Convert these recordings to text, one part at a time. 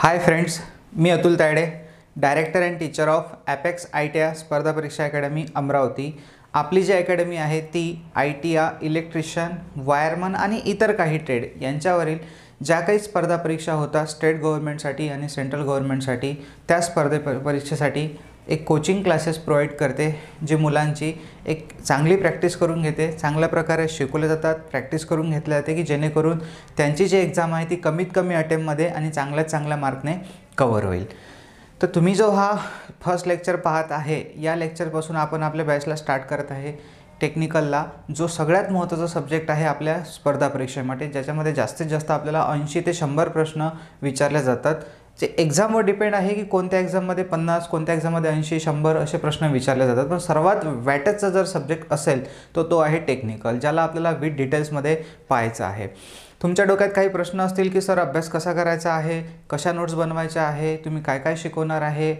हाय friends मी Atul Tayde director and teacher of Apex I T I स्पर्धा परीक्षा अकॅडमी अमरावती आपली जी अकॅडमी आहे ती I T I electrician wireman आणि इतर काही ट्रेड यांच्यावरील ज्या काही स्पर्धा परीक्षा होतात स्टेट गव्हर्मेंटसाठी आणि सेंट्रल गव्हर्मेंटसाठी त्या स्पर्धे परीक्षेसाठी एक कोचिंग क्लासेस प्रोव्हाइड करते जे मुलांची एक चांगली प्रॅक्टिस करून घेते चांगल्या प्रकारे शिकवले जातात प्रॅक्टिस करून घेतले जाते की जेणेकरून त्यांची जी एक्झाम आहे ती कमीत कमी अटेम्पमध्ये आणि चांगल्यात चांगल्या मार्कने कवर होईल तर तुम्ही जो हा फर्स्ट लेक्चर पाहत आहे या लेक्चरपासून आपण आपल्या बॅचला स्टार्ट करत आहे टेक्निकलला जो सगळ्यात महत्त्वाचा सब्जेक्ट आहे आपल्या स्पर्धा परीक्षेमध्ये ज्याच्यामध्ये जास्तीत जास्त आपल्याला ऐंशी ते शंभर प्रश्न विचारले जातात जे एक्झामवर डिपेंड आहे की कोणत्या एक्झाममध्ये पन्नास कोणत्या एक्झाममध्ये ऐंशी शंभर असे प्रश्न विचारले जातात पण सर्वात वॅटचा जर सब्जेक्ट असेल तर तो आहे टेक्निकल ज्याला आपल्याला विथ डिटेल्समध्ये पाहायचं आहे तुमच्या डोक्यात काही प्रश्न असतील की सर अभ्यास कसा करायचा आहे कशा नोट्स बनवायच्या आहे तुम्ही काय काय शिकवणार आहे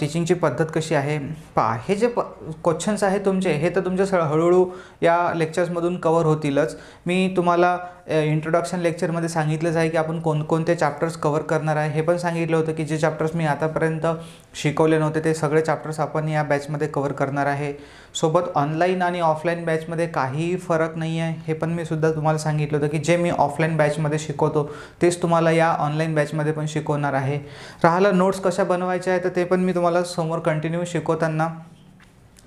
टीचिंगची पद्धत कशी आहे पा हे जे प क्वेश्चन्स आहे तुमचे हे तर तुमच्या सळ हळूहळू या लेक्चर्समधून कवर होतीलच मी तुम्हाला इंट्रोडक्शन लेक्चरमध्ये सांगितलं आहे की आपण कोणकोणते चॅप्टर्स कवर करणार आहे हे पण सांगितलं होतं की जे चॅप्टर्स मी आतापर्यंत शिकवले नव्हते ते सगळे चॅप्टर्स आपण या बॅचमध्ये कवर करणार आहे सोबत ऑनलाईन आणि ऑफलाईन बॅचमध्ये काहीही फरक नाही आहे हे पण मी सुद्धा तुम्हाला सांगितलं होतं की जे मी ऑफलाईन बॅचमध्ये शिकवतो तेच तुम्हाला या ऑनलाईन बॅचमध्ये पण शिकवणार आहे राहिलं नोट्स कशा बनवायच्या आहे तर ते पण मी तुम्हाला समोर कंटिन्यू शिकवताना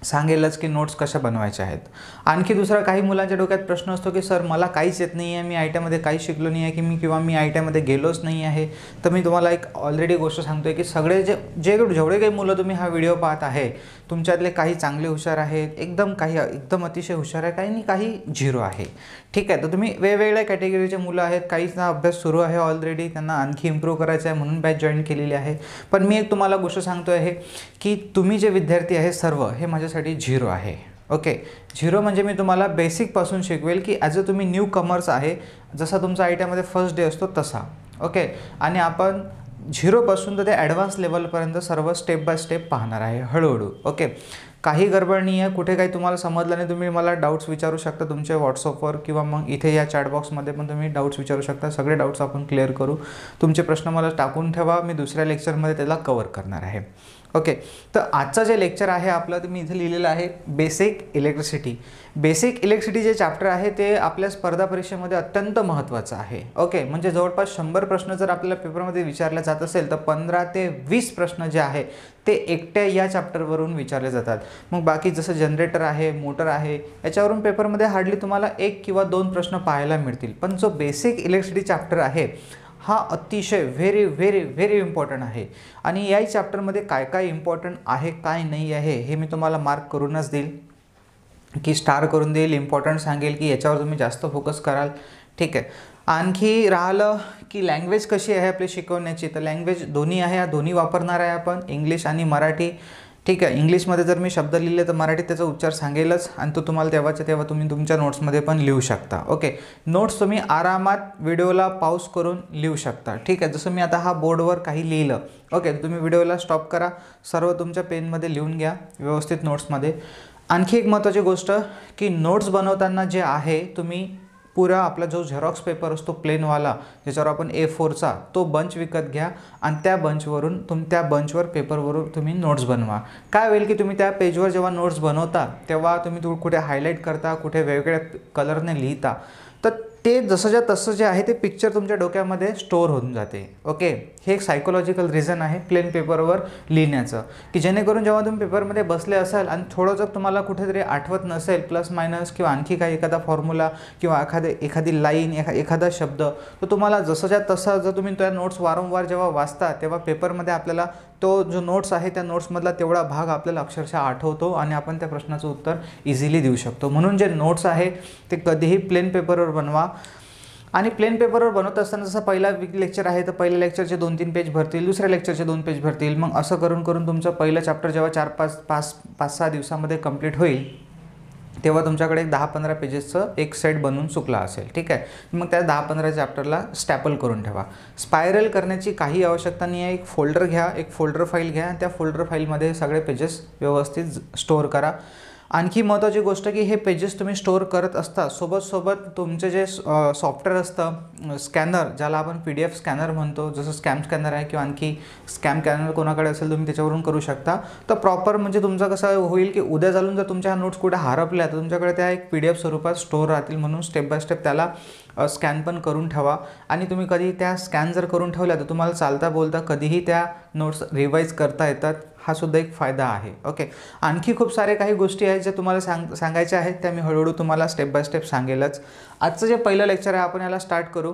सांगेलच की नोट्स कशा बनवायच्या आहेत आणखी दुसरा काही मुलांच्या डोक्यात प्रश्न असतो की सर मला काहीच येत नाही आहे मी आय टीमध्ये काही शिकलो नाही आहे की मी किंवा मी आय टीमध्ये गेलोच नाही आहे तर मी तुम्हाला एक ऑलरेडी गोष्ट सांगतो की सगळे जे जे जेवढे काही मुलं तुम्ही हा व्हिडिओ पाहत आहे तुमच्यातले काही चांगले हुशार आहेत एकदम काही एकदम अतिशय हुशार आहे काही नाही काही झिरो आहे ठीक आहे तर तुम्ही वेगवेगळ्या कॅटेगरीचे मुलं आहेत ना अभ्यास सुरू आहे ऑलरेडी त्यांना आणखी इम्प्रूव्ह करायचं आहे म्हणून बॅच जॉईन केलेली आहे पण मी एक तुम्हाला गोष्ट सांगतो आहे की तुम्ही जे विद्यार्थी आहे सर्व हे माझ्यासाठी झिरो आहे ओके झिरो म्हणजे मी तुम्हाला बेसिकपासून शिकवेल की ॲज अ तुम्ही न्यू कमर्स आहे जसा तुमचा आय टी फर्स्ट डे असतो तसा ओके आणि आपण झिरोपासून तर ते ॲडव्हान्स लेवलपर्यंत सर्व स्टेप बाय स्टेप पाहणार आहे हळूहळू ओके काही गडबड नाही आहे कुठे काही तुम्हाला समजलं नाही तुम्ही मला डाऊट्स विचारू शकता तुमचे व्हॉट्सअपवर किंवा मग इथे या चॅटबॉक्समध्ये पण तुम्ही डाऊट्स विचारू शकता सगळे डाऊट्स आपण क्लिअर करू तुमचे प्रश्न मला टाकून ठेवा मी दुसऱ्या लेक्चरमध्ये त्याला कवर करणार आहे ओके तर आजचं जे लेक्चर आहे आपलं ते मी इथे लिहिलेलं आहे बेसिक इलेक्ट्रिसिटी बेसिक इलेक्ट्रिसिटी जे चॅप्टर आहे ते आपल्या स्पर्धा परीक्षेमध्ये अत्यंत महत्त्वाचं आहे ओके म्हणजे जवळपास शंभर प्रश्न जर आपल्याला पेपरमध्ये विचारले जात असेल तर पंधरा ते वीस प्रश्न जे आहे ते एकट्या या चॅप्टरवरून विचारले जातात मग बाकी जसं जनरेटर आहे मोटर आहे याच्यावरून पेपरमध्ये हार्डली तुम्हाला एक किंवा दोन प्रश्न पाहायला मिळतील पण जो बेसिक इलेक्ट्रिसिटी चॅप्टर आहे हा अतिशय व्हेरी व्हेरी व्हेरी इम्पॉर्टंट आहे आणि याही चॅप्टरमध्ये काय काय इम्पॉर्टंट आहे काय नाही आहे हे मी तुम्हाला मार्क करूनच देईल की स्टार करून देईल इम्पॉर्टंट सांगेल की याच्यावर तुम्ही जास्त फोकस कराल ठीक आहे आणखी राहिलं की लँग्वेज कशी आहे आपली शिकवण्याची तर लँग्वेज दोन्ही आहे दोन्ही वापरणार आहे आपण इंग्लिश आणि मराठी ठीक आहे इंग्लिशमध्ये जर मी शब्द लिहिले तर मराठीत त्याचा उच्चार सांगेलच आणि तो तुम्हाला तेव्हाच्या तेव्हा तुम्ही तुमच्या नोट्समध्ये पण लिहू शकता ओके नोट्स तुम्ही आरामात व्हिडिओला पाऊस करून लिहू शकता ठीक आहे जसं मी आता हा बोर्डवर काही लिहिलं ओके तुम्ही व्हिडिओला स्टॉप करा सर्व तुमच्या पेनमध्ये लिहून घ्या व्यवस्थित नोट्समध्ये आणखी एक महत्त्वाची गोष्ट की नोट्स बनवताना जे आहे तुम्ही पुरा आपला जो झेरॉक्स पेपर असतो प्लेनवाला ज्याच्यावर आपण ए फोरचा तो बंच विकत घ्या आणि त्या बंचवरून तुम त्या बंचवर पेपरवरून तुम्ही नोट्स बनवा काय होईल की तुम्ही त्या पेजवर जेव्हा नोट्स बनवता तेव्हा तुम्ही तू कुठे हायलाईट करता कुठे वेगवेगळ्या कलरने लिहिता तर ते जसं ज्या तसं जे आहे ते पिक्चर तुमच्या डोक्यामध्ये स्टोअर होऊन जाते ओके हे एक सायकोलॉजिकल रिझन आहे प्लेन पेपरवर लिहिण्याचं की जेणेकरून जेव्हा तुम्ही पेपरमध्ये बसले असाल आणि थोडं जर तुम्हाला कुठेतरी आठवत नसेल प्लस मायनस किंवा आणखी काही एखादा फॉर्म्युला किंवा एखादे एखादी लाईन एखा एखादा शब्द तर तुम्हाला जसंच्या तसा जर तुम्ही त्या नोट्स वारंवार जेव्हा वाचता तेव्हा पेपरमध्ये आपल्याला तो जो नोट्स आहे त्या नोट्समधला तेवढा भाग आपल्याला अक्षरशः आठवतो आणि आपण त्या प्रश्नाचं उत्तर इझिली देऊ शकतो म्हणून जे नोट्स आहे ते कधीही प्लेन पेपरवर बनवा आणि प्लेन पेपरवर बनवत असताना जसं पहिला लेक्चर आहे तर पहिल्या लेक्चरचे दोन तीन पेज भरतील दुसऱ्या लेक्चरचे दोन पेज भरतील मग असं करून करून तुमचं पहिलं चॅप्टर जेव्हा चार पाच पाच पाच सहा दिवसामध्ये कंप्लीट होईल तेव्हा तुमच्याकडे एक दहा पंधरा पेजेसचं एक सेट बनून चुकला असेल ठीक आहे मग त्या दहा पंधरा चॅप्टरला स्टॅपल करून ठेवा स्पायरल करण्याची काही आवश्यकता नाही आहे एक फोल्डर घ्या एक फोल्डर फाईल घ्या त्या फोल्डर फाईलमध्ये सगळे पेजेस व्यवस्थित स्टोअर करा आणखी महत्त्वाची गोष्ट की हे पेजेस तुम्ही स्टोअर करत असता सोबत सोबत तुमचे जे सॉफ्टवेअर असतं स्कॅनर ज्याला आपण पी डी एफ स्कॅनर म्हणतो जसं स्कॅम स्कॅनर आहे किंवा आणखी स्कॅम स्कॅनर कोणाकडे असेल तुम्ही त्याच्यावरून करू शकता तर प्रॉपर म्हणजे तुमचं कसं होईल की उद्या चालून जर तुमच्या ह्या नोट्स कुठे हरपल्या तर तुमच्याकडे त्या एक पी डी एफ स्वरूपात स्टोअर राहतील म्हणून स्टेप बाय स्टेप त्याला स्कॅन पण करून ठेवा आणि तुम्ही कधी त्या स्कॅन जर करून ठेवल्या तर तुम्हाला चालता बोलता कधीही त्या नोट्स रिवाईज करता येतात हा सुद्धा एक फायदा आहे ओके आणखी खूप सारे काही गोष्टी आहेत ज्या तुम्हाला सांग सांगायच्या आहेत त्या मी हळूहळू तुम्हाला स्टेप बाय स्टेप सांगेलच आजचं जे पहिलं लेक्चर आहे आपण याला स्टार्ट करू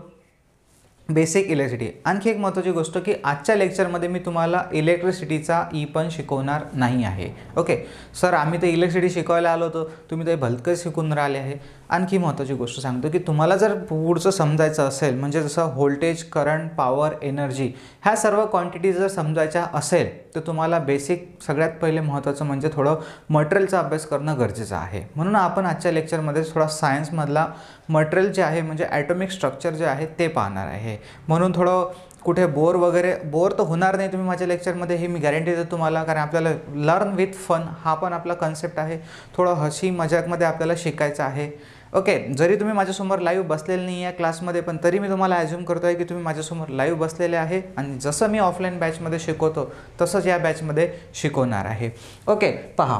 बेसिक इलेक्ट्रिसिटी आणखी एक महत्त्वाची गोष्ट की आजच्या लेक्चरमध्ये मी तुम्हाला इलेक्ट्रिसिटीचा ई e पण शिकवणार नाही आहे ओके सर आम्ही तर इलेक्ट्रिसिटी शिकवायला आलो होतो तुम्ही ते भलकंच शिकून राहिले आहे आणखी महत्त्वाची गोष्ट सांगतो की तुम्हाला जर पुढचं समजायचं असेल म्हणजे जसं व्होल्टेज करंट पॉवर एनर्जी ह्या सर्व क्वांटिटी जर समजायच्या असेल तर तुम्हाला बेसिक सगळ्यात पहिले महत्त्वाचं म्हणजे थोडं मटेरियलचा अभ्यास करणं गरजेचं आहे म्हणून आपण आजच्या लेक्चरमध्ये थोडा सायन्समधला मटेरियल जे आहे म्हणजे ॲटॉमिक स्ट्रक्चर जे आहे ते पाहणार आहे म्हणून थोडं कुठे बोर वगैरे बोर तर होणार नाही तुम्ही माझ्या लेक्चरमध्ये हे मी गॅरंटी देतो तुम्हाला कारण आपल्याला लर्न विथ फन हा पण आपला कन्सेप्ट आहे थोडं हसी मजाकमध्ये आपल्याला शिकायचं आहे ओके जरी तुम्ही माझ्यासमोर लाईव्ह बसलेले नाही या क्लासमध्ये पण तरी मी तुम्हाला ॲज्युम करतो आहे की तुम्ही माझ्यासमोर लाईव्ह बसलेले आहे आणि जसं मी ऑफलाईन बॅचमध्ये शिकवतो तसंच या बॅचमध्ये शिकवणार आहे ओके पहा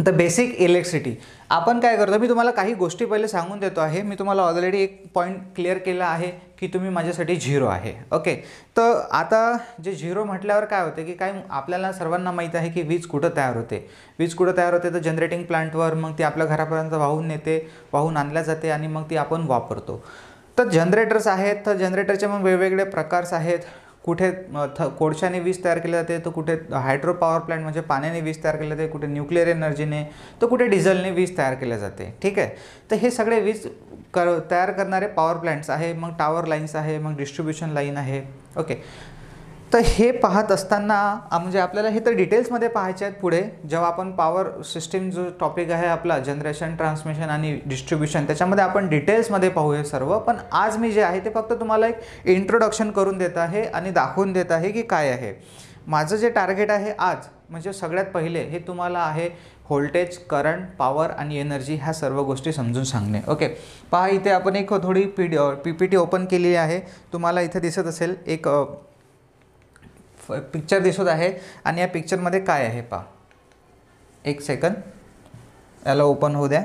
द बेसिक इलेक्ट्रिसिटी आपण काय करतो मी तुम्हाला काही गोष्टी पहिले सांगून देतो आहे मी तुम्हाला ऑलरेडी एक पॉईंट क्लिअर केला आहे की तुम्ही माझ्यासाठी झिरो आहे ओके तर आता जे झिरो म्हटल्यावर काय होते की काय आपल्याला सर्वांना माहीत आहे की वीज कुठं तयार होते वीज कुठं तयार होते तर जनरेटिंग प्लांटवर मग ती आपल्या घरापर्यंत वाहून नेते वाहून आणल्या जाते आणि मग ती आपण वापरतो तर जनरेटर्स आहेत तर जनरेटरचे मग वेगवेगळे प्रकार्स आहेत कुठे थ कोळशाने वीज तयार केली जाते तर कुठे हायड्रो पॉवर प्लांट म्हणजे पाण्याने वीज तयार केली जाते कुठे न्यूक्लिअर एनर्जीने तर कुठे डिझेलने वीज तयार केल्या जाते ठीक आहे तर हे सगळे वीज कर तयार करणारे पॉवर प्लांट्स आहे मग टावर लाईन्स आहे मग डिस्ट्रीब्युशन लाईन आहे ओके तर हे पाहत असताना म्हणजे आपल्याला हे तर डिटेल्समध्ये पाहायचे आहेत पुढे जेव्हा आपण पॉवर सिस्टीम जो टॉपिक आहे आपला जनरेशन ट्रान्समिशन आणि डिस्ट्रीब्युशन त्याच्यामध्ये आपण डिटेल्समध्ये पाहूया सर्व पण आज मी जे आहे ते फक्त तुम्हाला एक इंट्रोडक्शन करून देत आहे आणि दाखवून देत आहे की काय आहे माझं जे टार्गेट आहे आज म्हणजे सगळ्यात पहिले हे तुम्हाला आहे व्होल्टेज करंट पॉवर आणि एनर्जी ह्या सर्व गोष्टी समजून सांगणे ओके पहा इथे आपण एक थोडी P D P P T open केलेली आहे तुम्हाला इथे दिसत असेल एक पिक्चर दिसत आहे आणि या पिक्चरमध्ये काय आहे पा एक सेकंद याला ओपन होऊ द्या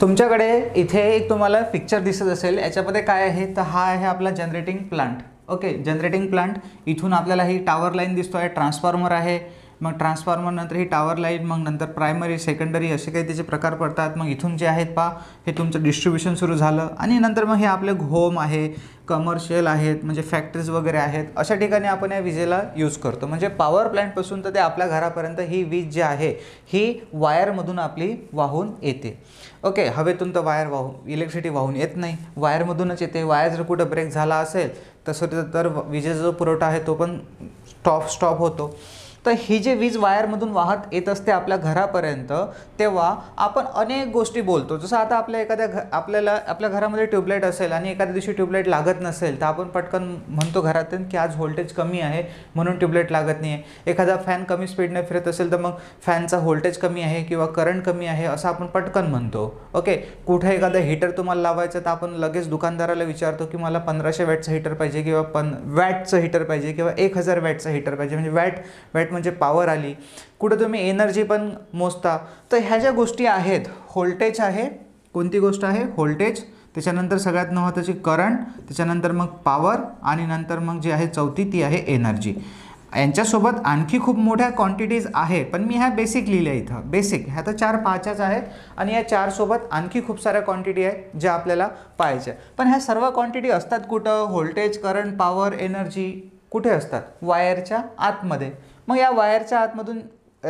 तुमच्याकडे इथे एक तुम्हाला पिक्चर दिसत असेल याच्यामध्ये काय आहे तर हा आहे आपला generating plant okay generating plant इथून आपल्याला ही टावर लाईन दिसतो आहे ट्रान्सफॉर्मर आहे मग ट्रान्सफॉर्मर नंतर ही टावर लाईन मग नंतर प्रायमरी सेकंडरी असे काही त्याचे प्रकार पडतात मग इथून जे आहेत पा हे तुमचं डिस्ट्रीब्युशन सुरू झालं आणि नंतर मग हे आपले होम आहे कमर्शियल आहेत म्हणजे फॅक्टरीज वगैरे आहेत अशा ठिकाणी आपण या विजेला यूज करतो म्हणजे पॉवर प्लांटपासून तर ते आपल्या घरापर्यंत ही वीज जी आहे ही वायरमधून आपली वाहून येते ओके हवेतून तर वायर वाहून इलेक्ट्रिसिटी वाहून येत नाही वायरमधूनच येते वायर जर कुठं ब्रेक झाला असेल तसं तर विजेचा जो पुरवठा आहे तो पण स्टॉप स्टॉप होतो तर ही जे वीज वायरमधून वाहत येत असते आपल्या घरापर्यंत तेव्हा आपण अनेक गोष्टी बोलतो जसं आता आपल्या एखाद्या घ आपल्याला आपल्या घरामध्ये ट्यूबलाईट असेल आणि एखाद्या दिवशी ट्यूबलाईट लागत नसेल तर आपण पटकन म्हणतो घरातून की आज व्होल्टेज कमी आहे म्हणून ट्यूबलाईट लागत नाही आहे एखादा फॅन कमी स्पीडने फिरत असेल तर मग फॅनचा व्होल्टेज कमी आहे किंवा करंट कमी आहे असं आपण पटकन म्हणतो ओके कुठे एखादा हीटर तुम्हाला लावायचं तर आपण लगेच दुकानदाराला विचारतो की मला पंधराशे वॅटचं हीटर पाहिजे किंवा पन वॅटचं हीटर पाहिजे किंवा एक हजार वॅटचं हीटर पाहिजे म्हणजे वॅट वॅट म्हणजे पॉवर आली कुठं तुम्ही एनर्जी पण मोजता तर ह्या ज्या गोष्टी आहेत व्होल्टेज आहे कोणती गोष्ट आहे व्होल्टेज त्याच्यानंतर सगळ्यात महत्त्वाची करंट त्याच्यानंतर मग पॉवर आणि नंतर मग जी आहे चौथी ती आहे एनर्जी यांच्यासोबत आणखी खूप मोठ्या क्वांटिटीज आहे पण मी ह्या बेसिक लिहिल्या इथं बेसिक ह्या तर चार पाचच आहेत आणि या चारसोबत आणखी खूप साऱ्या क्वांटिटी आहेत ज्या आपल्याला पाहायच्या पण ह्या सर्व क्वांटिटी असतात कुठं व्होल्टेज करंट पॉवर एनर्जी कुठे असतात वायरच्या आतमध्ये मग या वायरच्या आतमधून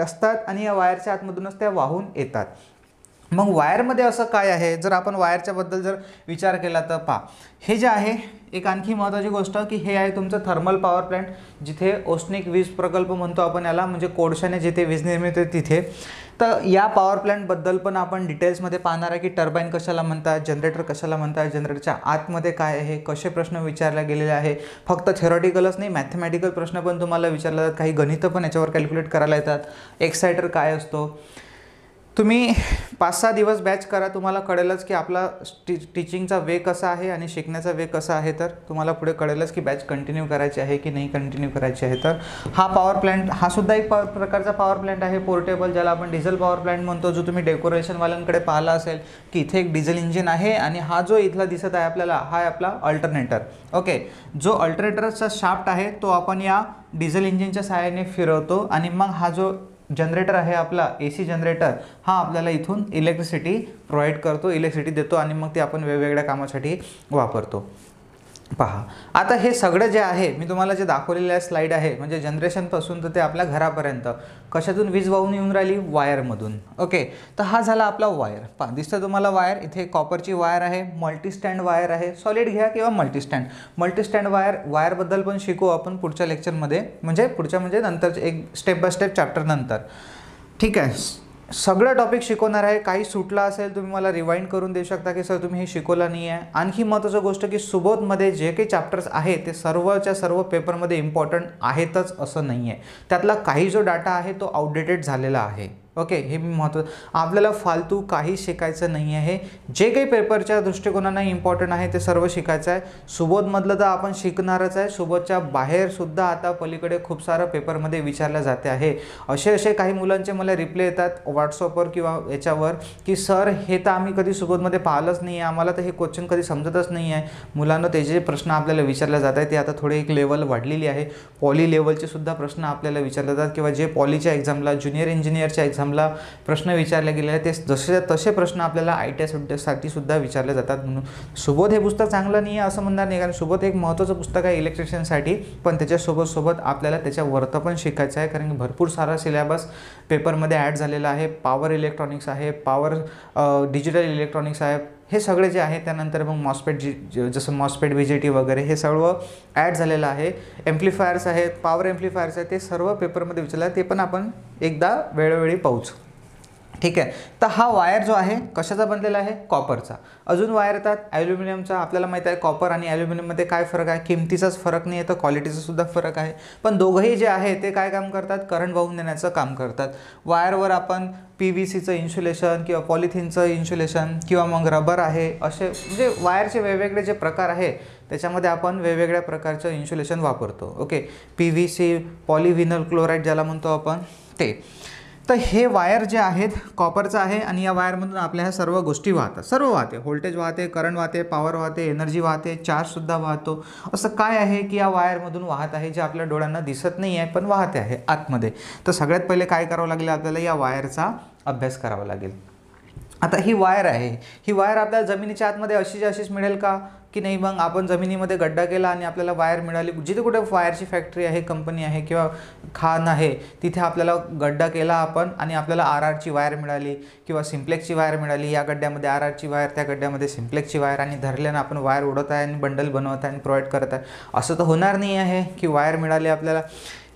असतात आणि या वायरच्या आतमधूनच त्या वाहून येतात मग वायरमध्ये असं काय आहे जर आपण वायरच्याबद्दल जर विचार केला तर पा हे जे आहे एक आणखी महत्त्वाची गोष्ट की हे आहे तुमचं थर्मल पॉवर प्लॅन्ट जिथे औष्णिक वीज प्रकल्प म्हणतो आपण याला म्हणजे कोळशाने जिथे वीज निर्मिती तिथे तर या पॉवर प्लॅन्टबद्दल पण आपण डिटेल्समध्ये पाहणार आहे की टर्बाईन कशाला म्हणतात जनरेटर कशाला म्हणतात जनरेटरच्या आतमध्ये काय आहे कसे प्रश्न विचारले गेलेले आहे फक्त थेरॉटिकलच नाही मॅथमॅटिकल प्रश्न पण तुम्हाला विचारला जातात काही गणितं पण याच्यावर कॅल्क्युलेट करायला येतात एक्सायटर काय असतो तुम्ही पाच सहा दिवस बॅच करा तुम्हाला कळेलच की आपला टी टीचिंगचा वे कसा आहे आणि शिकण्याचा वे कसा आहे तर तुम्हाला पुढे कळेलच की बॅच कंटिन्यू करायची आहे की नाही कंटिन्यू करायची आहे तर हा पॉवर प्लांट हा सुद्धा एक पॉवर प्रकारचा पॉवर प्लांट आहे पोर्टेबल ज्याला आपण डिझेल पॉवर प्लांट म्हणतो जो तुम्ही डेकोरेशनवाल्यांकडे पाहिला असेल की इथे एक डिझेल इंजिन आहे आणि हा जो इथला दिसत आहे आपल्याला हा आपला अल्टरनेटर ओके जो अल्टरनेटरचा शाफ्ट आहे तो आपण या डिझेल इंजिनच्या सहाय्याने फिरवतो आणि मग हा जो जनरेटर आहे आपला ए सी जनरेटर हा आपल्याला इथून इलेक्ट्रिसिटी प्रोव्हाइड करतो इलेक्ट्रिसिटी देतो आणि मग ते आपण वेगवेगळ्या कामासाठी वापरतो पहा आता हे सगळं जे आहे मी तुम्हाला जे दाखवलेलं स्लाईड आहे म्हणजे जनरेशनपासून तर ते आपल्या घरापर्यंत कशातून वीज वाहून येऊन राहिली वायरमधून ओके तर हा झाला आपला वायर पा दिसतं तुम्हाला वायर इथे कॉपरची वायर आहे मल्टीस्टँड वायर आहे सॉलिड घ्या किंवा मल्टीस्टँड मल्टीस्टँड वायर वायरबद्दल पण शिकू आपण पुढच्या लेक्चरमध्ये म्हणजे पुढच्या म्हणजे नंतर एक स्टेप बाय स्टेप चॅप्टरनंतर ठीक आहे सगळं टॉपिक शिकवणार आहे काही सुटला असेल तुम्ही मला रिवाइंड करून देऊ शकता की सर तुम्ही हे शिकवलं नाही आहे आणखी महत्त्वाचं गोष्ट की सुबोधमध्ये जे काही चॅप्टर्स आहेत ते सर्वच्या सर्व पेपरमध्ये इम्पॉर्टंट आहेतच असं नाही आहे त्यातला काही जो डाटा आहे तो आउटडेटेड झालेला आहे ओके हे मी महत्त्व आपल्याला फालतू काही शिकायचं नाही आहे जे काही पेपरच्या दृष्टिकोनानं इम्पॉर्टंट आहे ते सर्व शिकायचं आहे सुबोधमधलं तर आपण शिकणारच आहे सुबोधच्या बाहेरसुद्धा आता पलीकडे खूप सारं पेपरमध्ये विचारलं जाते आहे असे असे काही मुलांचे मला रिप्ले येतात व्हॉट्सअपवर किंवा याच्यावर की सर हे तर आम्ही कधी सुबोधमध्ये पाहिलंच नाही आहे आम्हाला तर हे क्वेश्चन कधी समजतच नाही आहे मुलांना ते जे प्रश्न आपल्याला विचारले जात आहे ते आता थोडे एक लेवल वाढलेली आहे पॉली लेवलचे सुद्धा प्रश्न आपल्याला विचारले जातात किंवा जे पॉलीच्या एक्झामला ज्युनियर इंजिनियरच्या एक्झाम एक्झामला प्रश्न विचारले गेले आहेत ते जसे तसे प्रश्न आपल्याला आय टी आय सुद्धा विचारले जातात म्हणून सुबोध हे पुस्तक चांगलं नाही आहे असं म्हणणार नाही कारण सुबोध एक महत्त्वाचं पुस्तक आहे इलेक्ट्रिशियनसाठी पण त्याच्यासोबत सोबत आपल्याला त्याच्यावरतं पण शिकायचं आहे कारण की भरपूर सारा सिलेबस पेपरमध्ये ॲड झालेला आहे पॉवर इलेक्ट्रॉनिक्स आहे पॉवर डिजिटल इलेक्ट्रॉनिक्स आहे हे सगळे जे आहे त्यानंतर मग मॉस्पेट जी जसं मॉस्पेट व्ही वगैरे हे सर्व ॲड झालेलं आहे एम्प्लिफायर्स आहेत पॉवर एम्प्लिफायर्स आहेत ते सर्व पेपरमध्ये विचारलं ते पण आपण एकदा वेळोवेळी पाहूच ठीक आहे तर हा वायर जो आहे कशाचा बनलेला आहे कॉपरचा अजून वायर येतात ॲल्युमिनियमचा आपल्याला माहीत आहे कॉपर आणि ॲल्युमिनियममध्ये काय फरक आहे किमतीचाच फरक नाही आहे तर क्वालिटीचा सुद्धा फरक आहे पण दोघंही जे आहे ते काय काम करतात करंट वाहून देण्याचं काम करतात वायरवर आपण पी व्ही सीचं इन्शुलेशन किंवा पॉलिथिनचं इन्सुलेशन किंवा मग रबर आहे असे म्हणजे वायरचे वेगवेगळे जे प्रकार आहे त्याच्यामध्ये आपण वेगवेगळ्या प्रकारचं इन्शुलेशन वापरतो okay P V C polyvinyl chloride ज्याला म्हणतो आपण ते तर हे वायर जे आहेत कॉपरचं आहे आणि या वायरमधून आपल्या ह्या सर्व गोष्टी वाहतात सर्व वाहते व्होल्टेज वाहते करंट वाहते पॉवर वाहते एनर्जी वाहते चार्जसुद्धा वाहतो असं काय आहे की या वायरमधून वाहत आहे जे आपल्या डोळ्यांना दिसत नाही आहे पण वाहते आहे आतमध्ये तर सगळ्यात पहिले काय करावं लागेल आपल्याला या वायरचा अभ्यास करावा लागेल आता ही वायर आहे ही वायर आपल्याला जमिनीच्या आतमध्ये अशीच अशीच मिळेल का की नाही मग आपण जमिनीमध्ये गड्डा केला आणि आपल्याला वायर मिळाली जिथे कुठे वायरची फॅक्टरी आहे कंपनी आहे किंवा खान आहे तिथे आपल्याला गड्डा केला आपण आणि आपल्याला आर आरची वायर मिळाली किंवा सिम्प्लेक्सची वायर मिळाली या गड्ड्यामध्ये आर आरची वायर त्या गड्ड्यामध्ये सिम्प्लेक्सची वायर आणि धरल्यानं आपण वायर उडत आहे आणि बंडल बनवत आहे आणि प्रोव्हाइड करत आहे असं तर होणार नाही आहे की वायर मिळाली आपल्याला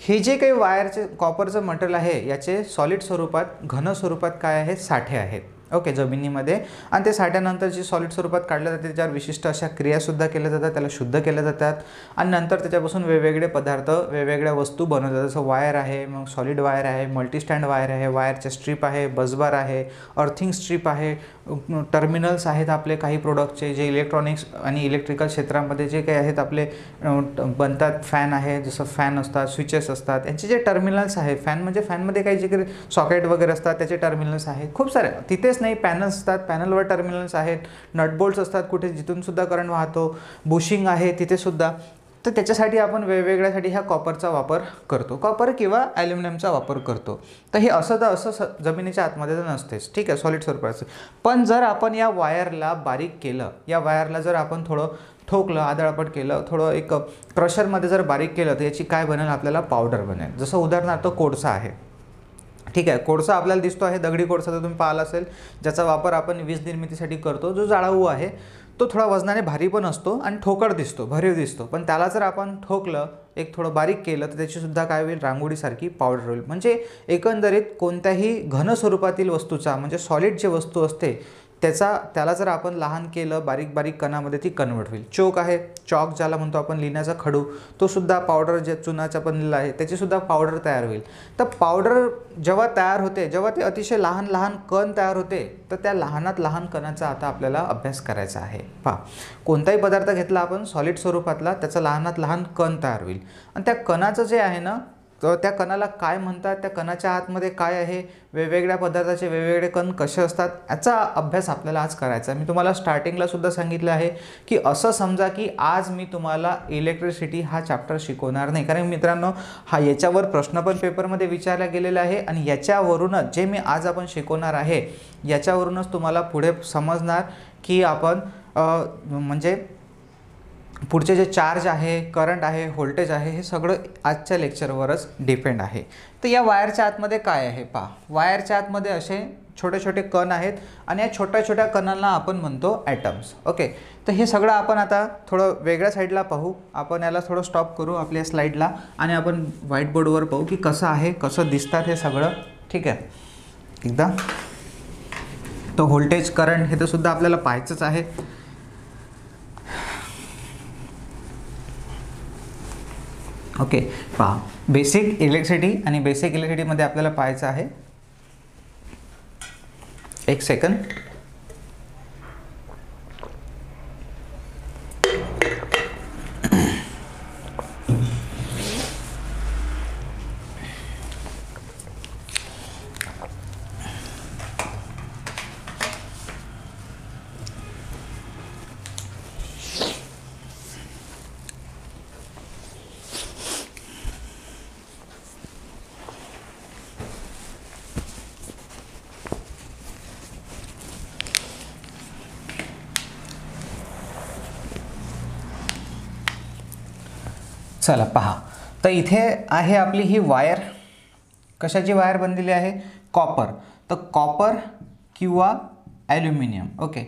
हे जे काही वायरचे कॉपरचं मटेरियल आहे याचे सॉलिड स्वरूपात घन स्वरूपात काय आहे साठे आहेत ओके जमिनीमध्ये आणि ते साठ्यानंतर जे सॉलिड स्वरूपात काढले जाते त्याच्यावर विशिष्ट अशा क्रियासुद्धा केल्या जातात त्याला शुद्ध केल्या जातात आणि नंतर त्याच्यापासून वेगवेगळे पदार्थ वेगवेगळ्या वस्तू बनवतात जसं वायर आहे मग सॉलिड वायर आहे मल्टीस्टँड वायर आहे वायरच्या स्ट्रीप आहे बसबार आहे अर्थिंग स्ट्रीप आहे टर्मिनल्स आहेत आपले काही प्रोडक्टचे जे इलेक्ट्रॉनिक्स आणि इलेक्ट्रिकल क्षेत्रामध्ये जे काही आहेत आपले बनतात फॅन आहे जसं फॅन असतात स्विचेस असतात यांचे जे टर्मिनल्स आहे फॅन म्हणजे फॅनमध्ये काही जे काही सॉकेट वगैरे असतात त्याचे टर्मिनल्स आहेत खूप सारे तिथेच नाही पॅनल्स असतात पॅनलवर टर्मिनल्स आहेत नटबोल्ट्स असतात कुठे जिथूनसुद्धा करंट वाहतो बुशिंग आहे तिथेसुद्धा तर त्याच्यासाठी आपण वेगवेगळ्यासाठी ह्या कॉपरचा वापर करतो कॉपर किंवा ॲल्युमिनियमचा वापर करतो तर हे असं तर असं स जमिनीच्या आतमध्ये तर नसतेच ठीक आहे सॉलिड स्वरूपाचं पण जर आपण या वायरला बारीक केलं या वायरला जर आपण थोडं ठोकलं आदळपट केलं थोडं एक क्रशरमध्ये जर बारीक केलं तर याची काय बनेल आपल्याला पावडर बनेल जसं उदाहरणार्थ कोळसा आहे ठीक आहे कोळसा आपल्याला दिसतो आहे दगडी कोळसा तर तुम्ही पाहिला असेल ज्याचा वापर आपण वीज निर्मितीसाठी करतो जो जाळाऊ आहे तो थोडा वजनाने भारी पण असतो आणि ठोकळ दिसतो भरीव दिसतो पण त्याला जर आपण ठोकलं एक थोडं बारीक केलं तर त्याचीसुद्धा काय होईल रांगोळीसारखी पावडर होईल म्हणजे एकंदरीत कोणत्याही घन स्वरूपातील वस्तूचा म्हणजे सॉलिड जे वस्तू असते त्याचा त्याला जर आपण लहान केलं बारीक बारीक कणामध्ये ती कन्वर्ट होईल चोक आहे चॉक ज्याला म्हणतो आपण लिहिण्याचा खडू तो सुद्धा पावडर जे चुनाचा पण लिहिला आहे त्याचीसुद्धा पावडर तयार होईल तर पावडर जेव्हा तयार होते जेव्हा ते अतिशय लहान लहान कण तयार होते तर त्या लहानात लहान कणाचा आता आपल्याला अभ्यास करायचा आहे पहा कोणताही पदार्थ घेतला आपण सॉलिड स्वरूपातला त्याचा लहानात लहान कण तयार होईल आणि त्या कणाचं जे आहे ना तर त्या कणाला काय म्हणतात त्या कणाच्या आतमध्ये काय आहे वेगवेगळ्या पदार्थाचे वेगवेगळे कण कसे असतात याचा अभ्यास आपल्याला आज करायचा मी तुम्हाला स्टार्टिंगला सुद्धा सांगितलं आहे की असं समजा की आज मी तुम्हाला इलेक्ट्रिसिटी हा चॅप्टर शिकवणार नाही कारण मित्रांनो हा याच्यावर प्रश्न पण पेपरमध्ये विचारला गेलेला आहे आणि याच्यावरूनच जे मी आज आपण शिकवणार आहे याच्यावरूनच तुम्हाला पुढे समजणार की आपण म्हणजे पुढचे जे चार्ज आहे करंट आहे व्होल्टेज आहे हे सगळं आजच्या लेक्चरवरच डिपेंड आहे तर या वायरच्या आतमध्ये काय आहे पहा वायरच्या आतमध्ये असे छोटे छोटे कण आहेत आणि या छोट्या छोट्या कणांना आपण म्हणतो ॲटम्स ओके तर हे सगळं आपण आता थोडं वेगळ्या साईडला पाहू आपण याला थोडं स्टॉप करू आपल्या स्लाईडला आणि आपण व्हाईट बोर्डवर पाहू की कसं आहे कसं दिसतात हे सगळं ठीक आहे एकदा तो व्होल्टेज करंट हे तर सुद्धा आपल्याला पाहायचंच आहे ओके पहा बेसिक इलेक्ट्रिसिटी आणि बेसिक इलेक्ट्रिसिटीमध्ये आपल्याला पाहायचं आहे एक सेकंद चला पहा तर इथे आहे आपली ही वायर कशाची वायर बनलेली आहे कॉपर तर कॉपर किंवा ॲल्युमिनियम ओके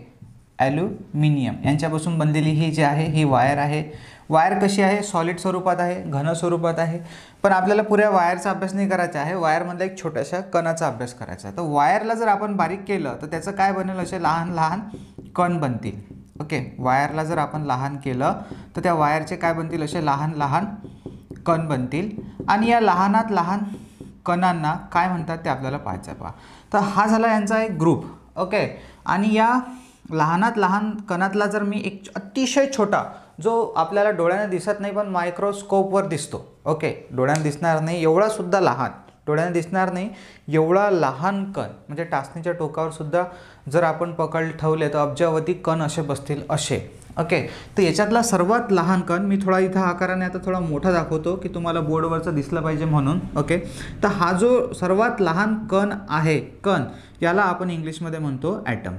ॲल्युमिनियम यांच्यापासून बनलेली ही जी आहे ही वायर आहे वायर कशी आहे सॉलिड स्वरूपात आहे घन स्वरूपात आहे पण आपल्याला पुऱ्या वायरचा अभ्यास नाही करायचा आहे वायरमधला एक छोट्याशा कणाचा अभ्यास करायचा आहे तर वायरला जर आपण बारीक केलं तर त्याचं काय बनेल असे लहान लहान कण बनतील ओके वायरला जर आपण लहान केलं तर त्या वायरचे काय बनतील असे लहान लहान कण बनतील आणि या लहानात लहान कणांना काय म्हणतात ते आपल्याला पाहायचं पहा तर हा झाला यांचा एक ग्रुप ओके आणि या लहानात लहान कणातला जर मी एक अतिशय छोटा जो आपल्याला डोळ्याने दिसत नाही पण मायक्रोस्कोपवर दिसतो ओके डोळ्याने दिसणार नाही एवढासुद्धा लहान डोळ्याने दिसणार नाही एवढा लहान कण म्हणजे टाचणीच्या टोकावर सुद्धा जर आपण पकड ठेवले तर अब्जावधी कण असे बसतील असे ओके तर याच्यातला सर्वात लहान कण मी थोडा इथं आकाराने आता थोडा मोठा दाखवतो की तुम्हाला बोर्डवरचं दिसलं पाहिजे म्हणून ओके तर हा जो सर्वात लहान कण आहे कण याला आपण इंग्लिशमध्ये म्हणतो ॲटम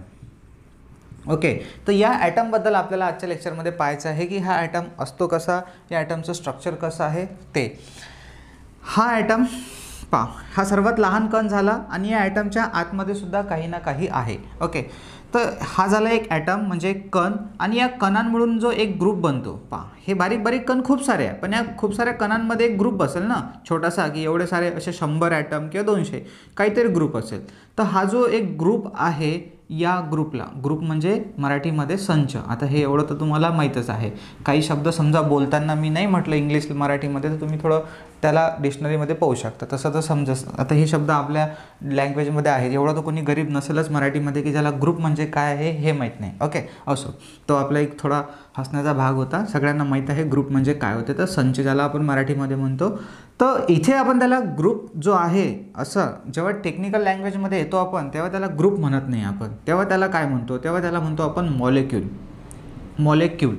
ओके तर या ॲटमबद्दल आपल्याला आजच्या लेक्चरमध्ये पाहायचं आहे की हा ॲटम असतो कसा या ॲटमचं स्ट्रक्चर कसं आहे ते हा ॲटम पा हा सर्वात लहान कण झाला आणि या ॲटमच्या आतमध्ये सुद्धा काही ना काही आहे ओके तर हा झाला एक ॲटम म्हणजे कण आणि या कणांमधून जो एक ग्रुप बनतो पा हे बारीक बारीक कण खूप सारे आहे पण या खूप साऱ्या कणांमध्ये एक ग्रुप असेल ना छोटासा की एवढे सारे असे शंभर ॲटम किंवा दोनशे काहीतरी ग्रुप असेल तर हा जो एक ग्रुप आहे या ग्रुपला ग्रुप म्हणजे मराठीमध्ये संच आता हे एवढं तर तुम्हाला माहीतच आहे काही शब्द समजा बोलताना मी नाही म्हटलं इंग्लिश मराठीमध्ये तर तुम्ही थोडं त्याला डिक्शनरीमध्ये पाहू शकता तसं तर समज आता हे शब्द आपल्या लँग्वेजमध्ये आहेत एवढं तर कोणी गरीब नसेलच मराठीमध्ये की ज्याला ग्रुप म्हणजे काय आहे हे माहीत नाही ओके असो तो आपला एक थोडा हसण्याचा भाग होता सगळ्यांना माहीत आहे ग्रुप म्हणजे काय होते तर संच ज्याला आपण मराठीमध्ये म्हणतो तर इथे आपण त्याला ग्रुप जो आहे असं जेव्हा टेक्निकल लँग्वेजमध्ये येतो आपण तेव्हा त्याला ग्रुप म्हणत नाही आपण तेव्हा त्याला काय म्हणतो तेव्हा त्याला म्हणतो आपण मॉलेक्युल मॉलेक्यूल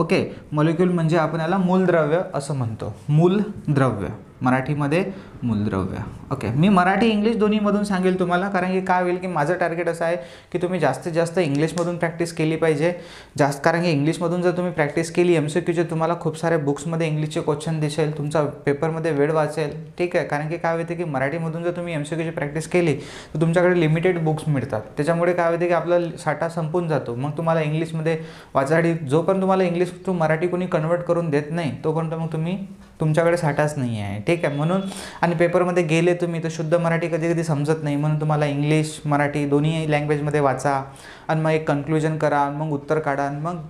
ओके मॉलेक्यूल म्हणजे आपण याला मूलद्रव्य असं म्हणतो मूलद्रव्य मराठीमध्ये मूलद्रव्य ओके मी मराठी इंग्लिश दोन्हीमधून सांगेल तुम्हाला कारण की काय होईल की माझं टार्गेट असं आहे की तुम्ही जास्तीत जास्त इंग्लिशमधून प्रॅक्टिस केली पाहिजे जास्त कारण की इंग्लिशमधून जर तुम्ही प्रॅक्टिस केली एम सी क्यूचे तुम्हाला खूप सारे बुक्समध्ये इंग्लिशचे क्वेश्चन दिसेल तुमचा पेपरमध्ये वेळ वाचेल ठीक आहे कारण की काय होते की मराठीमधून जर तुम्ही एम सी क्यूची प्रॅक्टिस केली तर तुमच्याकडे लिमिटेड बुक्स मिळतात त्याच्यामुळे काय होते की आपला साठा संपून जातो मग तुम्हाला इंग्लिशमध्ये वाचाडी पण तुम्हाला इंग्लिश टू मराठी कोणी कन्वर्ट करून देत नाही तोपर्यंत मग तुम्ही तुमच्याकडे साठाच नाही आहे ठीक आहे ठीक आहे म्हणून आणि पेपरमध्ये गेले तुम्ही तर शुद्ध मराठी कधी कधी समजत नाही म्हणून तुम्हाला इंग्लिश मराठी दोन्ही लँग्वेजमध्ये वाचा आणि मग एक कन्क्लुजन करा मग उत्तर काढा आणि मग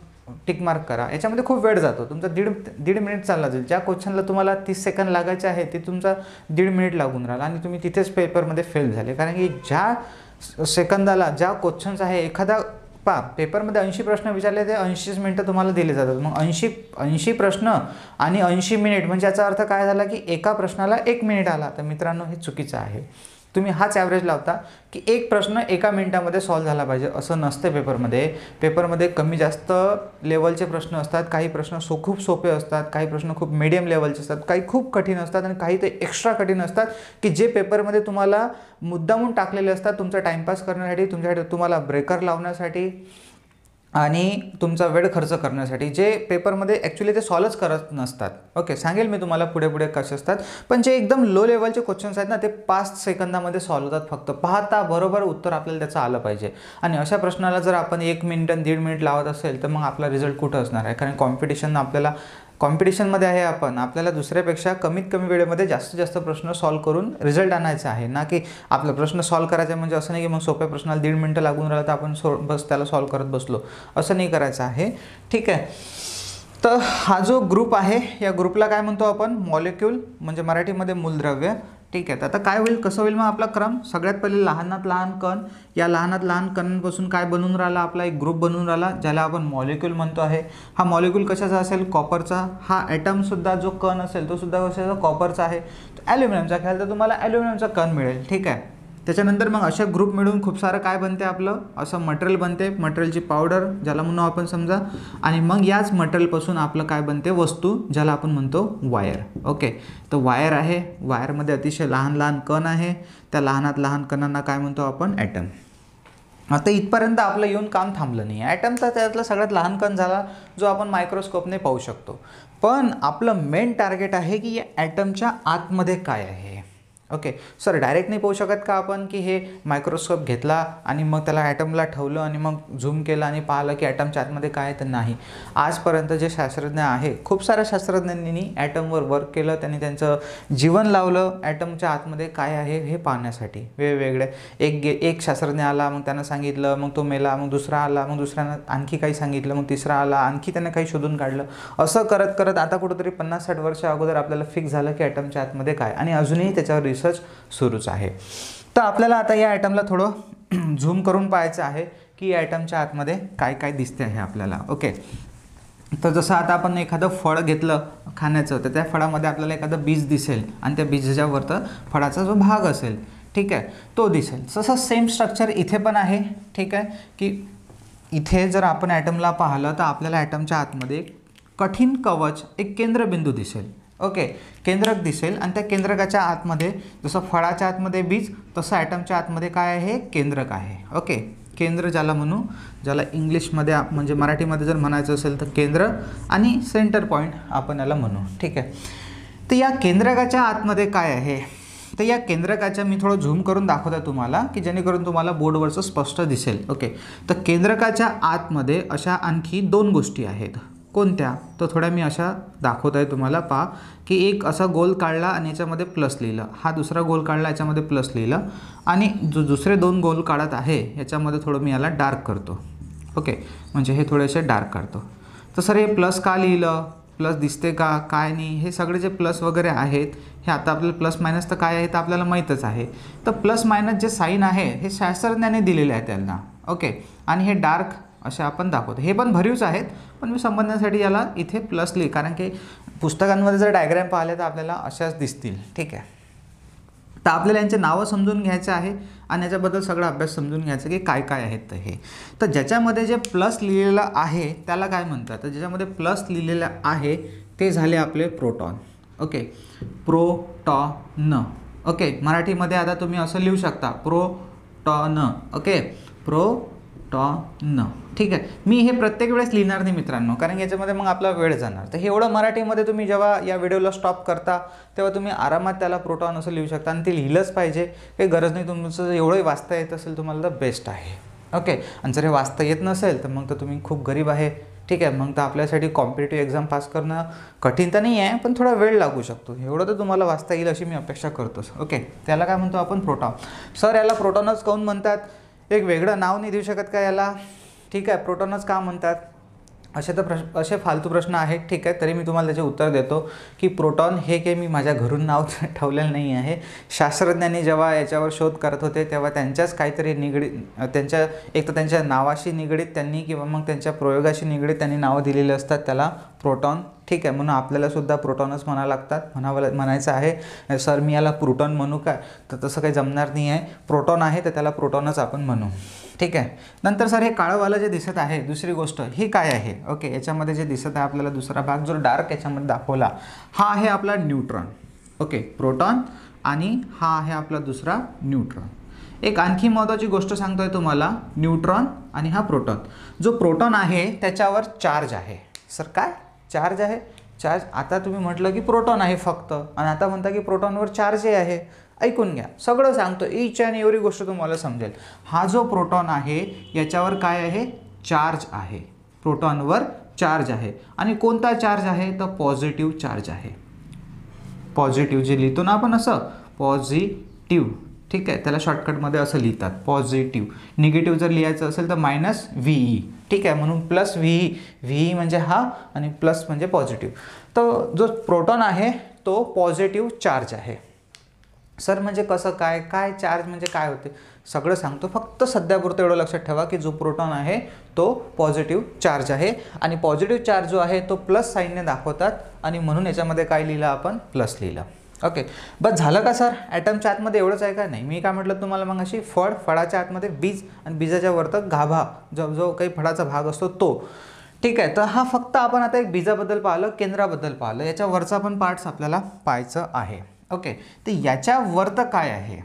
टिकमार्क करा याच्यामध्ये खूप वेळ जातो तुमचा दीड दीड मिनिट चालला जाईल ज्या क्वेश्चनला तुम्हाला तीस सेकंद लागायचे आहे ते तुमचा दीड मिनिट लागून राहिला आणि तुम्ही तिथेच पेपरमध्ये फेल झाले कारण की ज्या सेकंदाला ज्या क्वेश्चन्स आहे एखादा पा पेपरमध्ये ऐंशी प्रश्न विचारले ते ऐंशीच मिनटं तुम्हाला दिले जातात मग ऐंशी ऐंशी प्रश्न आणि ऐंशी मिनिट म्हणजे याचा अर्थ काय झाला की एका प्रश्नाला एक मिनिट आला तर मित्रांनो हे चुकीचं आहे तुम्ही हाच ॲव्हरेज लावता की एक प्रश्न एका मिनटामध्ये सॉल्व झाला पाहिजे असं नसते पेपरमध्ये पेपरमध्ये कमी जास्त लेवलचे प्रश्न असतात काही प्रश्न सो खूप सोपे असतात काही प्रश्न खूप मिडियम लेवलचे असतात काही खूप कठीण असतात आणि काही ते एक्स्ट्रा कठीण असतात की जे पेपरमध्ये तुम्हाला मुद्दामून टाकलेले असतात तुमचा टाईमपास करण्यासाठी तुमच्यासाठी तुम्हाला ब्रेकर लावण्यासाठी आणि तुमचा वेळ खर्च करण्यासाठी जे पेपरमध्ये ॲक्च्युली ते सॉल्वच करत नसतात ओके सांगेल मी तुम्हाला पुढे पुढे कसे असतात पण जे एकदम लो लेवलचे क्वेश्चन्स आहेत ना ते पाच सेकंदामध्ये सॉल्व होतात फक्त पाहता बरोबर उत्तर आपल्याला त्याचं आलं पाहिजे आणि अशा प्रश्नाला जर आपण एक मिनिट आणि दीड मिनिट लावत असेल तर मग आपला रिझल्ट कुठं असणार आहे कारण कॉम्पिटिशन आपल्याला कॉम्पिटिशनमध्ये आहे आपण आपल्याला दुसऱ्यापेक्षा कमीत कमी वेळेमध्ये जास्तीत जास्त प्रश्न सॉल्व करून रिझल्ट आणायचा आहे ना की आपला प्रश्न सॉल्व करायचा म्हणजे असं नाही की मग सोप्या प्रश्नाला दीड मिनटं लागून राहिलं तर आपण सो बस त्याला सॉल्व करत बसलो असं नाही करायचं आहे ठीक आहे तर हा जो ग्रुप आहे या ग्रुपला काय म्हणतो आपण मॉलिक्यूल म्हणजे मराठीमध्ये मूलद्रव्य ठीक आहे तर आता काय होईल कसं होईल मग आपला क्रम सगळ्यात पहिले लहानात लहान कण या लहानात लहान कणांपासून काय बनून राहिला आपला एक ग्रुप बनून राहिला ज्याला आपण मॉलिक्यूल म्हणतो आहे हा मॉलिक्यूल कशाचा असेल कॉपरचा हा ॲटमसुद्धा जो कण असेल तो सुद्धा कशाचा कॉपरचा आहे ॲल्युमिनियमचा खेळ तर तुम्हाला ॲल्युमिनियमचा कण मिळेल ठीक आहे त्याच्यानंतर मग अशा ग्रुप मिळून खूप सारं काय बनते आपलं असं मटेरियल बनते मटेरियलची पावडर ज्याला म्हणू आपण समजा आणि मग याच मटेरियलपासून आपलं काय बनते वस्तू ज्याला आपण म्हणतो वायर ओके तर वायर आहे वायरमध्ये अतिशय लहान लहान कण आहे त्या लहानात लहान कणांना काय म्हणतो आपण ॲटम आता इथपर्यंत आपलं येऊन काम थांबलं नाही तर त्यातला सगळ्यात लहान कण झाला जो आपण मायक्रोस्कोपने पाहू शकतो पण आपलं मेन टार्गेट आहे की या ॲटमच्या आतमध्ये काय आहे ओके सर डायरेक्ट नाही पाहू शकत का आपण की हे मायक्रोस्कोप घेतला आणि मग त्याला ॲटमला ठेवलं आणि मग झूम केलं आणि पाहिलं की ॲटमच्या आतमध्ये काय तर नाही आजपर्यंत जे शास्त्रज्ञ आहे खूप साऱ्या शास्त्रज्ञांनी ॲटमवर वर्क केलं त्यांनी त्यांचं जीवन लावलं ॲटमच्या आतमध्ये काय आहे हे पाहण्यासाठी वेगवेगळे एक गे एक शास्त्रज्ञ आला मग त्यांना सांगितलं मग तो मेला मग दुसरा आला मग दुसऱ्यानं आणखी काही सांगितलं मग तिसरा आला आणखी त्यांना काही शोधून काढलं असं करत करत आता कुठंतरी पन्नास साठ वर्ष अगोदर आपल्याला फिक्स झालं की ॲटमच्या आतमध्ये काय आणि अजूनही त्याच्यावर रिसर्च सुरुच सुरूच आहे तर आपल्याला आता या आयटमला थोडं झूम करून पाहायचं आहे की या आयटमच्या आतमध्ये काय काय दिसते आहे आपल्याला ओके तर जसं आता आपण एखादं फळ घेतलं खाण्याचं तर त्या फळामध्ये आपल्याला एखादं बीज दिसेल आणि त्या बीजाच्या वरतं फळाचा जो भाग असेल ठीक आहे तो दिसेल तसं सेम स्ट्रक्चर इथे पण आहे ठीक आहे की इथे जर आपण ॲटमला पाहिलं तर आपल्याला ॲटमच्या आतमध्ये कठीण कवच एक केंद्रबिंदू दिसेल ओके केंद्रक दिसेल आणि त्या केंद्रकाच्या आतमध्ये जसं फळाच्या आतमध्ये बीज तसं ॲटमच्या आतमध्ये काय आहे केंद्रक आहे ओके केंद्र ज्याला म्हणू ज्याला इंग्लिशमध्ये म्हणजे मराठीमध्ये जर म्हणायचं असेल तर केंद्र आणि सेंटर पॉईंट आपण याला म्हणू ठीक आहे तर या केंद्रकाच्या आतमध्ये काय आहे तर या केंद्रकाच्या मी थोडं झूम करून दाखवतो तुम्हाला की जेणेकरून तुम्हाला बोर्डवरचं स्पष्ट दिसेल ओके तर केंद्रकाच्या आतमध्ये अशा आणखी दोन गोष्टी आहेत कोणत्या तर थोड्या मी अशा दाखवत आहे तुम्हाला पा की एक असा गोल काढला आणि याच्यामध्ये प्लस लिहिलं हा दुसरा गोल काढला याच्यामध्ये प्लस लिहिलं आणि जो दुसरे दोन गोल काढत आहे याच्यामध्ये थोडं मी याला डार्क करतो ओके म्हणजे हे थोडेसे डार्क करतो तर सर हे प्लस का लिहिलं प्लस दिसते का काय नाही हे सगळे जे प्लस वगैरे आहेत हे आता आपल्याला प्लस मायनस तर काय आहे तर आपल्याला माहीतच आहे तर प्लस मायनस जे साईन आहे हे शास्त्रज्ञाने दिलेले आहे त्यांना ओके आणि हे डार्क असे आपण दाखवतो हे पण भरीवच आहेत पण मी समजण्यासाठी याला इथे प्लस लिही कारण की पुस्तकांमध्ये जर डायग्रॅम पाहिले तर आपल्याला अशाच दिसतील ठीक आहे तर आपल्याला यांचे नावं समजून घ्यायचं आहे आणि याच्याबद्दल सगळा अभ्यास समजून घ्यायचा की काय काय आहेत तर हे तर ज्याच्यामध्ये जे प्लस लिहिलेलं आहे त्याला काय म्हणतात तर ज्याच्यामध्ये प्लस लिहिलेलं आहे ते झाले आपले प्रोटॉन ओके प्रोटॉन ओके मराठीमध्ये आता तुम्ही असं लिहू शकता प्रोटॉन ओके प्रोटॉन ठीक आहे मी हे प्रत्येक वेळेस लिहिणार नाही मित्रांनो कारण याच्यामध्ये मग आपला वेळ जाणार तर हे एवढं मराठीमध्ये तुम्ही जेव्हा या व्हिडिओला स्टॉप करता तेव्हा तुम्ही आरामात त्याला प्रोटॉन असं लिहू शकता आणि ते लिहिलंच पाहिजे काही गरज नाही तुमचं एवढंही वाचता येत असेल तुम्हाला तर बेस्ट आहे ओके आणि जर हे वाचता येत नसेल तर मग तर तुम्ही खूप गरीब आहे ठीक आहे मग तर आपल्यासाठी कॉम्पिटेटिव्ह एक्झाम पास करणं कठीण तर नाही आहे पण थोडा वेळ लागू शकतो एवढं तर तुम्हाला वाचता येईल अशी मी अपेक्षा करतोच ओके त्याला काय म्हणतो आपण प्रोटॉन सर याला प्रोटॉनच काऊन म्हणतात एक वेगळं नाव नाही देऊ शकत का याला ठीक आहे प्रोटॉनच का म्हणतात असे तर प्रश्न असे फालतू प्रश्न आहेत ठीक आहे तरी मी तुम्हाला त्याचे उत्तर देतो की प्रोटॉन हे काही मी माझ्या घरून नाव ठेवलेलं नाही आहे शास्त्रज्ञांनी जेव्हा याच्यावर शोध करत होते तेव्हा त्यांच्याच काहीतरी निगडीत त्यांच्या एक तर त्यांच्या नावाशी निगडीत त्यांनी किंवा मग त्यांच्या प्रयोगाशी निगडीत त्यांनी नावं दिलेली असतात त्याला प्रोटॉन ठीक आहे म्हणून आपल्याला सुद्धा प्रोटॉनच म्हणा लागतात म्हणावं म्हणायचं आहे सर मी याला प्रोटॉन म्हणू काय तर तसं काही जमणार नाही आहे प्रोटॉन आहे तर त्याला प्रोटॉनच आपण म्हणू ठीक आहे नंतर सर हे काळंवालं जे दिसत आहे दुसरी गोष्ट ही काय आहे ओके याच्यामध्ये जे दिसत आहे आपल्याला दुसरा भाग जो डार्क याच्यामध्ये दाखवला हा आहे आपला न्यूट्रॉन ओके प्रोटॉन आणि हा आहे आपला दुसरा न्यूट्रॉन एक आणखी महत्त्वाची गोष्ट सांगतोय तुम्हाला न्यूट्रॉन आणि हा प्रोटॉन जो प्रोटॉन आहे त्याच्यावर चार्ज आहे सर काय चार्ज आहे चार्ज आता तुम्ही म्हटलं की प्रोटॉन आहे फक्त आणि आता म्हणता की प्रोटॉनवर चार्जही आहे ऐकून घ्या सगळं सांगतो ईच आणि एवढी गोष्ट तुम्हाला समजेल हा जो प्रोटॉन आहे याच्यावर काय आहे चार्ज आहे प्रोटॉनवर चार्ज आहे आणि कोणता चार्ज आहे तर पॉझिटिव्ह चार्ज आहे पॉझिटिव्ह जे लिहितो ना आपण असं पॉझिटिव्ह ठीक आहे त्याला शॉर्टकटमध्ये असं लिहितात पॉझिटिव्ह निगेटिव्ह जर लिहायचं असेल तर मायनस व्हीई e. ठीक आहे म्हणून प्लस व्ही व्हीई म्हणजे हा आणि प्लस म्हणजे पॉझिटिव्ह तर जो प्रोटॉन आहे तो पॉझिटिव्ह चार्ज आहे सर म्हणजे कसं काय काय चार्ज म्हणजे काय होते सगळं सांगतो फक्त सध्यापुरतं एवढं लक्षात ठेवा की जो प्रोटॉन आहे तो पॉझिटिव्ह चार्ज आहे आणि पॉझिटिव्ह चार्ज जो आहे तो प्लस साईनने दाखवतात आणि म्हणून याच्यामध्ये काय लिहिलं आपण प्लस लिहिलं ओके बस झालं का सर ॲटमच्या आतमध्ये एवढंच आहे का नाही मी काय म्हटलं तुम्हाला मग अशी फळ फळाच्या आतमध्ये बीज आणि बीजाच्या वरतं गाभा जो जो काही फळाचा भाग असतो तो ठीक आहे तर हा फक्त आपण आता एक बीजाबद्दल पाहिलं केंद्राबद्दल पाहिलं याच्या वरचा पण पार्ट्स आपल्याला पाहायचं आहे ओके तर याच्या वरत काय आहे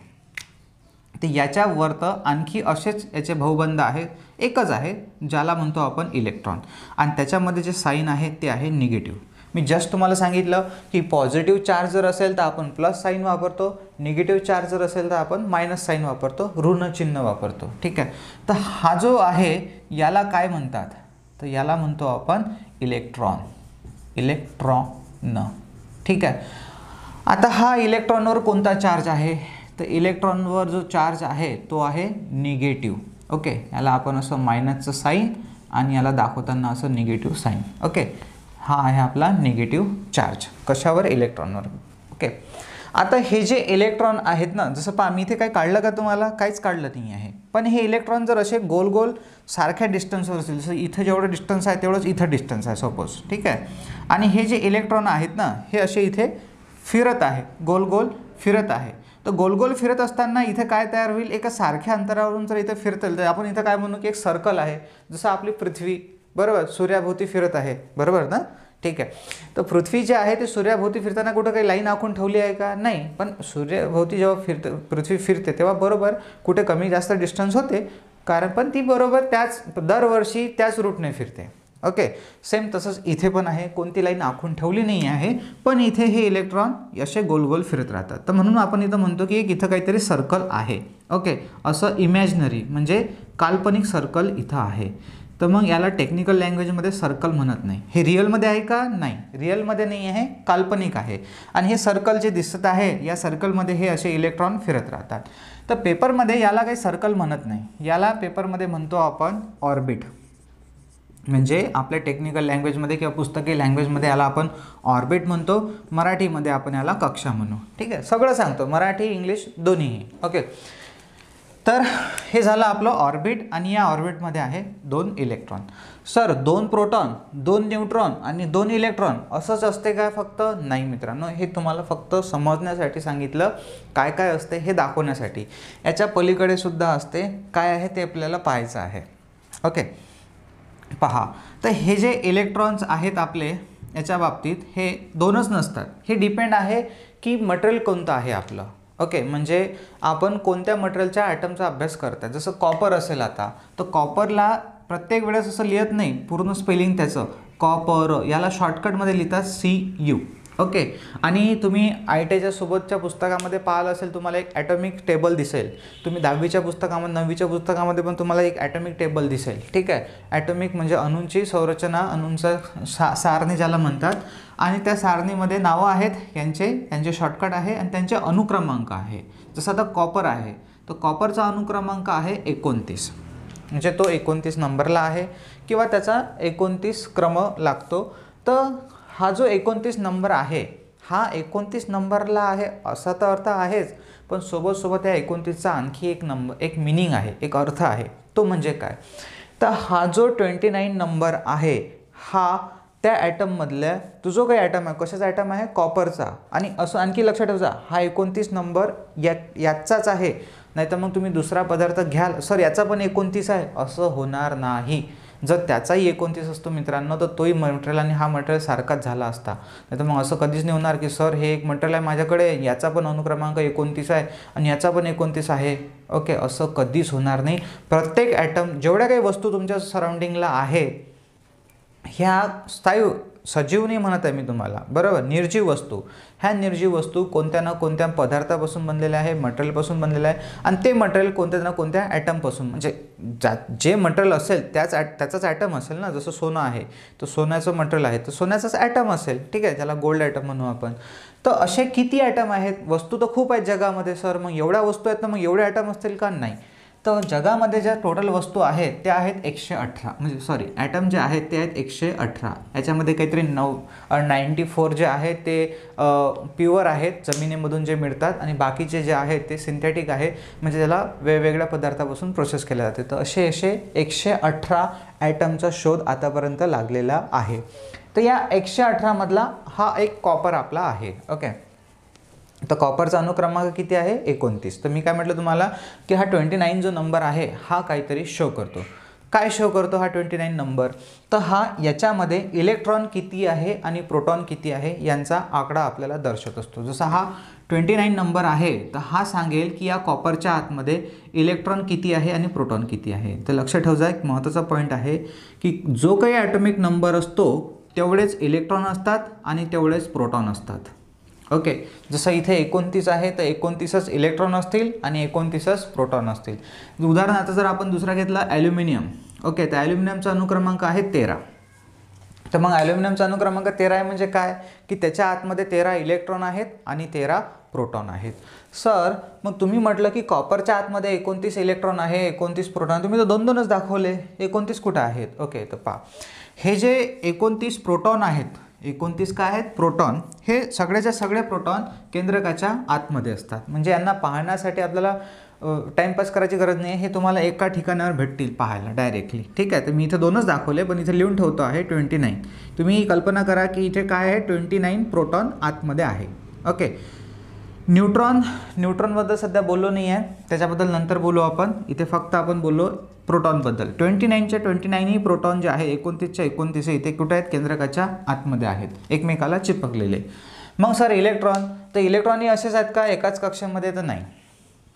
तर याच्या वरत आणखी असेच याचे भाऊबंद आहेत एकच आहे ज्याला म्हणतो आपण इलेक्ट्रॉन आणि त्याच्यामध्ये जे साईन आहे ते आहे निगेटिव्ह मी जस्ट तुम्हाला सांगितलं की पॉझिटिव्ह चार्ज जर असेल तर आपण प्लस साईन वापरतो निगेटिव्ह चार्ज जर असेल तर आपण मायनस साईन वापरतो ऋणचिन्ह वापरतो ठीक आहे तर हा जो आहे याला काय म्हणतात तर याला म्हणतो आपण इलेक्ट्रॉन इलेक्ट्रॉन ठीक आहे आता हा इलेक्ट्रॉनवर कोणता चार्ज आहे तर इलेक्ट्रॉनवर जो चार्ज आहे तो आहे निगेटिव्ह ओके याला आपण असं मायनसचं साईन आणि याला दाखवताना असं निगेटिव्ह साईन ओके हा आहे आपला निगेटिव्ह चार्ज कशावर इलेक्ट्रॉनवर ओके आता हे जे इलेक्ट्रॉन आहेत ना जसं पहा मी इथे काय काढलं का तुम्हाला काहीच काढलं नाही आहे पण हे इलेक्ट्रॉन जर असे गोल गोल सारख्या डिस्टन्सवर असतील जसं इथं जेवढं डिस्टन्स आहे तेवढंच इथं डिस्टन्स आहे सपोज ठीक आहे आणि हे जे इलेक्ट्रॉन आहेत ना हे असे इथे फिरत आहे गोल गोल फिरत आहे तर गोल गोल फिरत असताना इथे काय तयार होईल एका सारख्या अंतरावरून जर इथं फिरतील तर आपण इथं काय म्हणू की एक सर्कल आहे जसं आपली पृथ्वी बरोबर सूर्याभोवती फिरत आहे बरोबर ना ठीक आहे तर पृथ्वी जे आहे ते सूर्याभोवती फिरताना कुठं काही लाईन आखून ठेवली आहे का नाही पण सूर्याभोवती जेव्हा फिरते पृथ्वी फिरते तेव्हा बरोबर कुठे कमी जास्त डिस्टन्स होते कारण पण ती बरोबर त्याच दरवर्षी त्याच रूटने फिरते ओके सेम तसंच इथे पण आहे कोणती लाईन आखून ठेवली नाही आहे पण इथे हे इलेक्ट्रॉन असे गोल गोल फिरत राहतात तर म्हणून आपण इथं म्हणतो की एक इथं काहीतरी सर्कल आहे ओके असं इमॅजिनरी म्हणजे काल्पनिक सर्कल इथं आहे तर मग याला टेक्निकल लँग्वेजमध्ये सर्कल म्हणत नाही हे रिअलमध्ये आहे का नाही रिअलमध्ये नाही आहे काल्पनिक आहे आणि हे सर्कल जे दिसत आहे या सर्कलमध्ये हे असे इलेक्ट्रॉन फिरत राहतात तर पेपरमध्ये याला काही सर्कल म्हणत नाही याला पेपरमध्ये म्हणतो आपण ऑर्बिट म्हणजे आपल्या टेक्निकल लँग्वेजमध्ये किंवा पुस्तकी लँग्वेजमध्ये याला आपण ऑर्बिट म्हणतो मराठीमध्ये आपण याला कक्षा म्हणू ठीक आहे सगळं सांगतो मराठी इंग्लिश दोन्हीही ओके तर हे झालं आपलं ऑर्बिट आणि या ऑर्बिटमध्ये आहे दोन इलेक्ट्रॉन सर दोन प्रोटॉन दोन न्यूट्रॉन आणि दोन इलेक्ट्रॉन असंच असते काय फक्त नाही मित्रांनो हे तुम्हाला फक्त समजण्यासाठी सांगितलं काय काय असते हे दाखवण्यासाठी याच्या पलीकडे सुद्धा असते काय आहे ते आपल्याला पाहायचं आहे ओके पहा तर हे जे इलेक्ट्रॉन्स आहेत आपले याच्या बाबतीत हे दोनच नसतात हे डिपेंड आहे की मटेरियल कोणतं आहे आपलं ओके म्हणजे आपण कोणत्या मटेरियलच्या ॲटमचा अभ्यास करताय जसं कॉपर असेल आता तर कॉपरला प्रत्येक वेळेस असं लिहित नाही पूर्ण स्पेलिंग त्याचं कॉपर याला शॉर्टकटमध्ये लिहितात सी यू ओके आणि तुम्ही आय टीच्या सोबतच्या पुस्तकामध्ये पाहिलं असेल तुम्हाला एक ॲटॉमिक टेबल दिसेल तुम्ही दहावीच्या पुस्तकामध्ये नववीच्या पुस्तकामध्ये पण तुम्हाला एक ॲटॉमिक टेबल दिसेल ठीक आहे ॲटॉमिक म्हणजे अणूंची संरचना अणूंचा सा सारणी ज्याला म्हणतात आणि त्या सारणीमध्ये नावं आहेत यांचे त्यांचे शॉर्टकट आहे आणि त्यांचे अनुक्रमांक आहे जसं आता कॉपर आहे तर कॉपरचा अनुक्रमांक आहे एकोणतीस म्हणजे तो एकोणतीस नंबरला आहे किंवा त्याचा एकोणतीस क्रम लागतो तर हा जो एकोणतीस नंबर आहे हा एकोणतीस नंबरला आहे असा तर अर्थ आहेच पण सोबतसोबत या एकोणतीसचा आणखी एक नंबर एक मिनिंग आहे एक अर्थ आहे तो म्हणजे काय तर हा जो ट्वेंटी नाईन नंबर आहे हा त्या ॲटममधल्या तो जो काही ॲटम आहे कशाचा ॲटम आहे कॉपरचा आणि असं आणखी लक्षात ठेवचा हा एकोणतीस नंबर या याचाच आहे नाहीतर मग तुम्ही दुसरा पदार्थ घ्याल सर याचा पण एकोणतीस आहे असं होणार नाही जर त्याचाही एकोणतीस असतो मित्रांनो तर तोही मटेरियल आणि हा मटेरियल सारखाच झाला असता नाही तर मग असं कधीच नाही होणार की सर हे एक मटेरियल आहे माझ्याकडे याचा पण अनुक्रमांक एकोणतीस आहे आणि याचा पण एकोणतीस आहे ओके असं कधीच होणार नाही प्रत्येक ॲटम जेवढ्या काही वस्तू तुमच्या सराउंडिंगला आहे ह्या स्थायू सजीव नाही म्हणत आहे मी तुम्हाला बरोबर निर्जीव वस्तू ह्या निर्जीव वस्तू कोणत्या ना कोणत्या पदार्थापासून बनलेल्या आहे मटेरियलपासून बनलेलं आहे आणि ते मटेरियल कोणत्या ना कोणत्या ॲटमपासून म्हणजे ज्या जे मटेरियल असेल त्याच ॲट त्याचाच ॲटम असेल ना जसं सोनं आहे तर सोन्याचं मटेरियल आहे तर सोन्याचाच ॲटम असेल ठीक आहे त्याला गोल्ड ॲटम म्हणू आपण तर असे किती ॲटम आहेत वस्तू तर खूप आहेत जगामध्ये सर मग एवढ्या वस्तू आहेत ना मग एवढे ॲटम असतील का नाही तर जगामध्ये ज्या टोटल वस्तू आहेत त्या आहेत एकशे अठरा म्हणजे सॉरी ॲटम जे आहेत ते आहेत एकशे अठरा याच्यामध्ये काहीतरी नऊ नाईंटी फोर जे आहे ते प्युअर आहेत जमिनीमधून जे मिळतात आणि बाकीचे जे आहेत ते सिंथेटिक आहे म्हणजे त्याला वेगवेगळ्या पदार्थापासून प्रोसेस केले जाते तर असे असे एकशे अठरा ॲटमचा शोध आतापर्यंत लागलेला आहे तर या एकशे अठरामधला हा एक कॉपर आपला आहे ओके तर कॉपरचा अनुक्रमांक किती आहे एकोणतीस तर मी काय म्हटलं तुम्हाला की हा ट्वेंटी नाईन जो नंबर आहे हा काहीतरी शो करतो काय शो करतो हा ट्वेंटी नाईन नंबर तर हा याच्यामध्ये इलेक्ट्रॉन किती आहे आणि प्रोटॉन किती आहे यांचा आकडा आपल्याला दर्शवत असतो जसा हा ट्वेंटी नाईन नंबर आहे तर हा सांगेल की या कॉपरच्या आतमध्ये इलेक्ट्रॉन किती आहे आणि प्रोटॉन किती आहे तर लक्ष ठेवजा एक महत्त्वाचा पॉईंट आहे की जो काही ॲटॉमिक नंबर असतो तेवढेच इलेक्ट्रॉन असतात आणि तेवढेच प्रोटॉन असतात ओके जसं इथे एकोणतीस आहे तर एकोणतीसच इलेक्ट्रॉन असतील आणि एकोणतीसच प्रोटॉन असतील उदाहरणार्थ जर आपण दुसरा घेतला ॲल्युमिनियम ओके तर ॲल्युमिनियमचा अनुक्रमांक आहे तेरा तर मग ॲल्युमिनियमचा अनुक्रमांक तेरा आहे म्हणजे काय की त्याच्या आतमध्ये तेरा इलेक्ट्रॉन आहेत आणि तेरा प्रोटॉन आहेत सर मग तुम्ही म्हटलं की कॉपरच्या आतमध्ये एकोणतीस इलेक्ट्रॉन आहे एकोणतीस प्रोटॉन तुम्ही तर दोन दोनच दाखवले एकोणतीस कुठं आहेत ओके तर पा हे जे एकोणतीस प्रोटॉन आहेत एकोणतीस काय आहेत प्रोटॉन हे सगळ्याच्या सगळे प्रोटॉन केंद्रकाच्या आतमध्ये असतात म्हणजे यांना पाहण्यासाठी आपल्याला टाईमपास करायची गरज नाही हे तुम्हाला एका ठिकाणावर भेटतील पाहायला डायरेक्टली ठीक आहे तर मी इथे दोनच दाखवले पण इथे लिहून ठेवतो आहे ट्वेंटी नाईन तुम्ही कल्पना करा की इथे काय आहे ट्वेंटी नाईन प्रोटॉन आतमध्ये आहे ओके न्यूट्रॉन न्यूट्रॉनबद्दल सध्या बोललो नाही आहे त्याच्याबद्दल नंतर बोलू आपण इथे फक्त आपण बोललो प्रोटॉनबद्दल ट्वेंटी नाईनच्या ट्वेंटी नाईनही प्रोटॉन जे आहे एकोणतीसच्या एकोणतीस इथे कुठे आहेत केंद्रकाच्या आतमध्ये आहेत एकमेकाला चिपकलेले मग सर इलेक्ट्रॉन तर इलेक्ट्रॉनही असेच आहेत का एकाच कक्षेमध्ये तर नाही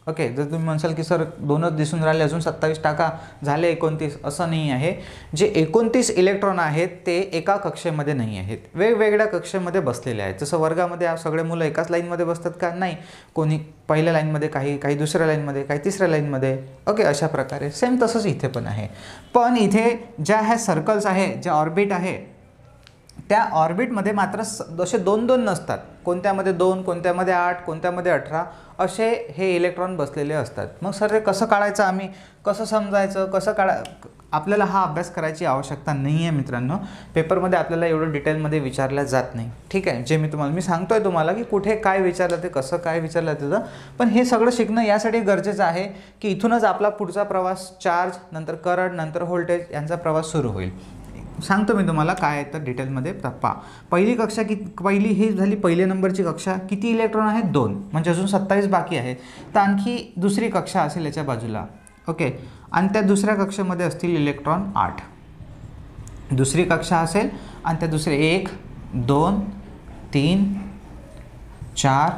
ओके जर तुम्ही म्हणसाल की सर दोनच दिसून राहिले अजून सत्तावीस टाका झाले एकोणतीस असं नाही आहे जे एकोणतीस इलेक्ट्रॉन आहेत ते एका कक्षेमध्ये नाही आहेत वेगवेगळ्या कक्षेमध्ये बसलेले आहेत जसं वर्गामध्ये सगळे मुलं एकाच लाईनमध्ये बसतात का नाही कोणी पहिल्या लाईनमध्ये काही काही दुसऱ्या लाईनमध्ये काही तिसऱ्या लाईनमध्ये ओके अशा प्रकारे सेम तसंच इथे पण आहे पण इथे ज्या ह्या सर्कल्स आहे ज्या ऑर्बिट आहे त्या ऑर्बिटमध्ये मात्र असे दोन दोन नसतात कोणत्यामध्ये दोन कोणत्यामध्ये आठ कोणत्यामध्ये अठरा असे हे इलेक्ट्रॉन बसलेले असतात मग सर हे कसं काढायचं आम्ही कसं समजायचं कसं काढा आपल्याला हा अभ्यास करायची आवश्यकता नाही आहे मित्रांनो पेपरमध्ये आपल्याला एवढं डिटेलमध्ये विचारलं जात नाही ठीक आहे जे मी तुम्हाला मी सांगतो आहे तुम्हाला की कुठे काय विचारलं ते कसं काय विचारलं त्याचं पण हे सगळं शिकणं यासाठी गरजेचं आहे की इथूनच आपला पुढचा प्रवास चार्ज नंतर करंट नंतर व्होल्टेज यांचा प्रवास सुरू होईल सांगतो मी तुम्हाला काय आहे तर डिटेलमध्ये पा पहिली कक्षा कि पहिली ही झाली पहिले नंबरची कक्षा किती इलेक्ट्रॉन आहेत दोन म्हणजे अजून सत्तावीस बाकी आहे तर आणखी दुसरी कक्षा असेल याच्या बाजूला ओके आणि त्या दुसऱ्या कक्षेमध्ये असतील इलेक्ट्रॉन आठ दुसरी कक्षा असेल आणि त्या दुसरे एक दोन तीन चार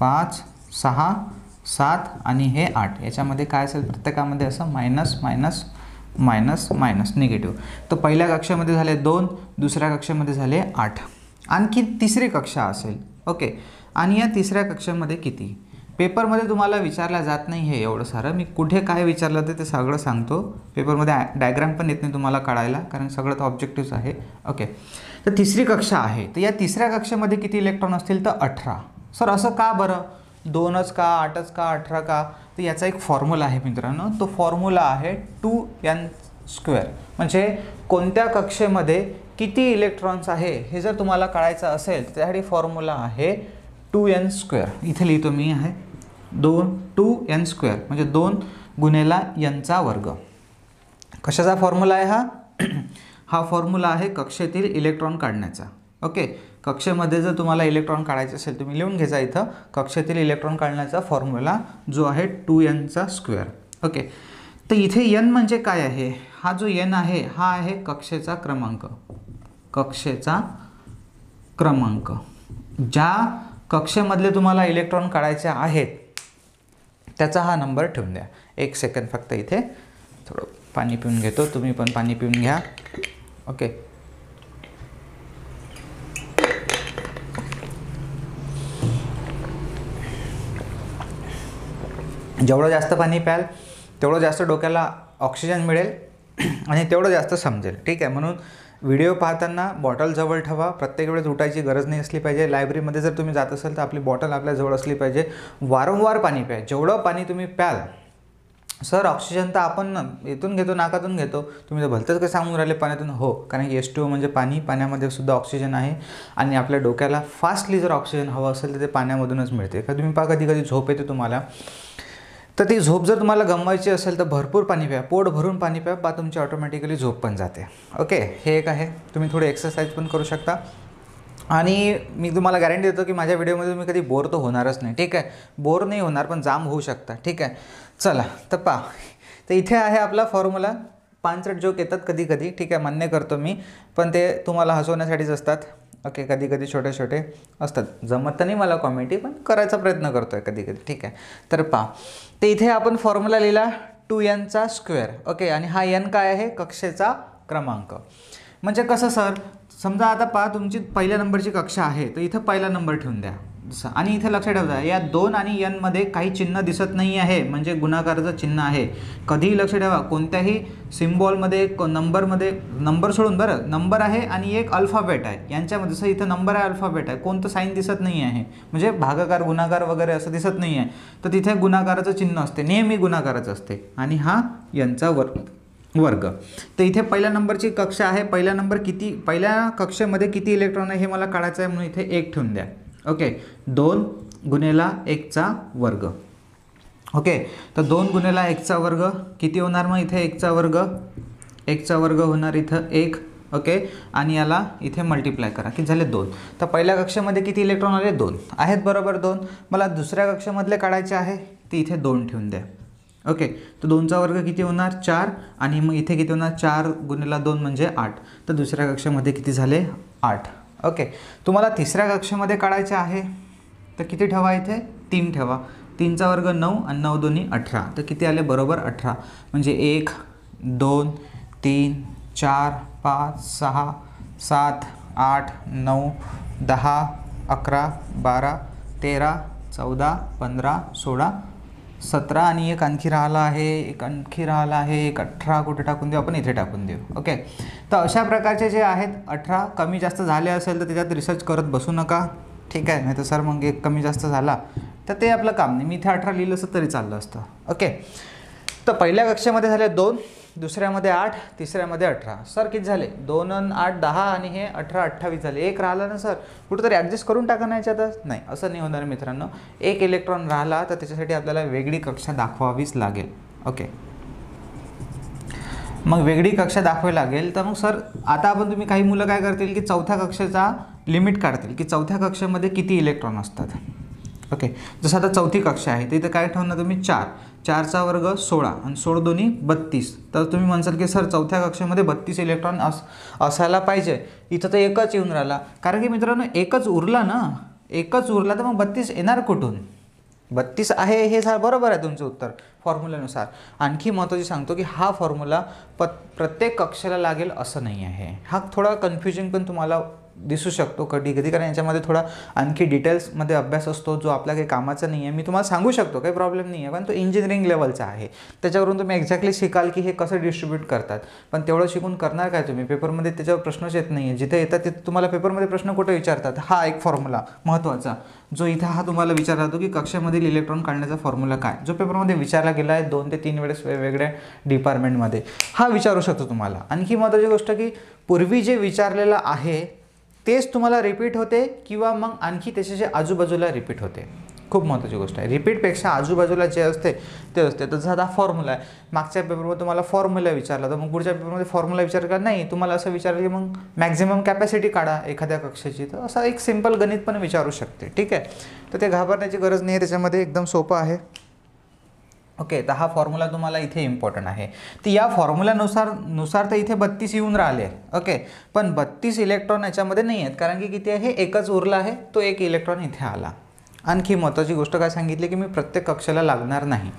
पाच सहा सात आणि हे आठ याच्यामध्ये काय असेल प्रत्येकामध्ये असं minus minus minus minus negative तर पहिल्या कक्षामध्ये झाले दोन दुसऱ्या कक्षामध्ये झाले आठ आणखी तिसरी कक्षा असेल ओके आणि या तिसऱ्या कक्षामध्ये किती पेपरमध्ये तुम्हाला विचारला जात नाही हे एवढं सारं मी कुठे काय विचारलं तर ते सगळं सांगतो पेपरमध्ये डायग्राम पण येत नाही तुम्हाला काढायला कारण सगळं तर ऑब्जेक्टिव्ह आहे ओके तर तिसरी कक्षा आहे तर या तिसऱ्या कक्षेमध्ये किती इलेक्ट्रॉन असतील तर अठरा सर असं का बरं दोनच का आठच का अठरा का तर याचा एक फॉर्म्युला आहे मित्रांनो तो फॉर्म्युला आहे टू एन स्क्वेअर म्हणजे कोणत्या कक्षेमध्ये किती इलेक्ट्रॉन्स आहे हे जर तुम्हाला कळायचं असेल त्यासाठी फॉर्म्युला आहे टू एन स्क्वेअर इथे लिहितो मी आहे दोन टू एन स्क्वेअर म्हणजे दोन गुनेला यांचा वर्ग कशाचा फॉर्म्युला आहे हा हा फॉर्म्युला आहे कक्षेतील इलेक्ट्रॉन काढण्याचा ओके कक्षेमध्ये जर तुम्हाला इलेक्ट्रॉन काढायचे असेल तुम्ही लिहून घ्यायचा इथं कक्षेतील इलेक्ट्रॉन काढण्याचा फॉर्म्युला जो आहे टू एनचा स्क्वेअर ओके तर इथे यन म्हणजे काय आहे हा जो यन आहे हा आहे कक्षेचा क्रमांक कक्षेचा क्रमांक ज्या कक्षेमधले तुम्हाला इलेक्ट्रॉन काढायचे आहेत त्याचा हा नंबर ठेवून द्या एक सेकंद फक्त इथे थोडं पाणी पिऊन घेतो तुम्ही पण पाणी पिऊन घ्या ओके जेवढं जास्त पाणी प्याल तेवढं जास्त डोक्याला ऑक्सिजन मिळेल आणि तेवढं जास्त समजेल ठीक आहे म्हणून व्हिडिओ पाहताना बॉटल जवळ ठेवा प्रत्येक वेळेस उठायची गरज नाही असली पाहिजे लायब्ररीमध्ये जर तुम्ही जात असाल तर आपली बॉटल आपल्या जवळ असली पाहिजे वारंवार पाणी प्या जेवढं पाणी तुम्ही प्याल सर ऑक्सिजन तर आपण इथून घेतो नाकातून घेतो तुम्ही तर भलतंच काय सांगून राहिले पाण्यातून हो कारण की एस टी ओ म्हणजे पाणी पाण्यामध्ये सुद्धा ऑक्सिजन आहे आणि आपल्या डोक्याला फास्टली जर ऑक्सिजन हवं असेल तर ते पाण्यामधूनच मिळते का तुम्ही पहा कधी कधी झोप येते तुम्हाला तर ती झोप जर तुम्हाला गमवायची असेल तर भरपूर पाणी प्या पोट भरून पाणी प्या बा तुमची ऑटोमॅटिकली झोप पण जाते ओके हे एक आहे तुम्ही थोडी एक्सरसाइज पण करू शकता आणि मी तुम्हाला गॅरंटी देतो की माझ्या व्हिडिओमध्ये तुम्ही कधी बोर तर होणारच नाही ठीक आहे बोर नाही होणार पण जाम होऊ शकता ठीक आहे चला तर पा तर इथे आहे आपला फॉर्म्युला पानसठ जोक येतात कधी कधी ठीक आहे मान्य करतो मी पण ते तुम्हाला हसवण्यासाठीच असतात ओके कधी कधी छोटे छोटे असतात जमत तर नाही मला कॉमेडी पण करायचा प्रयत्न करतो आहे कधी कधी ठीक आहे तर पा ते इथे आपण फॉर्म्युला लिहिला टू एनचा स्क्वेअर ओके आणि हा एन काय आहे कक्षेचा क्रमांक म्हणजे कसं सर समजा आता पहा तुमची पहिल्या नंबरची कक्षा आहे तर इथं पहिला नंबर ठेवून द्या आणि इथे लक्षात ठेवा या दोन आणि यनमध्ये काही चिन्ह दिसत नाही आहे म्हणजे गुणाकाराचं चिन्ह आहे कधीही लक्ष ठेवा कोणत्याही सिम्बॉलमध्ये नंबरमध्ये नंबर सोडून बरं नंबर आहे आणि एक अल्फाबेट आहे यांच्यामध्ये जसं इथं नंबर आहे अल्फाबेट आहे कोणतं साईन दिसत नाही आहे म्हणजे भागाकार गुणाकार वगैरे असं दिसत नाही आहे तर तिथे गुणाकाराचं चिन्ह असते नेहमी गुणाकाराचं असते आणि हा यांचा वर्ग वर्ग तर इथे पहिल्या नंबरची कक्षा आहे पहिला नंबर किती पहिल्या कक्षेमध्ये किती इलेक्ट्रॉन आहे हे मला काढायचं आहे म्हणून इथे एक ठेवून द्या ओके दोन गुन्हेला एकचा वर्ग ओके तर दोन गुन्हेला एकचा वर्ग किती होणार मग इथे एकचा वर्ग एकचा वर्ग होणार इथं एक ओके आणि याला इथे मल्टिप्लाय करा की झाले दोन तर पहिल्या कक्षेमध्ये किती इलेक्ट्रॉन आले दोन आहेत बरोबर दोन मला दुसऱ्या कक्षेमधले काढायचे आहे ते इथे दोन ठेवून द्या ओके तर दोनचा वर्ग किती होणार चार आणि मग इथे किती होणार चार गुन्हेला दोन म्हणजे आठ तर दुसऱ्या कक्षामध्ये किती झाले आठ ओके तुम्हाला तिसऱ्या कक्षेमध्ये काढायचे आहे तर किती ठेवा इथे तीन ठेवा तीनचा वर्ग नऊ आणि नऊ दोन्ही अठरा तर किती आले बरोबर अठरा म्हणजे एक दोन तीन चार पाच सहा सात आठ नऊ दहा अकरा बारा तेरा चौदा पंधरा सोळा सतरा आणि एक आणखी राहिला आहे एक आणखी राहिला आहे एक अठरा कुठे टाकून देऊ आपण इथे टाकून देऊ ओके तर अशा प्रकारचे जे आहेत अठरा कमी जास्त झाले असेल तर त्याच्यात रिसर्च करत बसू नका ठीक आहे नाही तर सर मग एक कमी जास्त झाला तर ते आपलं काम नाही मी इथे अठरा लिहिलं असतं तरी चाललं असतं ओके तर पहिल्या कक्षेमध्ये झाले दोन दुसऱ्यामध्ये आठ तिसऱ्यामध्ये अठरा सर किती झाले दोन आठ दहा आणि हे अठरा अठ्ठावीस झाले एक राहिला ना सर कुठंतरी ॲडजस्ट करून टाका ना नाही असं नाही होणार मित्रांनो एक इलेक्ट्रॉन राहिला तर त्याच्यासाठी आपल्याला वेगळी कक्षा दाखवावीच लागेल ओके मग वेगळी कक्षा दाखवावी लागेल तर मग सर आता आपण तुम्ही काही मुलं काय करतील की चौथ्या कक्षेचा लिमिट काढतील की चौथ्या कक्षेमध्ये किती इलेक्ट्रॉन असतात ओके जसं आता चौथी कक्षा आहे तिथं काय ठेवणार तुम्ही चार चारचा वर्ग सोळा आणि सोळ दोन्ही बत्तीस तर तुम्ही म्हणसाल की सर चौथ्या कक्षेमध्ये बत्तीस इलेक्ट्रॉन अस असायला पाहिजे इथं तर एकच येऊन राहिला कारण की मित्रांनो एकच उरला ना एकच उरला तर मग बत्तीस येणार कुठून बत्तीस आहे हे सर बरोबर आहे तुमचं उत्तर फॉर्म्युल्यानुसार आणखी महत्वाची सांगतो की हा फॉर्म्युला प प्रत्येक कक्षेला लागेल असं नाही आहे हा थोडा कन्फ्युजन पण तुम्हाला दिसू शकतो कधी कधी कारण याच्यामध्ये थोडा आणखी डिटेल्समध्ये अभ्यास असतो जो आपला काही कामाचा नाही आहे मी तुम्हाला सांगू शकतो काही प्रॉब्लेम नाही आहे पण तो इंजिनिअरिंग लेवलचा आहे त्याच्यावरून तुम्ही एक्झॅक्टली शिकाल की हे कसं डिस्ट्रीब्यूट करतात पण तेवढं शिकून करणार काय तुम्ही पेपरमध्ये त्याच्यावर प्रश्नच येत नाही आहे जिथे येतात तिथे तुम्हाला पेपरमध्ये प्रश्न कुठे विचारतात हा एक फॉर्म्युला महत्त्वाचा जो इथे हा तुम्हाला विचारला जातो की कक्षेमधील इलेक्ट्रॉन काढण्याचा फॉर्म्युला काय जो पेपरमध्ये विचारला गेला आहे दोन ते तीन वेळेस वेगवेगळ्या डिपार्टमेंटमध्ये हा विचारू शकतो तुम्हाला आणखी महत्त्वाची गोष्ट की पूर्वी जे विचारलेलं आहे तेच तुम्हाला रिपीट होते किंवा मग आणखी जे आजूबाजूला रिपीट होते खूप महत्त्वाची गोष्ट आहे रिपीटपेक्षा आजूबाजूला जे असते ते असते तर आता फॉर्म्युला आहे मागच्या पेपरमध्ये तुम्हाला फॉर्म्युला विचारला तर मग पुढच्या पेपरमध्ये फॉर्म्युला विचार का नाही तुम्हाला असं विचारलं की मग मॅक्झिमम कॅपॅसिटी काढा एखाद्या कक्षाची तर असं एक सिम्पल गणित पण विचारू शकते ठीक आहे तर ते घाबरण्याची गरज नाही आहे त्याच्यामध्ये एकदम सोपं आहे ओके तर हा फॉर्म्युला तुम्हाला इथे इम्पॉर्टंट आहे ती या फॉर्म्युलानुसार नुसार तर इथे बत्तीस येऊन राहिले ओके पण बत्तीस इलेक्ट्रॉन याच्यामध्ये नाही आहेत कारण की किती आहे एकच उरला आहे तो एक इलेक्ट्रॉन इथे आला आणखी महत्त्वाची गोष्ट काय सांगितली की मी प्रत्येक कक्षेला लागणार नाही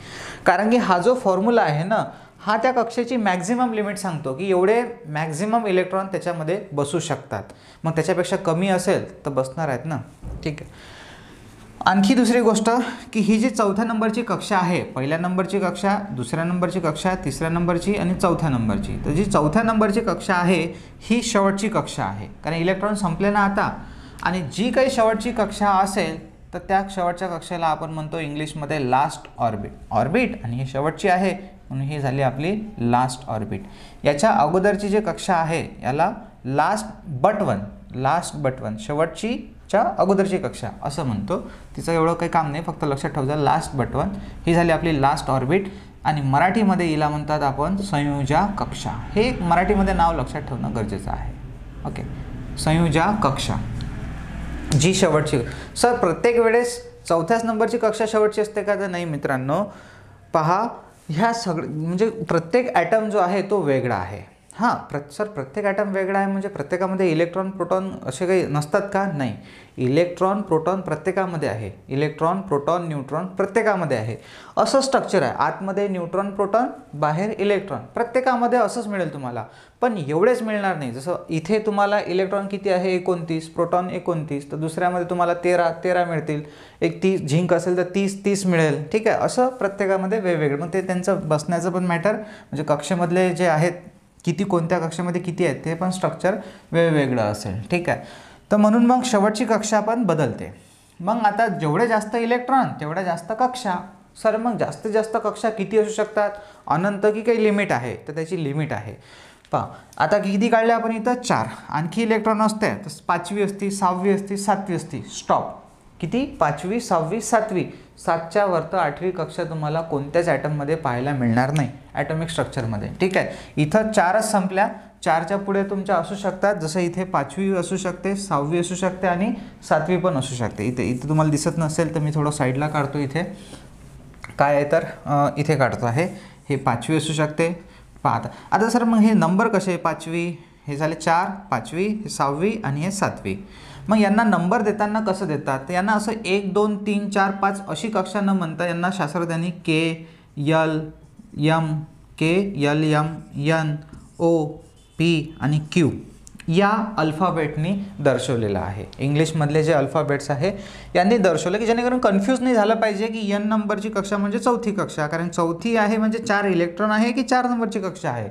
कारण की हा जो फॉर्म्युला आहे ना हा त्या कक्षेची मॅक्झिमम लिमिट सांगतो की एवढे मॅक्झिमम इलेक्ट्रॉन त्याच्यामध्ये बसू शकतात मग त्याच्यापेक्षा कमी असेल तर बसणार आहेत ना ठीक आहे आणखी दुसरी गोष्ट की ही जी चौथ्या नंबरची कक्षा आहे पहिल्या नंबरची कक्षा दुसऱ्या नंबरची कक्षा तिसऱ्या नंबरची आणि चौथ्या नंबरची तर जी चौथ्या नंबरची कक्षा आहे ही शेवटची कक्षा आहे कारण इलेक्ट्रॉन संपले ना आता आणि जी काही शेवटची कक्षा असेल तर त्या शेवटच्या कक्षेला आपण म्हणतो इंग्लिशमध्ये लास्ट ऑर्बिट ऑर्बिट आणि ही शेवटची आहे म्हणून ही झाली आपली लास्ट ऑर्बिट याच्या अगोदरची जी कक्षा आहे याला last but one last but one शेवटची च्या अगोदरची कक्षा असं म्हणतो तिचं एवढं काही काम नाही फक्त लक्षात ठेवजा लास्ट बटवन ही झाली आपली लास्ट ऑर्बिट आणि मराठीमध्ये हिला म्हणतात आपण संयुजा कक्षा हे एक मराठीमध्ये नाव लक्षात ठेवणं गरजेचं आहे ओके संयुजा कक्षा जी शेवटची सर प्रत्येक वेळेस चौथ्याच नंबरची कक्षा शेवटची असते का तर नाही मित्रांनो पहा ह्या सगळ म्हणजे प्रत्येक ॲटम जो आहे तो वेगळा आहे हां प्र सर प्रत्येक ॲटम वेगळा आहे म्हणजे प्रत्येकामध्ये इलेक्ट्रॉन प्रोटॉन असे काही नसतात का नाही इलेक्ट्रॉन प्रोटॉन प्रत्येकामध्ये आहे इलेक्ट्रॉन प्रोटॉन न्यूट्रॉन प्रत्येकामध्ये आहे असं स्ट्रक्चर आहे आतमध्ये न्यूट्रॉन प्रोटॉन बाहेर इलेक्ट्रॉन प्रत्येकामध्ये असंच मिळेल तुम्हाला पण एवढेच मिळणार नाही जसं इथे तुम्हाला इलेक्ट्रॉन किती आहे एकोणतीस प्रोटॉन एकोणतीस तर दुसऱ्यामध्ये तुम्हाला तेरा तेरा मिळतील एक तीस झिंक असेल तर तीस तीस मिळेल ठीक आहे असं प्रत्येकामध्ये वेगवेगळं मग ते त्यांचं बसण्याचं पण मॅटर म्हणजे कक्षेमधले जे आहेत किती कोणत्या कक्षेमध्ये किती आहेत ते पण स्ट्रक्चर वेगवेगळं असेल ठीक आहे तर म्हणून मग शेवटची कक्षा पण बदलते मग आता जेवढे जास्त इलेक्ट्रॉन तेवढ्या जास्त कक्षा सर मग जास्तीत जास्त कक्षा किती असू शकतात अनंत की काही लिमिट आहे तर त्याची लिमिट आहे पा आता किती काढले आपण इथं चार आणखी इलेक्ट्रॉन असते तर पाचवी असती सहावी असती सातवी असती स्टॉप किती पाचवी सहावी सातवी सातच्या वरतं आठवी कक्षा तुम्हाला कोणत्याच ॲटममध्ये पाहायला मिळणार नाही ॲटॉमिक स्ट्रक्चरमध्ये ठीक आहे इथं चारच संपल्या चारच्या पुढे तुमच्या असू शकतात जसं इथे पाचवी असू शकते सहावी असू शकते आणि सातवी पण असू शकते इथे इथे तुम्हाला दिसत नसेल तर मी थोडं साईडला काढतो इथे काय आहे तर इथे काढतो आहे हे पाचवी असू शकते पाहत आता सर मग हे नंबर कसे पाचवी हे झाले चार पाचवी हे सहावी आणि हे सातवी मग यांना नंबर देताना कसं देतात यांना असं एक दोन तीन चार पाच अशी कक्षा न म्हणता यांना शास्त्रज्ञांनी K L M K L M N O P आणि क्यू या अल्फाबेटनी दर्शवलेलं आहे इंग्लिशमधले जे अल्फाबेट्स आहे यांनी दर्शवले की जेणेकरून कन्फ्यूज नाही झालं पाहिजे की यन नंबरची कक्षा म्हणजे चौथी कक्षा कारण चौथी आहे म्हणजे चार इलेक्ट्रॉन आहे की चार नंबरची कक्षा आहे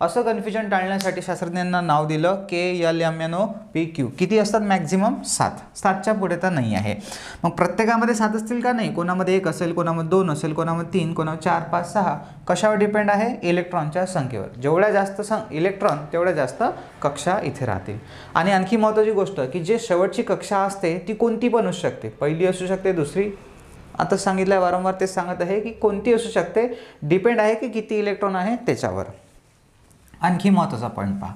असं कन्फ्युजन टाळण्यासाठी शास्त्रज्ञांना नाव दिलं K L M N O P Q किती असतात मॅक्झिमम सात सातच्या पुढे तर नाही आहे मग प्रत्येकामध्ये सात असतील का नाही कोणामध्ये एक असेल कोणामध्ये दोन असेल कोणामध्ये तीन कोणामध्ये चार पाच सहा कशावर डिपेंड आहे इलेक्ट्रॉनच्या संख्येवर जेवढ्या जास्त सं इलेक्ट्रॉन तेवढ्या जास्त कक्षा इथे राहतील आणि आणखी महत्त्वाची गोष्ट की जे शेवटची कक्षा असते ती कोणती पण असू शकते पहिली असू शकते दुसरी आता सांगितलं वारंवार ते सांगत आहे की कोणती असू शकते डिपेंड आहे की किती इलेक्ट्रॉन आहे त्याच्यावर आणखी महत्त्वाचा पॉईंट पहा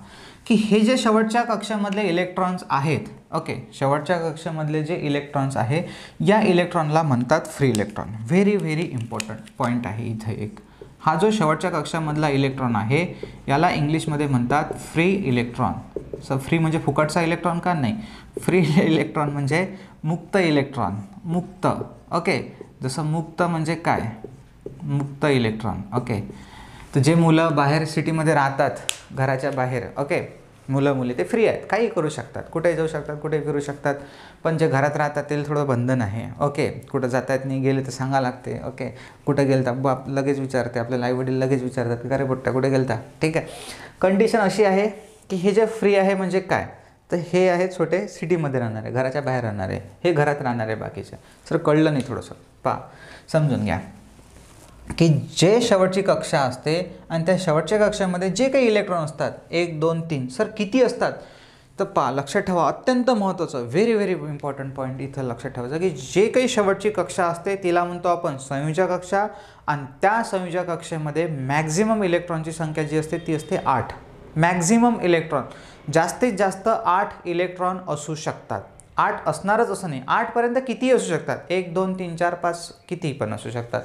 की हे जे शेवटच्या कक्षामधले इलेक्ट्रॉन्स आहेत ओके शेवटच्या कक्षामधले जे इलेक्ट्रॉन्स आहे या इलेक्ट्रॉनला म्हणतात free electron very very important point आहे इथे एक हा जो शेवटच्या कक्षामधला इलेक्ट्रॉन आहे याला इंग्लिशमध्ये म्हणतात फ्री इलेक्ट्रॉन सर फ्री म्हणजे फुकटचा इलेक्ट्रॉन का नाही फ्री इलेक्ट्रॉन म्हणजे मुक्त इलेक्ट्रॉन मुक्त ओके जसं मुक्त म्हणजे काय मुक्त इलेक्ट्रॉन ओके तर जे मुलं बाहेर सिटीमध्ये राहतात घराच्या बाहेर ओके मुलं मुली ते फ्री आहेत काही करू शकतात कुठे जाऊ शकतात कुठे फिरू शकतात पण जे घरात राहतात ते थोडं बंधन आहे ओके कुठं जाता येत नाही गेले तर सांगा लागते ओके कुठं गेलता बाप लगेच विचारते आपल्याला आईवडील लगेच विचारतात की अरे बुट्टा कुठे गेलता ठीक आहे कंडिशन अशी आहे की हे जे फ्री आहे म्हणजे काय तर हे आहे छोटे सिटीमध्ये राहणारे घराच्या बाहेर राहणारे हे घरात राहणारे बाकीचे सर कळलं नाही थोडंसं पा समजून घ्या की जे शेवटची कक्षा असते आणि त्या शेवटच्या कक्षामध्ये जे काही इलेक्ट्रॉन असतात एक दोन तीन सर किती असतात तर पा लक्षात ठेवा अत्यंत महत्त्वाचं व्हेरी व्हेरी इम्पॉर्टंट पॉईंट इथं लक्षात ठेवायचं की जे काही शेवटची कक्षा असते तिला म्हणतो आपण संयुजा कक्षा आणि त्या संयुजा कक्षेमध्ये मॅक्झिमम इलेक्ट्रॉनची संख्या जी असते ती असते आठ मॅक्झिमम इलेक्ट्रॉन जास्तीत जास्त आठ इलेक्ट्रॉन असू शकतात आठ असणारच असं नाही आठपर्यंत किती असू शकतात एक दोन तीन चार पाच किती पण असू शकतात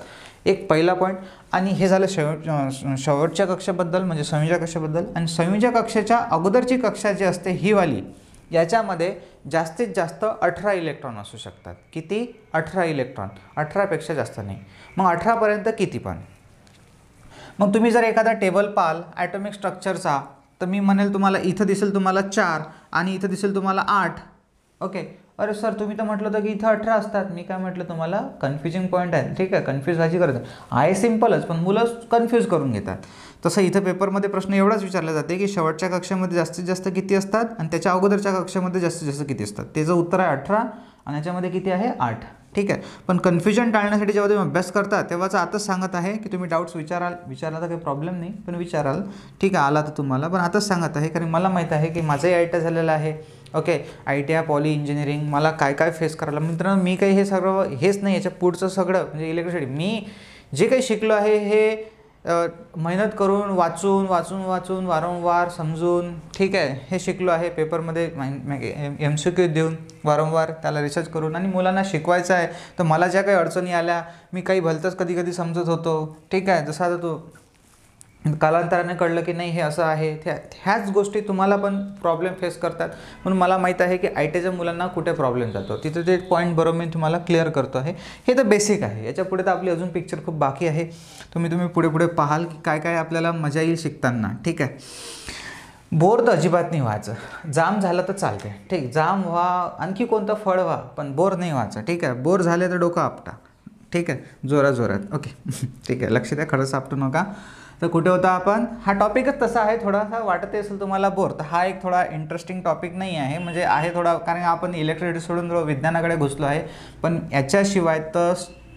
एक पहिला पॉईंट आणि हे झालं शेवट शेवटच्या कक्षेबद्दल म्हणजे संयोजा कक्षेबद्दल आणि संयोजा कक्षेच्या अगोदरची कक्षा जी असते ही वाली याच्यामध्ये जास्तीत जास्त अठरा इलेक्ट्रॉन असू शकतात किती अठरा इलेक्ट्रॉन अठरापेक्षा जास्त नाही मग अठरापर्यंत किती पण मग तुम्ही जर एखादा टेबल पाल ॲटॉमिक स्ट्रक्चरचा तर मी म्हणेल तुम्हाला इथं दिसेल तुम्हाला चार आणि इथं दिसेल तुम्हाला आठ ओके अरे सर तुम्ही तर म्हटलं होतं की इथं अठरा असतात मी काय म्हटलं तुम्हाला कन्फ्युजिंग पॉईंट आहे ठीक आहे कन्फ्यूज व्हायची गरज आहे सिम्पलच पण मुलं कन्फ्यूज करून घेतात तसं इथं पेपरमध्ये प्रश्न एवढाच विचारला जाते की शेवटच्या कक्षामध्ये जास्तीत जास्त किती असतात आणि त्याच्या अगोदरच्या कक्षामध्ये जास्तीत जास्त किती असतात त्याचं उत्तर आहे अठरा आणि याच्यामध्ये किती आहे आठ ठीक आहे पण कन्फ्युजन टाळण्यासाठी जेव्हा तुम्ही अभ्यास करता तेव्हाच आताच सांगत आहे की तुम्ही डाऊट्स विचाराल विचारला तर काही प्रॉब्लेम नाही पण विचाराल ठीक आहे आला तर तुम्हाला पण आताच सांगत आहे कारण मला माहीत आहे की माझंही आयटा झालेलं आहे okay I T I poly engineering मला काय काय फेस करायला मित्रांनो मी काही हे सगळं हेच नाही याच्या पुढचं सगळं म्हणजे इलेक्ट्रिसिटी मी जे काही शिकलो आहे हे मेहनत करून वाचून वाचून वाचून वारंवार समजून ठीक आहे हे शिकलो आहे पेपरमध्ये एम सी क्यू देऊन वारंवार त्याला रिसर्च करून आणि मुलांना शिकवायचं आहे तर मला ज्या काही अडचणी आल्या मी काही भलतंच कधी कधी समजत होतो ठीक आहे जसं आता तो कालांतराने कळलं की नाही हे असं आहे त्या ह्याच गोष्टी तुम्हाला पण प्रॉब्लेम फेस करतात म्हणून मला माहीत आहे की आय टीच्या मुलांना कुठे प्रॉब्लेम जातो तिथे ते पॉईंट बरोबर मी तुम्हाला क्लिअर करतो आहे हे तर बेसिक आहे याच्या पुढे तर आपली अजून पिक्चर खूप बाकी आहे तुम्ही तुम्ही पुढे पुढे पाहाल की काय काय आपल्याला मजा येईल शिकताना ठीक आहे बोर तर अजिबात नाही व्हायचं जाम झालं तर चालते ठीक जाम व्हा आणखी कोणतं फळ व्हा पण बोर नाही व्हायचं ठीक आहे बोर झाले तर डोकं आपटा ठीक आहे जोरा जोरात ओके ठीक आहे लक्ष द्या खरंच आपटू नका तर कुठे होता आपण हा टॉपिकच तसा आहे थोडासा वाटत असेल तुम्हाला बोर तर हा एक थोडा इंटरेस्टिंग टॉपिक नाही आहे म्हणजे आहे थोडा कारण आपण इलेक्ट्रिसिटी सोडून विज्ञानाकडे घुसलो आहे पण याच्याशिवाय तर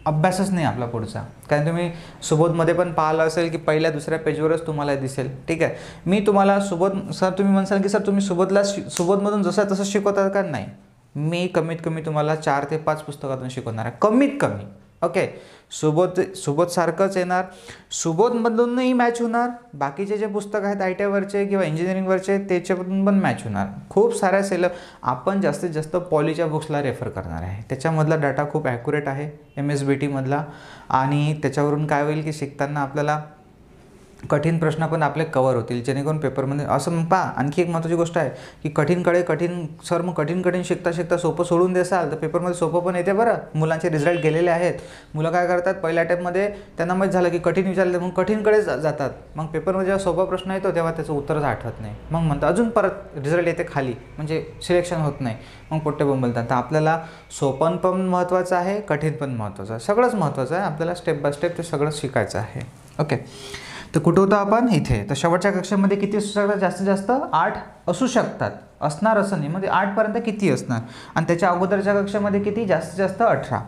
अभ्यासच नाही आपला पुढचा कारण तुम्ही सुबोधमध्ये पण पाहिलं असेल की पहिल्या दुसऱ्या पेजवरच तुम्हाला दिसेल ठीक आहे मी तुम्हाला सुबोध सर तुम्ही म्हणसाल की सर तुम्ही सुबोधला शि सुबोधमधून जसं तसं शिकवतात का नाही मी कमीत कमी तुम्हाला चार ते पाच पुस्तकातून शिकवणार आहे कमीत कमी ओके सुबोध सुबोधसारखंच येणार सुबोधमधूनही मॅच होणार बाकीचे जे पुस्तक आहेत आय आयवरचे किंवा इंजिनिअरिंगवरचे त्याच्यामधून पण मॅच होणार खूप साऱ्या सेल आपण जास्तीत जास्त पॉलीच्या बुक्सला रेफर करणार आहे त्याच्यामधला डाटा खूप ॲक्युरेट आहे एम एस बी टीमधला आणि त्याच्यावरून काय होईल की शिकताना आपल्याला कठीण प्रश्न पण आपले कवर होतील जेणेकरून पेपरमध्ये असं मग पहा आणखी एक महत्त्वाची गोष्ट आहे की कठीणकडे कठीण सर मग कठीण कठीण शिकता शिकता सोपं सोडून देसाल तर पेपरमध्ये सोपं पण येते बरं मुलांचे रिझल्ट गेलेले आहेत मुलं काय करतात पहिल्या टाईपमध्ये त्यांना माहीत झालं की कठीण विचारले मग कठीणकडे जातात मग पेपरमध्ये जेव्हा सोपा प्रश्न येतो तेव्हा त्याचं उत्तरच आठवत नाही मग म्हणतात अजून परत रिझल्ट येते खाली म्हणजे सिलेक्शन होत नाही मग पोट्टे बोलतात तर आपल्याला सोपन पण महत्त्वाचं आहे कठीण पण महत्त्वाचं आहे सगळंच महत्त्वाचं आहे आपल्याला स्टेप बाय स्टेप ते सगळं शिकायचं आहे ओके तर कुठं होतं आपण इथे तर शेवटच्या कक्षेमध्ये किती असू शकतात जास्तीत जास्त आठ असू शकतात असणार असं नाही म्हणजे आठपर्यंत किती असणार आणि त्याच्या अगोदरच्या कक्षेमध्ये किती जास्तीत जास्त अठरा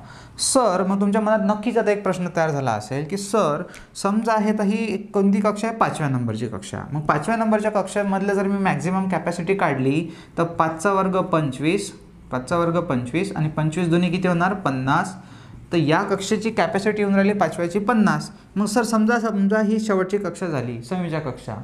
सर मग तुमच्या मनात नक्कीच आता एक प्रश्न तयार झाला असेल की सर समजा आहे तर ही कोणती कक्षा आहे पाचव्या नंबरची कक्षा मग पाचव्या नंबरच्या कक्षामधलं जर मी मॅक्झिमम कॅपॅसिटी काढली तर पाचचा वर्ग पंचवीस पाचचा वर्ग पंचवीस आणि पंचवीस दोन्ही किती होणार पन्नास तर या कक्षेची कॅपॅसिटी येऊन राहिली पाचव्याची पन्नास मग सर समजा समजा ही शेवटची कक्षा झाली संयुजा कक्षा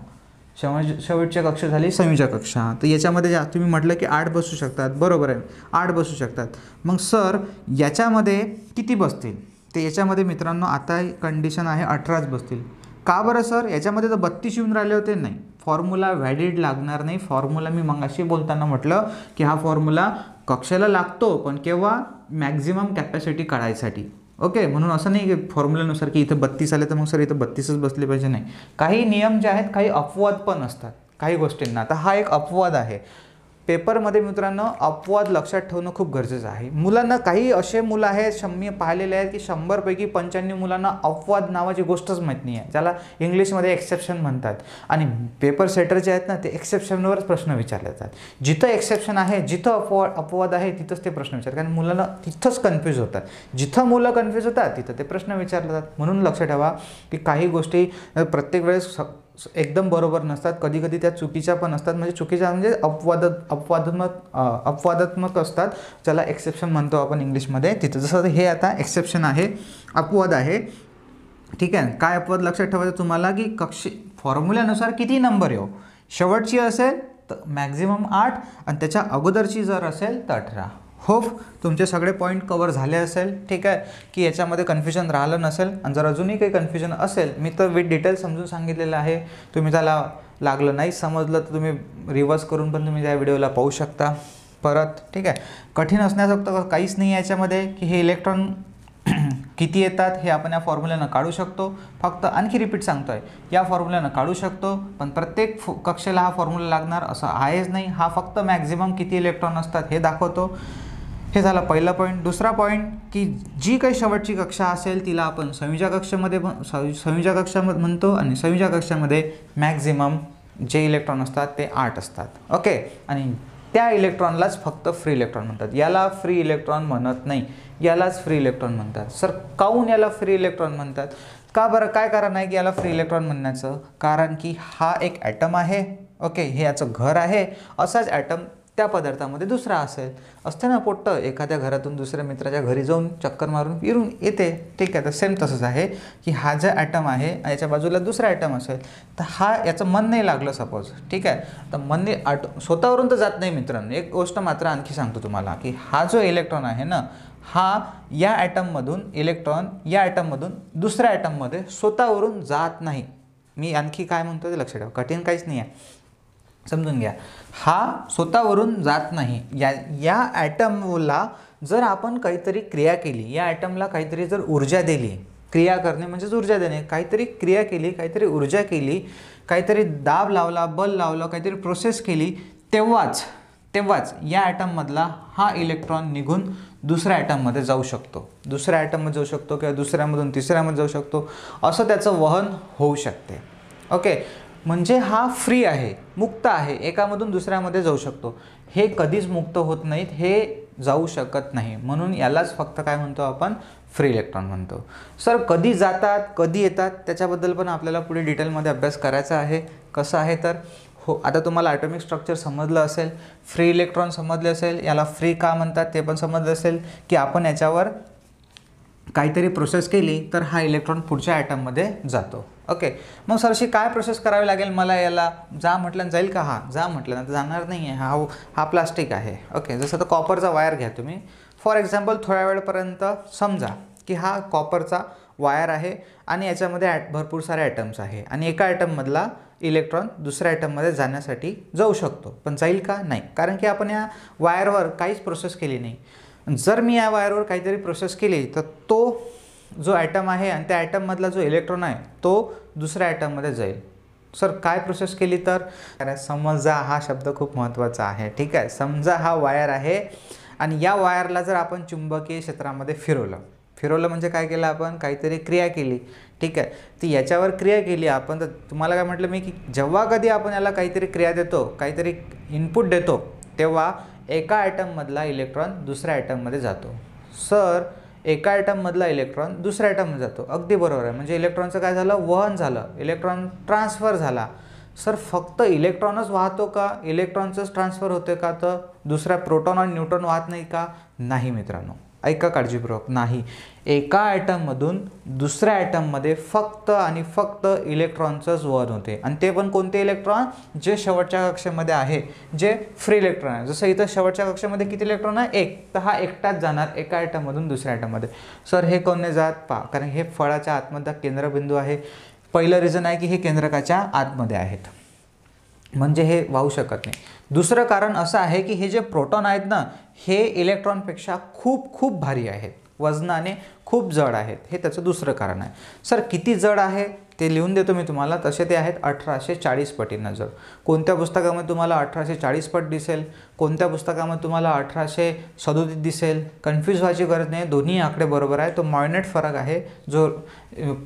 शेवट शेवटच्या कक्षा झाली संयुजा कक्षा तर याच्यामध्ये जा तुम्ही म्हटलं की आठ बसू शकतात बरोबर आहे आठ बसू शकतात मग सर याच्यामध्ये किती बसतील तर याच्यामध्ये मित्रांनो आता कंडिशन आहे अठराच बसतील का बरं सर याच्यामध्ये तर बत्तीस येऊन राहिले होते नाही फॉर्म्युला व्हॅलिड लागणार नाही फॉर्म्युला मी मगाशी बोलताना म्हटलं की हा फॉर्म्युला कक्षाला लागतो पण केव्हा मॅक्झिमम कॅपॅसिटी काढायसाठी ओके म्हणून असं नाही की फॉर्म्युलानुसार की इथं बत्तीस आले तर मग सर इथं बत्तीसच बसले पाहिजे नाही काही नियम जे आहेत काही अपवाद पण असतात काही गोष्टींना आता हा एक अपवाद आहे पेपरमध्ये मित्रांनो अपवाद लक्षात ठेवणं खूप गरजेचं आहे मुलांना काही असे मुलं आहेत मी पाहिलेले आहेत की शंभरपैकी पंच्याण्णव मुलांना अपवाद नावाची गोष्टच माहीत नाही आहे ज्याला इंग्लिशमध्ये एक्सेप्शन म्हणतात आणि पेपर सेटर जे आहेत ना ते एक्सेप्शनवरच प्रश्न विचारले जातात जिथं एक्सेप्शन आहे जिथं अपवाद अपवाद आहे तिथंच ते प्रश्न विचारतात कारण मुलांना तिथंच कन्फ्यूज होतात जिथं मुलं कन्फ्यूज होतात तिथं ते प्रश्न विचारले जातात म्हणून लक्ष ठेवा की काही गोष्टी प्रत्येक वेळेस एकदम बरोबर नसतात कधी कधी त्या चुकीच्या पण असतात म्हणजे चुकीच्या म्हणजे अपवाद अपवादात्मक अपवादात्मक असतात ज्याला एक्सेप्शन म्हणतो आपण इंग्लिशमध्ये तिथं जसं हे आता एक्सेप्शन आहे अपवाद आहे ठीक आहे काय अपवाद लक्षात ठेवायचं तुम्हाला की कक्षी फॉर्म्युल्यानुसार किती नंबर येऊ हो? शेवटची असेल तर मॅक्झिमम आठ आणि त्याच्या अगोदरची जर असेल तर अठरा होप तुमचे सगळे पॉईंट कवर झाले असेल ठीक आहे की याच्यामध्ये कन्फ्युजन राहिलं नसेल आणि जर अजूनही काही कन्फ्युजन असेल मी तर विथ डिटेल समजून सांगितलेलं आहे तुम्ही त्याला लागलं नाही समजलं तर तुम्ही रिवर्स करून पण तुम्ही त्या व्हिडिओला पाहू शकता परत ठीक आहे कठीण असण्यासारखं काहीच नाही याच्यामध्ये की हे इलेक्ट्रॉन किती येतात हे आपण या फॉर्म्युल्यानं काढू शकतो फक्त आणखी रिपीट सांगतो आहे या फॉर्म्युल्यानं काढू शकतो पण प्रत्येक कक्षेला हा फॉर्म्युला लागणार असं आहेच नाही हा फक्त मॅक्झिमम किती इलेक्ट्रॉन असतात हे दाखवतो हे झालं पहिला पॉईंट दुसरा पॉईंट की जी काही शेवटची कक्षा असेल तिला आपण संयुजा कक्षामध्ये संयुजा कक्षामध्ये म्हणतो आणि संयुजा कक्षामध्ये मॅक्झिमम जे इलेक्ट्रॉन असतात ते आठ असतात ओके आणि त्या इलेक्ट्रॉनलाच फक्त फ्री इलेक्ट्रॉन म्हणतात याला फ्री इलेक्ट्रॉन म्हणत नाही यालाच फ्री इलेक्ट्रॉन म्हणतात सर काऊन याला फ्री इलेक्ट्रॉन म्हणतात का बरं काय कारण आहे की याला फ्री इलेक्ट्रॉन म्हणण्याचं कारण की हा एक ॲटम आहे ओके हे याचं घर आहे असाच ॲटम त्या पदार्थामध्ये दुसरा असेल असते ना पोट्ट एखाद्या घरातून दुसऱ्या मित्राच्या घरी जाऊन चक्कर मारून फिरून येते ठीक आहे तर सेम तसंच आहे की हा जो ॲटम आहे याच्या बाजूला दुसरा ॲटम असेल तर हा याचं मन नाही लागलं सपोज ठीक आहे तर मन नाही आट स्वतःवरून तर जात नाही मित्रांनो एक गोष्ट मात्र आणखी सांगतो तुम्हाला की हा जो इलेक्ट्रॉन आहे ना हा या ॲटममधून इलेक्ट्रॉन या ॲटममधून दुसऱ्या ॲटममध्ये स्वतःवरून जात नाही मी आणखी काय म्हणतो ते लक्ष ठेवा कठीण काहीच नाही आहे समजून घ्या हा स्वतःवरून जात नाही या या ॲटमला जर आपण काहीतरी क्रिया केली या ॲटमला काहीतरी जर ऊर्जा दिली क्रिया करणे म्हणजेच ऊर्जा देणे काहीतरी क्रिया केली काहीतरी ऊर्जा केली काहीतरी दाब लावला बल लावला काहीतरी प्रोसेस केली तेव्हाच तेव्हाच या ॲटममधला हा इलेक्ट्रॉन निघून दुसऱ्या ॲटममध्ये जाऊ शकतो दुसऱ्या ॲटममध्ये जाऊ शकतो किंवा दुसऱ्यामधून तिसऱ्यामध्ये जाऊ शकतो असं त्याचं वहन होऊ शकते ओके म्हणजे हा फ्री आहे मुक्त आहे एकामधून दुसऱ्यामध्ये जाऊ शकतो हे कधीच मुक्त होत नाहीत हे जाऊ शकत नाही म्हणून यालाच फक्त काय म्हणतो आपण फ्री इलेक्ट्रॉन म्हणतो सर कधी जातात कधी येतात त्याच्याबद्दल पण आपल्याला पुढे डिटेलमध्ये अभ्यास करायचा आहे कसं आहे तर हो आता तुम्हाला ॲटॉमिक स्ट्रक्चर समजलं असेल फ्री इलेक्ट्रॉन समजले असेल याला फ्री का म्हणतात ते पण समजलं असेल की आपण याच्यावर काहीतरी प्रोसेस केली तर हा इलेक्ट्रॉन पुढच्या ॲटममध्ये जातो ओके मग सर अशी काय प्रोसेस करावी लागेल मला याला जा म्हटलं जाईल का हा जा म्हटलं तर जाणार नाही आहे हा हा प्लास्टिक आहे ओके जसं तर कॉपरचा वायर घ्या तुम्ही फॉर एक्झाम्पल थोड्या वेळपर्यंत समजा की हा कॉपरचा वायर आहे आणि याच्यामध्ये ॲट भरपूर सारे ॲटम्स आहे आणि एका ॲटममधला इलेक्ट्रॉन दुसऱ्या ॲटममध्ये जाण्यासाठी जाऊ शकतो पण जाईल का नाही कारण की आपण या वायरवर काहीच प्रोसेस केली नाही जर मी या वायरवर काहीतरी प्रोसेस केली तर तो जो ॲटम आहे आणि त्या ॲटममधला जो इलेक्ट्रॉन आहे तो दुसऱ्या ॲटममध्ये जाईल सर काय प्रोसेस केली तर समजा हा शब्द खूप महत्त्वाचा आहे ठीक आहे समजा हा वायर आहे आणि या वायरला जर आपण चुंबकीय क्षेत्रामध्ये फिरवलं फिरवलं म्हणजे काय केलं आपण काहीतरी क्रिया केली ठीक आहे ती याच्यावर क्रिया केली आपण तर तुम्हाला काय म्हटलं मी की जेव्हा कधी आपण याला काहीतरी क्रिया देतो काहीतरी इनपुट देतो तेव्हा एका ॲटममधला इलेक्ट्रॉन दुसऱ्या ॲटममध्ये जातो सर एका ॲटममधला इलेक्ट्रॉन दुसऱ्या ॲटममध्ये जातो अगदी बरोबर आहे म्हणजे इलेक्ट्रॉनचं काय झालं वहन झालं इलेक्ट्रॉन ट्रान्सफर झाला सर फक्त इलेक्ट्रॉनच वाहतो का इलेक्ट्रॉनचंच ट्रान्सफर होते का तर दुसऱ्या प्रोटॉन आणि न्यूट्रॉन वाहत नाही का नाही मित्रांनो ऐका काळजीपूर्वक नाही एका ॲटममधून दुसऱ्या ॲटममध्ये फक्त आणि फक्त इलेक्ट्रॉनचंच वध होते आणि ते पण कोणते इलेक्ट्रॉन जे शेवटच्या कक्षेमध्ये आहे जे फ्री इलेक्ट्रॉन आहे जसं इथं शेवटच्या कक्षेमध्ये किती इलेक्ट्रॉन आहे एक तर हा एकटाच जाणार एका ॲटममधून दुसऱ्या ॲटममध्ये सर हे कोण नाही जात पा कारण हे फळाच्या आतमध्ये केंद्रबिंदू आहे पहिलं रिझन आहे की हे केंद्रकाच्या आतमध्ये आहेत म्हणजे हे वाहू शकत नाही दुसरं कारण असं आहे की हे जे प्रोटॉन आहेत ना हे इलेक्ट्रॉनपेक्षा खूप खूप भारी आहेत वजनाने खूप जड आहेत हे त्याचं दुसरं कारण आहे सर किती जड आहे ते लिहून देतो मी तुम्हाला तसे ते आहेत अठराशे चाळीस पटींना जर कोणत्या पुस्तकामध्ये तुम्हाला अठराशे चाळीस पट दिसेल कोणत्या पुस्तकामध्ये तुम्हाला अठराशे सदोतीस दिसेल कन्फ्यूज व्हायची गरज नाही दोन्ही आकडे बरोबर आहे तो मॉयनेट फरक आहे जो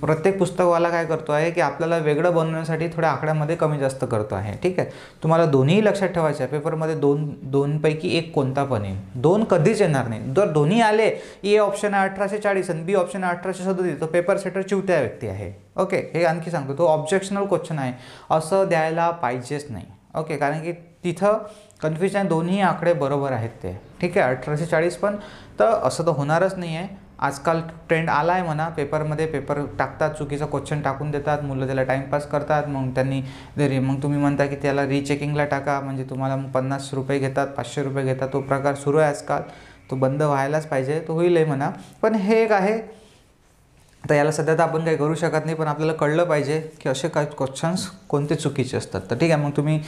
प्रत्येक पुस्तकवाला काय करतो आहे की आपल्याला वेगळं बनवण्यासाठी थोड्या आकड्यामध्ये कमी जास्त करतो आहे ठीक आहे तुम्हाला दोन्ही लक्षात ठेवायचं आहे पेपरमध्ये दोन दोनपैकी एक कोणता पण येईल दोन कधीच येणार नाही जर दोन्ही आले ए ऑप्शन आहे अठराशे चाळीस आणि बी ऑप्शन आहे अठराशे सदोतीस तो पेपर सेटर चिवत्या व्यक्ती आहे ओके हे आणखी सांगतो तो ऑब्जेक्शनल क्वेश्चन आहे असं द्यायला पाहिजेच नाही ओके कारण की तिथं कन्फ्युजन दोन्ही आकडे बरोबर आहेत ते ठीक आहे अठराशे चाळीस पण तर असं तर होणारच नाही आहे आजकाल ट्रेंड आला आहे म्हणा पेपरमध्ये पेपर टाकतात चुकीचं क्वेश्चन टाकून देतात मुलं त्याला टाईमपास करतात मग त्यांनी जरी मग तुम्ही म्हणता की त्याला रिचेकिंगला टाका म्हणजे तुम्हाला मग पन्नास रुपये घेतात पाचशे रुपये घेतात तो प्रकार सुरू आहे आजकाल तो बंद व्हायलाच पाहिजे तो होईल आहे म्हणा पण हे एक आहे तर याला सध्या तर आपण काही करू शकत नाही पण आपल्याला कळलं पाहिजे की असे काय क्वेश्चन्स कोणते चुकीचे असतात तर ठीक आहे मग तुम्ही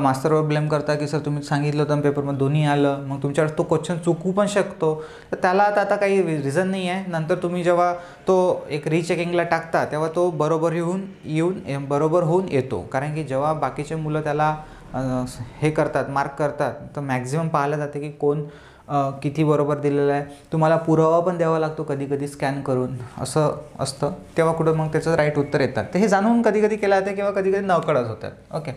मास्तरवर ब्लेम करता की सर तुम्ही सांगितलं होतं पेपरमध्ये दोन्ही आलं मग तुमच्यावर तो क्वेश्चन चुकू पण शकतो तर त्याला आता आता काही रिझन नाही आहे नंतर तुम्ही जेव्हा तो एक रिचेकिंगला टाकता तेव्हा तो बरोबर येऊन येऊन बरोबर होऊन येतो कारण की जेव्हा बाकीचे मुलं त्याला हे करतात मार्क करतात तर मॅक्झिमम पाहिलं जाते की कोण किती बरोबर दिलेलं आहे तुम्हाला पुरावा पण द्यावा लागतो कधी कधी स्कॅन करून असं असतं तेव्हा कुठं मग त्याचं राईट उत्तर येतात तर हे जाणून कधी कधी केलं जातं किंवा कधी कधी नकळत होतात ओके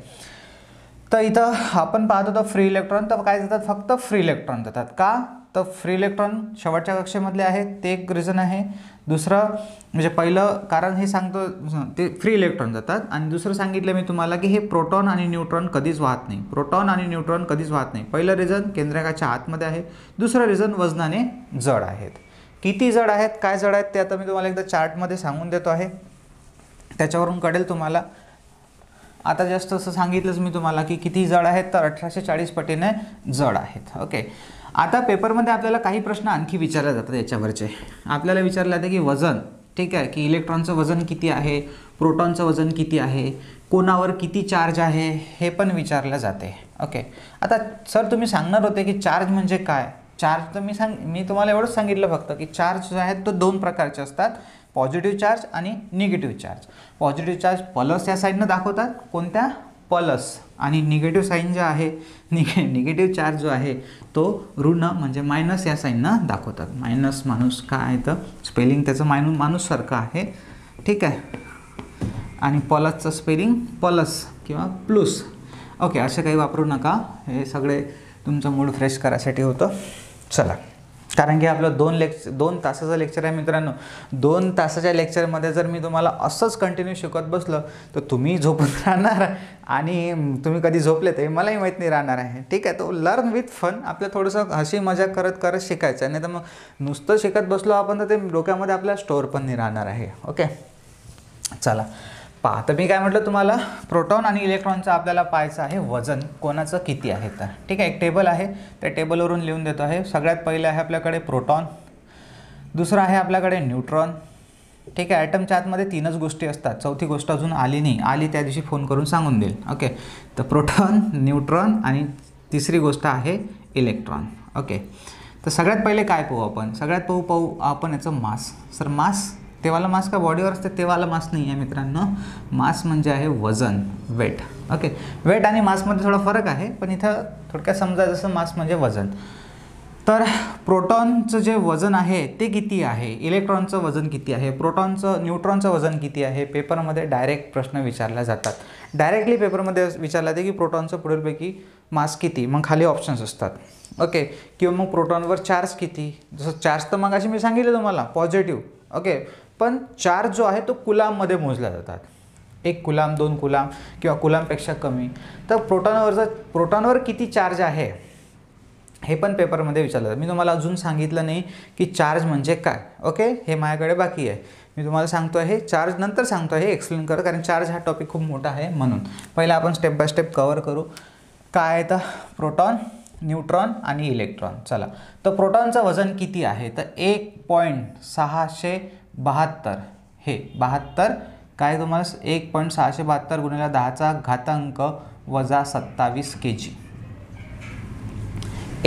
तर इथं आपण पाहत होतो फ्री इलेक्ट्रॉन तर काय जातात फक्त फ्री इलेक्ट्रॉन जातात का तर फ्री इलेक्ट्रॉन शेवटच्या कक्षेमधले आहेत ते एक रिझन आहे दुसरं म्हणजे पहिलं कारण हे सांगतो ते फ्री इलेक्ट्रॉन जातात आणि दुसरं सांगितलं मी तुम्हाला की हे प्रोटॉन आणि न्यूट्रॉन कधीच वाहत नाही प्रोटॉन आणि न्यूट्रॉन कधीच वाहत नाही पहिलं रिझन केंद्रकाच्या आतमध्ये आहे दुसरं रिझन वजनाने जड आहेत किती जड आहेत काय जड आहेत ते आता मी तुम्हाला एकदा चार्टमध्ये सांगून देतो आहे त्याच्यावरून कळेल तुम्हाला आता जास्त असं सांगितलंच मी तुम्हाला की किती जड आहेत तर अठराशे चाळीस पटीने जड आहेत ओके आता पेपरमध्ये आपल्याला काही प्रश्न आणखी विचारले जातात याच्यावरचे आपल्याला विचारलं जातं की वजन ठीक आहे की इलेक्ट्रॉनचं वजन किती आहे प्रोटॉनचं वजन किती आहे कोणावर किती चार्ज आहे हे पण विचारलं जाते ओके आता सर तुम्ही सांगणार होते की चार्ज म्हणजे काय चार्ज तर मी सांग मी तुम्हाला एवढंच सांगितलं फक्त की चार्ज जो आहेत तो दोन प्रकारचे असतात पॉझिटिव्ह चार्ज आणि negative charge positive charge plus या साईडनं दाखवतात कोणत्या प्लस आणि निगेटिव्ह साईन जो आहे निगे निगेटिव्ह चार्ज जो आहे तो ऋण म्हणजे मायनस या साईननं दाखवतात मायनस माणूस काय तर स्पेलिंग त्याचं मायनू माणूससारखं आहे ठीक आहे आणि पलसचं स्पेलिंग पलस किंवा प्लस ओके असं काही वापरू नका हे सगळे तुमचं मूड फ्रेश करायसाठी होतं चला कारण की आपलं दोन लेक्च दोन तासाचं लेक्चर आहे मित्रांनो दोन तासाच्या लेक्चरमध्ये जर मी तुम्हाला असंच कंटिन्यू शिकत बसलो तर तुम्ही झोपत राहणार आणि तुम्ही कधी झोपले ते मलाही माहीत नाही राहणार आहे ठीक आहे तो लर्न विथ फन आपलं थोडंसं हशी मजा करत करत शिकायचं नाही तर मग नुसतं शिकत बसलो आपण तर ते डोक्यामध्ये आपल्या स्टोअर पण नाही राहणार आहे ओके चला पहा तर मी काय म्हटलं तुम्हाला प्रोटॉन आणि इलेक्ट्रॉनचं आपल्याला पाहायचं आहे वजन कोणाचं किती आहे तर ठीक आहे एक टेबल आहे त्या टेबलवरून लिहून देतो आहे सगळ्यात पहिलं आहे आपल्याकडे प्रोटॉन दुसरं आहे आपल्याकडे न्यूट्रॉन ठीक आहे ॲटमच्या आतमध्ये तीनच गोष्टी असतात चौथी गोष्ट अजून आली नाही आली त्या दिवशी फोन करून सांगून देईल ओके तर प्रोटॉन न्यूट्रॉन आणि तिसरी गोष्ट आहे इलेक्ट्रॉन ओके तर सगळ्यात पहिले काय पाहू आपण सगळ्यात पाहू पाहू आपण याचं मास सर मास तेवाला मास का बॉडीवर असते तेवाला मास नाही आहे मित्रांनो मास म्हणजे आहे वजन वेट ओके वेट आणि मासमध्ये थोडा फरक आहे पण इथं थोडक्यात समजा जसं मास म्हणजे वजन तर प्रोटॉनचं जे वजन आहे ते किती आहे इलेक्ट्रॉनचं वजन किती आहे प्रोटॉनचं न्यूट्रॉनचं वजन किती आहे पेपरमध्ये डायरेक्ट प्रश्न विचारला जातात डायरेक्टली पेपरमध्ये विचारला जाते की प्रोटॉनचं पुढीलपैकी मास किती मग खाली ऑप्शन्स असतात ओके किंवा मग प्रोटॉनवर चार्ज किती जसं चार्ज तर मग अशी मी सांगितलं तुम्हाला पॉझिटिव्ह ओके पण चार्ज जो आहे तो कुलाममध्ये मोजला जातात एक कुलाम दोन कुलाम किंवा कुलामपेक्षा कमी तर प्रोटॉनवरचा प्रोटॉनवर किती चार्ज आहे हे पण पेपरमध्ये विचारलं जातं मी तुम्हाला अजून सांगितलं नाही की चार्ज म्हणजे काय ओके हे माझ्याकडे बाकी आहे मी तुम्हाला सांगतो आहे चार्ज नंतर सांगतो आहे एक्सप्लेन कर कारण चार्ज हा टॉपिक खूप मोठा आहे म्हणून पहिला आपण स्टेप बाय स्टेप कवर करू काय आहे तर प्रोटॉन न्यूट्रॉन आणि इलेक्ट्रॉन चला तर प्रोटॉनचं वजन किती आहे तर एक पॉईंट सहाशे बहात्तर हे बहात्तर काय तुम्हाला एक पॉईंट सहाशे बहात्तर गुणिले दहाचा घातांक वजा सत्तावीस के जी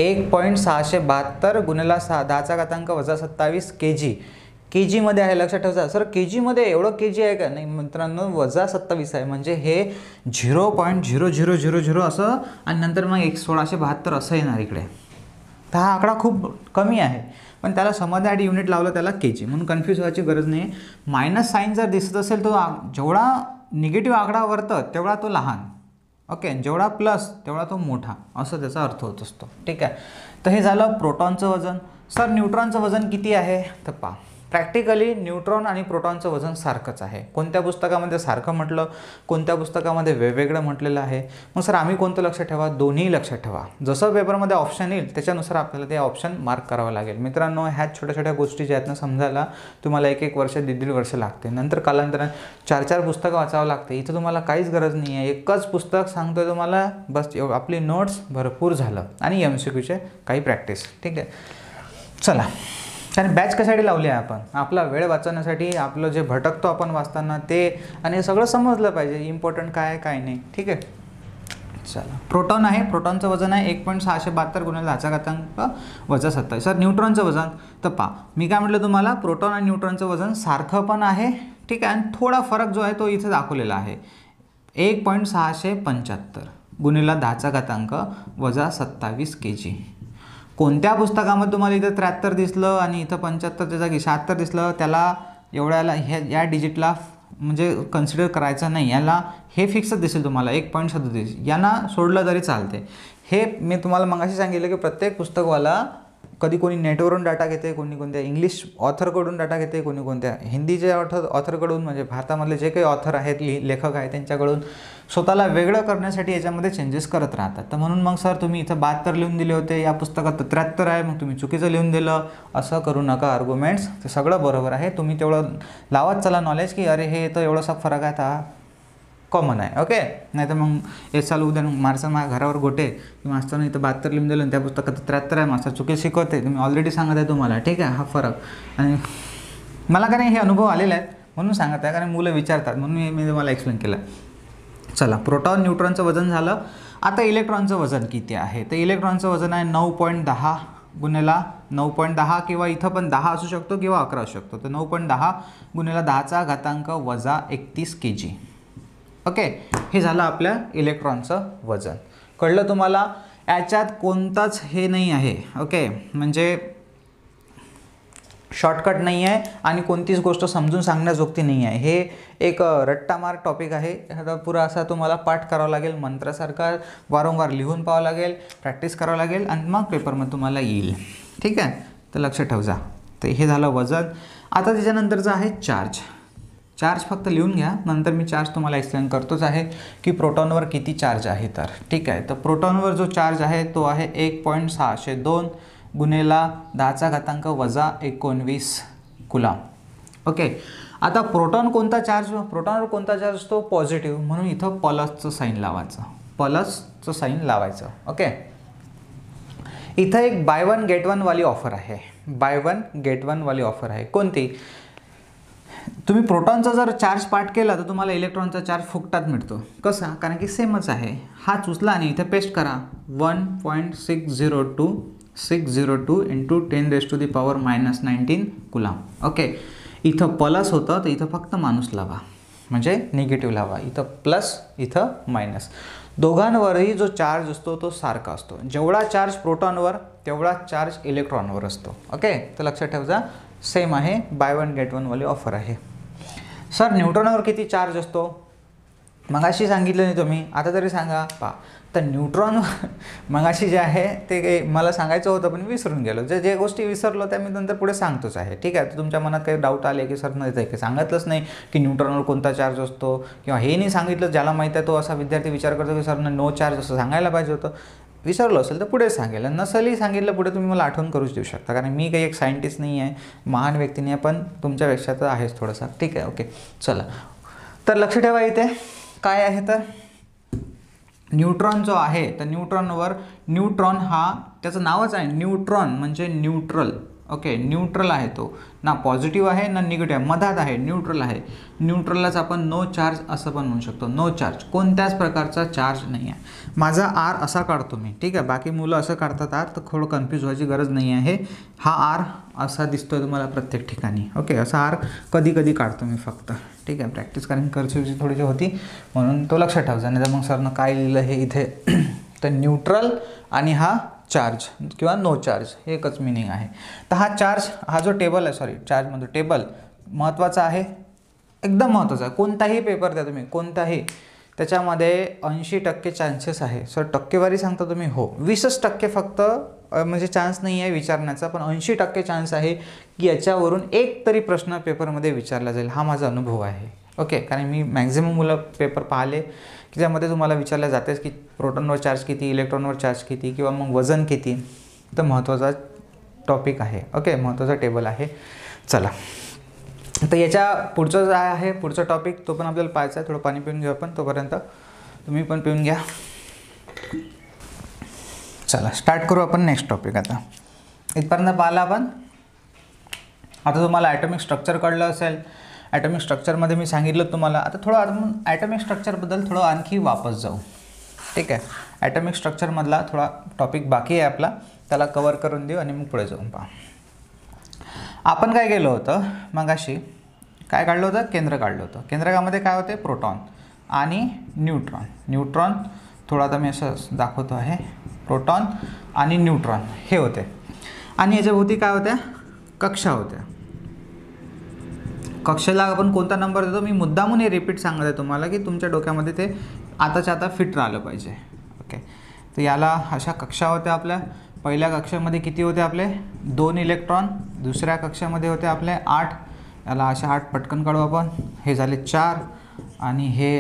एक पॉईंट सहाशे बहात्तर गुणिला सहा दहाचा घातांक वजा सत्तावीस के जी के जीमध्ये आहे लक्षात ठेवा सर के जीमध्ये एवढं के जी आहे का नाही मित्रांनो वजा सत्तावीस आहे म्हणजे हे zero point zero zero zero zero असं आणि नंतर मग एक सोळाशे बहात्तर असं येणार इकडे तर हा आकडा खूप कमी आहे पण त्याला समाधान युनिट लावलं त्याला के जी म्हणून कन्फ्यूज व्हायची गरज नाही मायनस साईन जर दिसत असेल तो जेवढा निगेटिव्ह आकडा वरतं तेवढा तो लहान ओके जेवढा प्लस तेवढा तो मोठा असं त्याचा अर्थ होत असतो ठीक आहे तर हे झालं प्रोटॉनचं वजन सर न्यूट्रॉनचं वजन किती आहे तर पा प्रॅक्टिकली न्यूट्रॉन आणि प्रोटॉनचं वजन सारखंच आहे कोणत्या पुस्तकामध्ये सारखं म्हटलं कोणत्या पुस्तकामध्ये वेगवेगळं म्हटलेलं आहे मग सर आम्ही कोणतं लक्ष ठेवा दोन्ही लक्ष ठेवा जसं पेपरमध्ये ऑप्शन येईल त्याच्यानुसार आपल्याला ते ऑप्शन मार्क करावं लागेल मित्रांनो ह्याच छोट्या छोट्या गोष्टी ज्या आहेत ना समजायला तुम्हाला एक एक वर्ष दीड दीड वर्ष लागते नंतर कालांतराने चार चार पुस्तकं वाचावं लागते इथं तुम्हाला काहीच गरज नाही आहे एकच पुस्तक सांगतोय तुम्हाला बस आपली नोट्स भरपूर झालं आणि एम सी क्यूचे काही प्रॅक्टिस ठीक आहे चला छान बॅच कशासाठी लावली आहे आपण आपला वेळ वाचवण्यासाठी आपलं जे भटकतो आपण वाचताना ते आणि सगळं समजलं पाहिजे इम्पॉर्टंट काय आहे काय नाही ठीक आहे चला प्रोटॉन आहे प्रोटॉनचं वजन आहे एक पॉईंट सहाशे बहात्तर गुन्हे दहाचा घातांक वजा सत्तावीस सर न्यूट्रॉनचं वजन तर पा मी काय म्हटलं तुम्हाला प्रोटॉन आणि न्यूट्रॉनचं वजन सारखं पण आहे ठीक आहे आणि थोडा फरक जो आहे तो इथे दाखवलेला आहे एक पॉईंट सहाशे पंच्याहत्तर गुन्हेला दहाचा घातांक वजा सत्तावीस के जी कोणत्या पुस्तकामध्ये तुम्हाला इथं त्र्याहत्तर दिसलं आणि इथं त्याचा की शहात्तर दिसलं त्याला एवढ्याला ह्या या डिजिटला म्हणजे कन्सिडर करायचं नाही याला हे फिक्सच दिसेल तुम्हाला एक पॉईंट सदतीस यांना सोडलं तरी चालते हे मी तुम्हाला मगाशी सांगितलं की प्रत्येक पुस्तकवाला कधी कोणी नेटवरून डाटा घेते कोणी कोणत्या इंग्लिश ऑथरकडून डाटा घेते कोणी कोणत्या हिंदी जे ऑथर ऑथरकडून म्हणजे भारतामधले जे काही ऑथर आहेत लेखक आहेत त्यांच्याकडून स्वतःला वेगळं करण्यासाठी याच्यामध्ये चेंजेस करत राहतात तर म्हणून मग सर तुम्ही इथं बहात्तर लिहून दिले होते या पुस्तकात त्र्याहत्तर आहे मग तुम्ही चुकीचं लिहून दिलं असं करू नका आर्ग्युमेंट्स ते सगळं बरोबर आहे तुम्ही तेवढं लावत चला नॉलेज की अरे हे तर एवढंसा फरक आहे आता कॉमन आहे ओके नाही तर मग हे साल उद्या माणसा माझ्या घरावर गोटे की मास्टरनं इथं बहात्तर लिहून दिलं त्या पुस्तकात त्र्याहत्तर आहे मास्तर चुकी शिकवते तुम्ही ऑलरेडी सांगत आहे तुम्हाला ठीक आहे हा फरक आणि मला का नाही हे अनुभव आलेले आहेत म्हणून सांगत आहे कारण मुलं विचारतात म्हणून मी तुम्हाला एक्सप्लेन केलं चला प्रोटॉन न्यूट्रॉनचं वजन झालं आता इलेक्ट्रॉनचं वजन किती आहे तर इलेक्ट्रॉनचं वजन आहे नऊ पॉईंट दहा गुन्हेला नऊ पॉईंट दहा किंवा इथं पण दहा असू शकतो किंवा अकरा असू शकतो तर नऊ पॉईंट दहा गुन्हेला दहाचा घातांक वजा एकतीस के जी ओके हे झालं आपल्या इलेक्ट्रॉनचं वजन कळलं तुम्हाला याच्यात कोणताच हे नाही आहे ओके म्हणजे शॉर्टकट नाही आहे आणि कोणतीच गोष्ट समजून सांगण्याजोगती नाही आहे हे एक रट्टामार टॉपिक आहे आता पुरा असा तुम्हाला पाठ करावा लागेल मंत्रासारखा वारंवार लिहून पाहावं लागेल प्रॅक्टिस करावं लागेल आणि मग पेपरमध्ये तुम्हाला येईल ठीक आहे तर लक्ष जा तर हे झालं वजन आता त्याच्यानंतरचं आहे चार्ज चार्ज फक्त लिहून घ्या नंतर मी चार्ज तुम्हाला एक्सप्लेन करतोच आहे की प्रोटॉनवर किती चार्ज आहे तर ठीक आहे तर प्रोटॉनवर जो चार्ज आहे तो आहे एक पॉईंट सहाशे दोन गुन्हेला दहाचा घातांक वजा एकोणवीस कुला ओके आता प्रोटॉन कोणता चार्ज प्रोटॉनवर कोणता चार्ज असतो पॉझिटिव्ह म्हणून इथं प्लसचं साईन लावायचं प्लसचं साईन लावायचं ओके इथं एक बाय वन गेट वनवाली ऑफर आहे बाय वन गेट वनवाली ऑफर आहे कोणती तुम्ही प्रोटॉनचा जर चार्ज पाठ केला तर तुम्हाला इलेक्ट्रॉनचा चार्ज फुकटात मिळतो कसा कारण की सेमच आहे हा चुचला आणि इथे पेस्ट करा one point six zero two six zero two into ten raise to the power minus nineteen coulomb okay इथं प्लस होतं तर इथं फक्त माणूस लावा म्हणजे निगेटिव्ह लावा इथं प्लस इथं मायनस दोघांवरही जो चार्ज असतो तो सारखा असतो जेवढा चार्ज प्रोटॉनवर तेवढा चार्ज इलेक्ट्रॉनवर असतो ओके तर लक्षात ठेवजा सेम आहे बाय वन गेट वनवाली ऑफर आहे सर न्यूट्रॉनवर किती चार्ज असतो मगाशी सांगितलं नाही तुम्ही आता तरी सांगा पा तर न्यूट्रॉन मगाशी जे आहे ते काही मला सांगायचं होतं पण विसरून गेलो जे जे गोष्टी विसरलो त्या मी नंतर पुढे सांगतोच आहे ठीक आहे तुमच्या मनात काही डाऊट आले की सर नाही की सांगितलंच नाही की न्यूट्रॉनवर कोणता चार्ज असतो किंवा हे नाही सांगितलं ज्याला माहीत आहे तो असा विद्यार्थी विचार करतो की सर नो चार्ज असं सांगायला पाहिजे होतं विसरलो असेल तर पुढे सांगेल नसेलही सांगितलं पुढे तुम्ही मला आठवण करूच देऊ शकता कारण मी काही एक सायंटिस्ट नाही आहे महान व्यक्ती नाही आहे पण तुमच्यापेक्षा तर आहेच थोडंसं ठीक आहे ओके चला तर लक्ष ठेवा इथे काय आहे तर न्यूट्रॉन जो आहे तर न्यूट्रॉनवर न्यूट्रॉन हा त्याचं नावच आहे न्यूट्रॉन म्हणजे न्यूट्रल ओके न्यूट्रल आहे तो ना पॉझिटिव्ह आहे ना निगेटिव्ह आहे मधात आहे न्यूट्रल आहे न्यूट्रललाच आपण नो चार्ज असं पण म्हणू शकतो नो चार्ज कोणत्याच प्रकारचा चार्ज नाही आहे माझा आर असा काढतो मी ठीक आहे बाकी मुलं असं काढतात आर तर थोडं कन्फ्यूज व्हायची गरज नाही आहे हा आर असा दिसतो आहे तुम्हाला प्रत्येक ठिकाणी ओके असा आर कधी कधी काढतो मी फक्त ठीक आहे प्रॅक्टिस कारण कर्सिवची थोडीशी होती म्हणून तो लक्षात ठेवायचा नाही तर मग सरनं काय लिहिलं हे इथे तर न्यूट्रल आणि हा चार्ज किंवा नो चार्ज हे एकच मिनिंग आहे तर हा चार्ज हा जो टेबल आहे सॉरी म्हणजे टेबल महत्त्वाचा आहे एकदम महत्त्वाचा आहे कोणताही पेपर द्या तुम्ही कोणताही त्याच्यामध्ये ऐंशी टक्के चान्सेस आहे सर टक्केवारी सांगता तुम्ही हो वीसच टक्के फक्त म्हणजे चान्स नाही आहे विचारण्याचा पण ऐंशी टक्के चान्स आहे की याच्यावरून एक तरी प्रश्न पेपरमध्ये विचारला जाईल हा माझा अनुभव आहे ओके कारण मी मॅक्झिमम मुलं पेपर पाहिले की ज्यामध्ये तुम्हाला विचारलं जातेच की प्रोटॉनवर चार्ज किती इलेक्ट्रॉनवर चार्ज किती किंवा मग वजन किती तर महत्त्वाचा टॉपिक आहे ओके महत्त्वाचा टेबल आहे चला तर याच्या पुढचं जो आहे पुढचा टॉपिक तो पण आपल्याला पाहायचा आहे थोडं पाणी पिऊन घेऊ आपण तोपर्यंत तुम्ही पण पिऊन घ्या चला स्टार्ट करू आपण नेक्स्ट टॉपिक आता इथपर्यंत पाहिला आपण आता तुम्हाला ॲटॉमिक स्ट्रक्चर कळलं असेल ॲटॉमिक स्ट्रक्चरमध्ये मी सांगितलं तुम्हाला आता थोडं आपण ॲटॉमिक स्ट्रक्चरबद्दल थोडं आणखी वापस जाऊ ठीक आहे ॲटॉमिक स्ट्रक्चरमधला थोडा टॉपिक बाकी आहे आपला त्याला कवर करून देऊ आणि मग पुढे जाऊन पहा आपण काय केलं होतं मगाशी काय काढलं होतं केंद्र काढलं होतं केंद्रकामध्ये काय होते प्रोटॉन आणि न्यूट्रॉन न्यूट्रॉन थोडा आता मी असं दाखवतो आहे प्रोटॉन आणि न्यूट्रॉन हे होते आणि याच्याभोवती काय होत्या कक्षा होत्या कक्षेला आपण कोणता नंबर देतो मी मुद्दामून हे रिपीट सांगत आहे तुम्हाला की तुमच्या डोक्यामध्ये ते आताच्या आता फिट राहिलं पाहिजे ओके तर याला अशा कक्षा होत्या आपल्या पहिल्या कक्षामध्ये किती होते आपले दोन इलेक्ट्रॉन दुसऱ्या कक्षामध्ये होते आपले आठ याला अशा आठ पटकन काढू आपण हे झाले चार आणि हे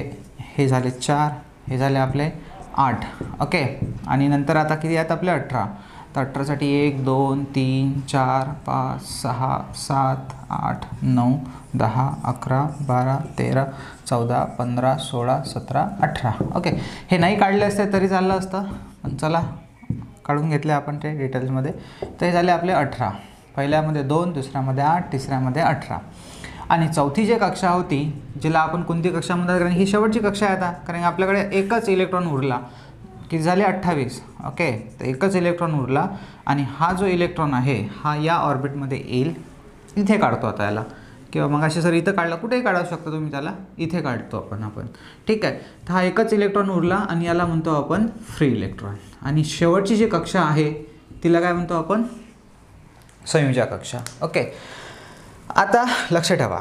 हे झाले चार हे झाले आपले आठ ओके आणि नंतर आता किती आहेत आपले अठरा तर अठरासाठी एक दोन तीन चार पाच सहा सात आठ नऊ दहा अकरा बारा तेरा चौदा पंधरा सोळा सतरा अठरा ओके हे नाही काढले असते तरी चाललं असतं पण चला काढून घेतले आपण ते डिटेल्समध्ये ते झाले आपले अठरा पहिल्यामध्ये दोन दुसऱ्यामध्ये आठ तिसऱ्यामध्ये अठरा आणि चौथी जी कक्षा होती जिला आपण कोणती कक्षा म्हणतात कारण ही शेवटची कक्षा आहे आता कारण आपल्याकडे एकच इलेक्ट्रॉन उरला की झाले अठ्ठावीस ओके तर एकच इलेक्ट्रॉन उरला आणि हा जो इलेक्ट्रॉन आहे हा या ऑर्बिटमध्ये येईल इथे काढतो आता याला किंवा मग असे सर इथं काढला कुठेही काढू शकता तुम्ही त्याला इथे काढतो आपण आपण ठीक आहे तर हा एकच इलेक्ट्रॉन उरला आणि याला म्हणतो आपण फ्री इलेक्ट्रॉन आणि शेवटची जी कक्षा आहे तिला काय म्हणतो आपण संयुजा कक्षा ओके आता लक्ष ठेवा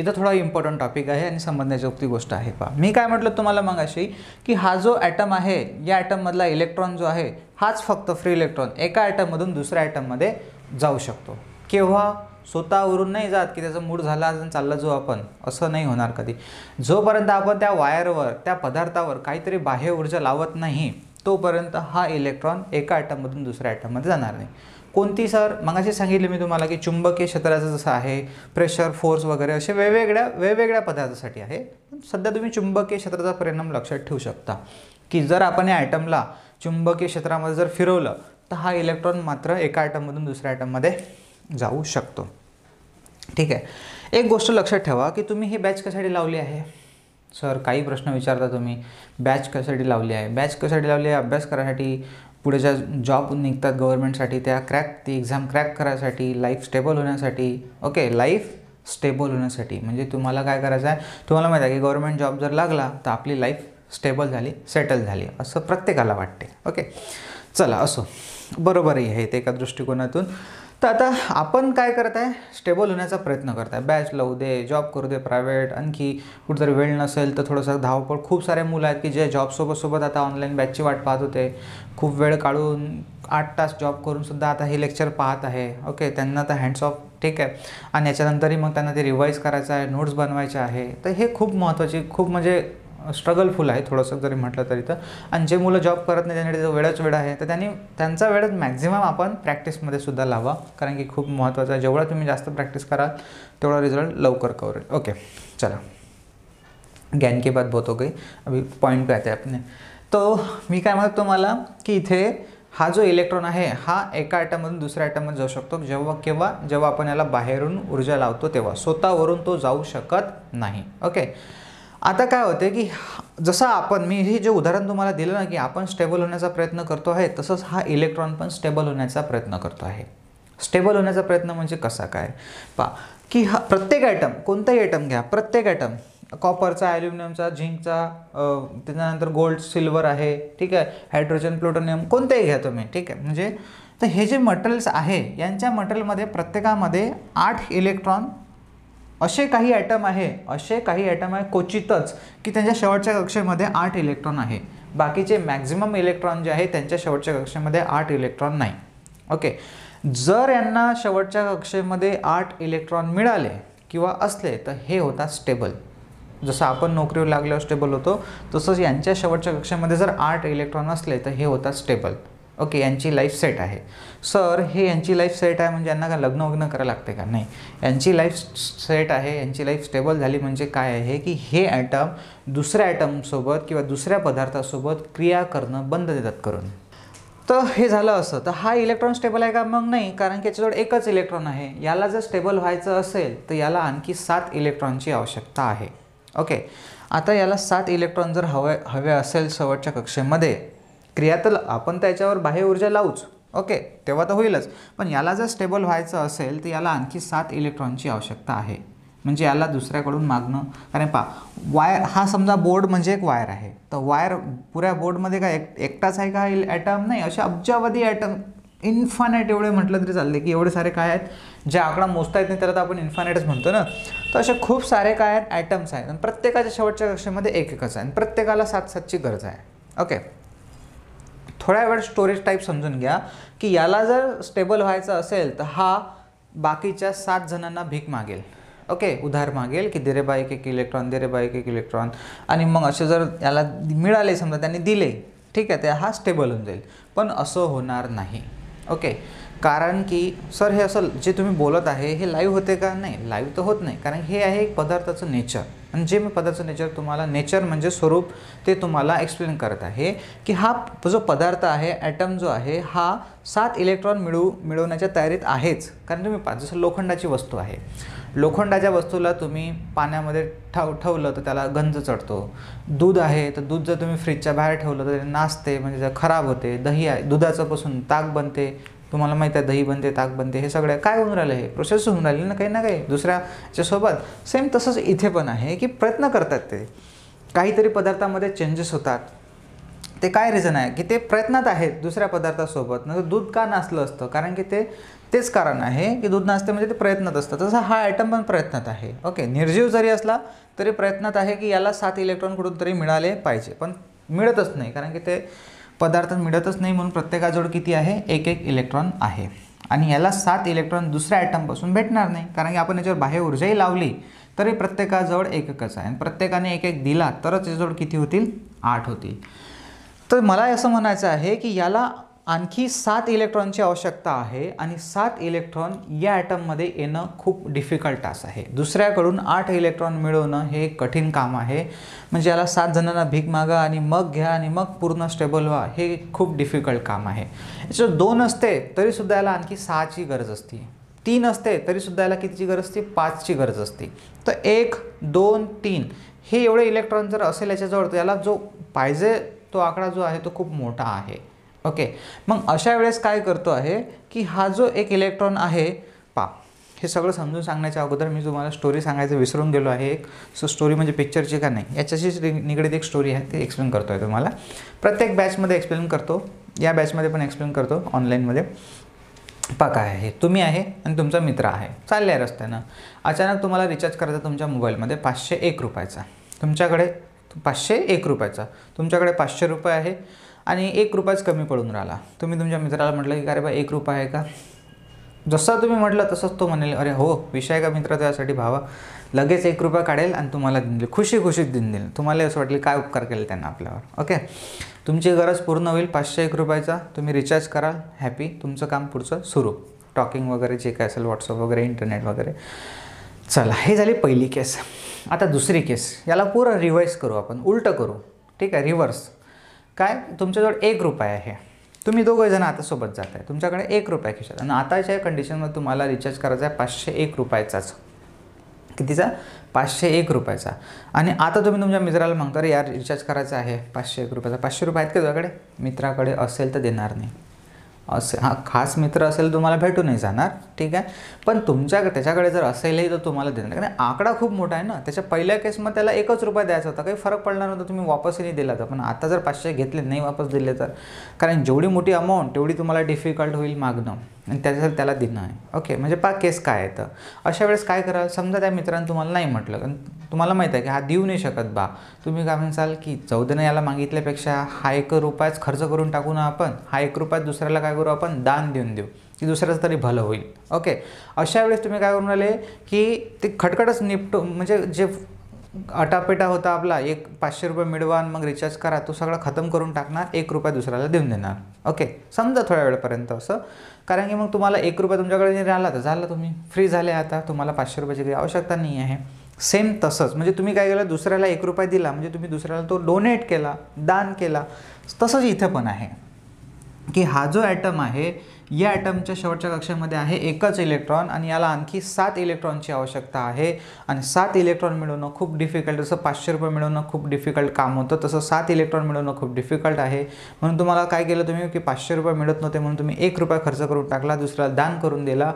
इथं थोडा इम्पॉर्टंट टॉपिक आहे आणि संबंधाची गोष्ट आहे पहा मी काय म्हटलं तुम्हाला मग अशी की हा जो ॲटम आहे या ॲटममधला इलेक्ट्रॉन जो आहे हाच फक्त फ्री इलेक्ट्रॉन एका ॲटममधून दुसऱ्या ॲटममध्ये जाऊ शकतो केव्हा स्वतःवरून नाही जात की त्याचा मूड झाला अजून चालला जो आपण असं नाही होणार कधी जोपर्यंत आपण त्या वायरवर त्या पदार्थावर काहीतरी बाह्य ऊर्जा लावत नाही तोपर्यंत हा इलेक्ट्रॉन एका ॲटममधून दुसऱ्या ॲटममध्ये जाणार नाही कोणती सर मगाशी सांगितले मी तुम्हाला की चुंबकीय क्षेत्राचं जसं आहे प्रेशर फोर्स वगैरे असे वेगवेगळ्या वेगवेगळ्या पदार्थासाठी आहे पण सध्या तुम्ही चुंबकीय क्षेत्राचा परिणाम लक्षात ठेवू शकता की जर आपण या ॲटमला चुंबकीय क्षेत्रामध्ये जर फिरवलं तर हा इलेक्ट्रॉन मात्र एका ॲटममधून दुसऱ्या ॲटममध्ये जाऊ शकतो ठीक आहे एक गोष्ट लक्षात ठेवा की तुम्ही ही बॅच कशासाठी लावली आहे सर काही प्रश्न विचारता तुम्ही बॅच कशासाठी लावली आहे बॅच कशासाठी लावली आहे अभ्यास करायसाठी पुढे ज्या जॉब निघतात गव्हर्नमेंटसाठी त्या क्रॅक ती एक्झाम क्रॅक करायसाठी लाईफ स्टेबल होण्यासाठी ओके लाईफ स्टेबल होण्यासाठी म्हणजे तुम्हाला काय करायचं आहे तुम्हाला माहीत आहे की गव्हर्मेंट जॉब जर लागला तर आपली लाईफ स्टेबल झाली सेटल झाली असं प्रत्येकाला वाटते ओके चला असो बरोबरही आहे ते एका दृष्टिकोनातून तर आता आपण काय करत आहे स्टेबल होण्याचा प्रयत्न करत आहे बॅच लावू दे जॉब करू दे प्रायव्हेट आणखी कुठं जर वेळ नसेल तर थोडंसं धावपळ खूप सारे मुलं आहेत की जे जॉबसोबतसोबत सोबत आता ऑनलाईन बॅचची वाट पाहत होते खूप वेळ काढून आठ तास जॉब करूनसुद्धा आता हे लेक्चर पाहत आहे ओके त्यांना तर हँड्स ऑफ ठीक आहे आणि याच्यानंतरही मग त्यांना ते रिवाईज करायचं आहे नोट्स बनवायचे आहे तर हे खूप महत्त्वाचे खूप म्हणजे स्ट्रगलफुल आहे थोडंसं जरी म्हटलं तरी तर आणि जे मुलं जॉब करत नाही त्यांच्याकडे जो वेळच वेळ आहे तर त्यांनी त्यांचा वेळच मॅक्झिमम आपण प्रॅक्टिसमध्ये सुद्धा लावा कारण की खूप महत्त्वाचं आहे जेवढा तुम्ही जास्त प्रॅक्टिस कराल तेवढा रिझल्ट लवकर कवरेल ओके चला ज्ञान की बात बहुत हो गई अभी पॉईंट पे आपने तो मी काय म्हणतो तुम्हाला की इथे हा जो इलेक्ट्रॉन आहे हा एका ॲटममधून दुसऱ्या ॲटममध्ये जाऊ शकतो जेव्हा केव्हा जेव्हा आपण याला बाहेरून ऊर्जा लावतो तेव्हा स्वतःवरून तो जाऊ शकत नाही ओके आता काय होते की जसं आपण मी हे जे उदाहरण तुम्हाला दिलं ना की आपण स्टेबल होण्याचा प्रयत्न करतो आहे तसंच हा इलेक्ट्रॉन पण स्टेबल होण्याचा प्रयत्न करतो आहे स्टेबल होण्याचा प्रयत्न म्हणजे कसा काय पा की हा प्रत्येक आयटम कोणताही आयटम घ्या प्रत्येक आयटम कॉपरचा ॲल्युमिनियमचा झिंकचा त्याच्यानंतर गोल्ड सिल्वर आहे ठीक आहे हायड्रोजन प्लुटोनियम कोणतेही घ्या तुम्ही ठीक आहे म्हणजे तर हे जे मटेरियल्स आहे यांच्या मटेरियलमध्ये प्रत्येकामध्ये आठ इलेक्ट्रॉन असे काही ॲटम आहे असे काही ॲटम आहे क्वचितच की त्यांच्या शेवटच्या कक्षेमध्ये आठ इलेक्ट्रॉन आहे बाकीचे मॅक्झिमम इलेक्ट्रॉन जे आहे त्यांच्या शेवटच्या कक्षेमध्ये आठ इलेक्ट्रॉन नाही ओके जर यांना शेवटच्या कक्षेमध्ये आठ इलेक्ट्रॉन मिळाले किंवा असले तर हे होता स्टेबल जसं आपण नोकरीवर लागल्यावर स्टेबल होतो तसंच यांच्या शेवटच्या कक्षेमध्ये जर आठ इलेक्ट्रॉन असले तर हे होता स्टेबल ओके यांची लाईफ सेट आहे सर हे यांची लाईफ सेट आहे म्हणजे यांना का लग्न वग्न करायला लागते का नाही यांची लाईफ सेट आहे यांची लाईफ स्टेबल झाली म्हणजे काय आहे की हे ॲटम दुसऱ्या ॲटमसोबत किंवा दुसऱ्या पदार्थासोबत क्रिया करणं बंद देतात करून तर हे झालं असं तर हा इलेक्ट्रॉन स्टेबल आहे का मग नाही कारण की याच्याजवळ एकच इलेक्ट्रॉन आहे याला जर स्टेबल व्हायचं असेल तर याला आणखी सात इलेक्ट्रॉनची आवश्यकता आहे ओके आता याला सात इलेक्ट्रॉन जर हवे हवे असेल शेवटच्या कक्षेमध्ये क्रिया तर आपण त्याच्यावर बाह्य ऊर्जा लावूच ओके तेव्हा तर होईलच पण याला जर स्टेबल व्हायचं असेल तर याला आणखी सात इलेक्ट्रॉनची आवश्यकता आहे म्हणजे याला दुसऱ्याकडून मागणं कारण पा वायर हा समजा बोर्ड म्हणजे एक वायर आहे तर वायर पुऱ्या बोर्डमध्ये काय एक एकटाच आहे का ॲटम नाही अशा अब्जावधी ॲटम इन्फानाईट एवढे म्हटलं तरी चालते की एवढे सारे काय आहेत ज्या आकडा मोजता येत नाही त्याला तर आपण इन्फानाईटच म्हणतो ना तर असे खूप सारे काय आहेत ॲटम्स आहेत आणि प्रत्येकाच्या शेवटच्या कक्षेमध्ये एक एकच आहे आणि प्रत्येकाला सात सातची गरज आहे ओके थोड्या वेळ स्टोरेज टाईप समजून घ्या की याला जर स्टेबल व्हायचं असेल तर हा बाकीच्या सात जणांना भीक मागेल ओके उधार मागेल की देरे बा एक इलेक्ट्रॉन देरे बा एक एक इलेक्ट्रॉन आणि मग असे जर याला मिळाले समजा त्यांनी दिले ठीक आहे ते हा स्टेबल होऊन जाईल पण असं होणार नाही ओके कारण की सर हे असं जे तुम्ही बोलत आहे हे लाईव्ह होते का नाही लाईव्ह तर होत नाही कारण हे आहे एक पदार्थाचं नेचर आणि जे मी पदार्थाचं नेचर तुम्हाला नेचर म्हणजे स्वरूप ते तुम्हाला एक्सप्लेन करत आहे की हा जो पदार्थ आहे ॲटम जो आहे हा सात इलेक्ट्रॉन मिळू मिळवण्याच्या तयारीत आहेच कारण तुम्ही पा जसं लोखंडाची वस्तू आहे लोखंडाच्या वस्तूला तुम्ही पाण्यामध्ये ठाव ठेवलं तर त्याला गंज चढतो दूध आहे तर दूध जर तुम्ही फ्रीजच्या बाहेर ठेवलं तर ते नाचते म्हणजे खराब होते दही आहे दुधाचं पासून ताक बनते तुम्हाला माहिती आहे दही बनते ताक बनते हे सगळं काय होऊन राहिलं हे प्रोसेस होऊन राहिली ना काही ना काही दुसऱ्याच्यासोबत सेम तसंच इथे पण आहे की प्रयत्न करतात ते काहीतरी पदार्थामध्ये चेंजेस होतात ते काय रिझन आहे की ते प्रयत्नात आहेत दुसऱ्या पदार्थासोबत नंतर दूध का नाचलं असतं कारण की ते तेच कारण आहे की दूध नाचते म्हणजे ते प्रयत्नात असतं तसं हा आयटम पण प्रयत्नात आहे ओके निर्जीव जरी असला तरी प्रयत्नात आहे की याला सात इलेक्ट्रॉन कुठून तरी मिळाले पाहिजे पण मिळतच नाही कारण की ते पदार्थ मिळतच नाही म्हणून प्रत्येकाजवळ किती आहे एक एक इलेक्ट्रॉन आहे आणि याला सात इलेक्ट्रॉन दुसऱ्या ॲटमपासून भेटणार नाही कारण की आपण याच्यावर बाहेर ऊर्जाही लावली तरी प्रत्येकाजवळ एकच आहे आणि प्रत्येकाने एक एक दिला तरच याजवळ किती होतील आठ होतील तर मला असं म्हणायचं आहे की याला आणखी सात इलेक्ट्रॉनची आवश्यकता आहे आणि सात इलेक्ट्रॉन या ॲटममध्ये येणं खूप डिफिकल्ट टास्क आहे दुसऱ्याकडून आठ इलेक्ट्रॉन मिळवणं हे कठीण काम आहे म्हणजे याला सात जणांना भीक मागा आणि मग घ्या आणि मग पूर्ण स्टेबल व्हा हे खूप डिफिकल्ट काम आहे याच्यात दोन असते तरीसुद्धा याला आणखी सहाची गरज असते तीन असते तरीसुद्धा याला कितीची गरज असते पाचची गरज असते तर एक दोन तीन हे एवढे इलेक्ट्रॉन जर असेल याच्याजवळ तर याला जो पाहिजे तो आकडा जो आहे तो खूप मोठा आहे ओके मग अशा वेळेस काय करतो आहे की हा जो एक इलेक्ट्रॉन आहे पा हे सगळं समजून सांगण्याच्या अगोदर मी तुम्हाला स्टोरी सांगायचं विसरून गेलो आहे एक सो स्टोरी म्हणजे पिक्चरची का नाही याच्याशीच निगडीत एक स्टोरी आहे ती एक्सप्लेन करतो आहे तुम्हाला प्रत्येक बॅचमध्ये एक्सप्लेन करतो या बॅचमध्ये पण एक्सप्लेन करतो ऑनलाईनमध्ये पा काय आहे तुम्ही आहे आणि तुमचा मित्र आहे चालले आहे रस्त्यानं अचानक तुम्हाला रिचार्ज करायचा तुमच्या मोबाईलमध्ये पाचशे एक रुपयाचा तुमच्याकडे पाचशे एक रुपयाचा तुमच्याकडे पाचशे रुपये आहे आणि एक रुपयाच कमी पडून राहिला तुम्ही तुमच्या मित्राला म्हटलं की अरे बा एक रुपया आहे का जसा तुम्ही म्हटलं तसंच तो म्हणेल अरे हो विषय का मित्र त्यासाठी भावा लगेच एक रुपया काढेल आणि तुम्हाला देऊन देईल खुशी खुशीत दिन देईल तुम्हाला असं वाटले काय उपकार केले त्यांना आपल्यावर ओके तुमची गरज पूर्ण होईल पाचशे एक रुपयाचा तुम्ही रिचार्ज कराल हॅपी तुमचं काम पुढचं सुरू टॉकिंग वगैरे जे काय असेल व्हॉट्सअप वगैरे इंटरनेट वगैरे चला हे झाली पहिली केस आता दुसरी केस याला पुरं रिवाईज करू आपण उलटं करू ठीक आहे रिव्हर्स काय तुमच्याजवळ एक रुपये आहे तुम्ही दोघं जण आता सोबत जात आहे तुमच्याकडे एक रुपया खिशात आणि आताच्या कंडिशनमध्ये तुम्हाला रिचार्ज करायचा आहे पाचशे एक रुपयाचाच कितीचा पाचशे एक रुपयाचा आणि आता तुम्ही तुमच्या मित्राला म्हणता यार रिचार्ज करायचा आहे पाचशे एक रुपयाचा पाचशे रुपये आहेत का तुझ्याकडे मित्राकडे असेल तर देणार नाही असे हां खास मित्र असेल तुम्हाला भेटू नाही जाणार ठीक आहे पण तुमच्या त्याच्याकडे जर असेलही तर तुम्हाला देणार कारण आकडा खूप मोठा आहे ना त्याच्या पहिल्या केसमध्ये त्याला एकच रुपया द्यायचा होता काही फरक पडणार नव्हता तुम्ही वापसही नाही दिला तर पण आता जर पाचशे घेतले नाही वापस दिले तर कारण जेवढी मोठी अमाऊंट तेवढी तुम्हाला डिफिकल्ट होईल मागणं आणि त्याच्यासाठी त्याला देणं आहे ओके म्हणजे पा केस काय तर अशा वेळेस काय करा समजा त्या मित्रांनी तुम्हाला नाही म्हटलं कारण तुम्हाला माहीत आहे की हा देऊ नाही शकत बा तुम्ही काय म्हणसाल की चौदानं याला मागितल्यापेक्षा हा एक रुपयाच खर्च करून टाकू ना आपण हा एक रुपयात दुसऱ्याला काय करू आपण दान देऊन देऊ की दुसऱ्याचं तरी भलं होईल ओके अशा वेळेस तुम्ही काय करून राहिले की ते खटखटच निपटो म्हणजे जे अटापेटा होता आपला एक पाचशे रुपये मिळवा आणि मग रिचार्ज करा तो सगळा खतम करून टाकणार एक रुपया दुसऱ्याला देऊन देणार ओके समजा थोड्या वेळपर्यंत असं कारण की मग तुम्हाला एक रुपया तुमच्याकडे जरी आला तर झाला तुम्ही फ्री झाले आता तुम्हाला पाचशे रुपयाची काही आवश्यकता नाही आहे सेम तसंच म्हणजे तुम्ही काय केलं दुसऱ्याला एक रुपया दिला म्हणजे तुम्ही दुसऱ्याला तो डोनेट केला दान केला तसंच इथं पण आहे की हा जो ॲटम आहे या ॲटमच्या शेवटच्या कक्षेमध्ये आहे एकच इलेक्ट्रॉन आणि याला आणखी सात इलेक्ट्रॉनची आवश्यकता आहे आणि सात इलेक्ट्रॉन मिळवणं खूप डिफिकल्ट जसं पाचशे रुपये मिळवणं खूप डिफिकल्ट काम होतं तसं सात इलेक्ट्रॉन मिळवणं खूप डिफिकल्ट आहे म्हणून तुम्हाला काय केलं तुम्ही की पाचशे रुपये मिळत नव्हते म्हणून तुम्ही एक रुपया खर्च करून टाकला दुसऱ्याला दान करून दिला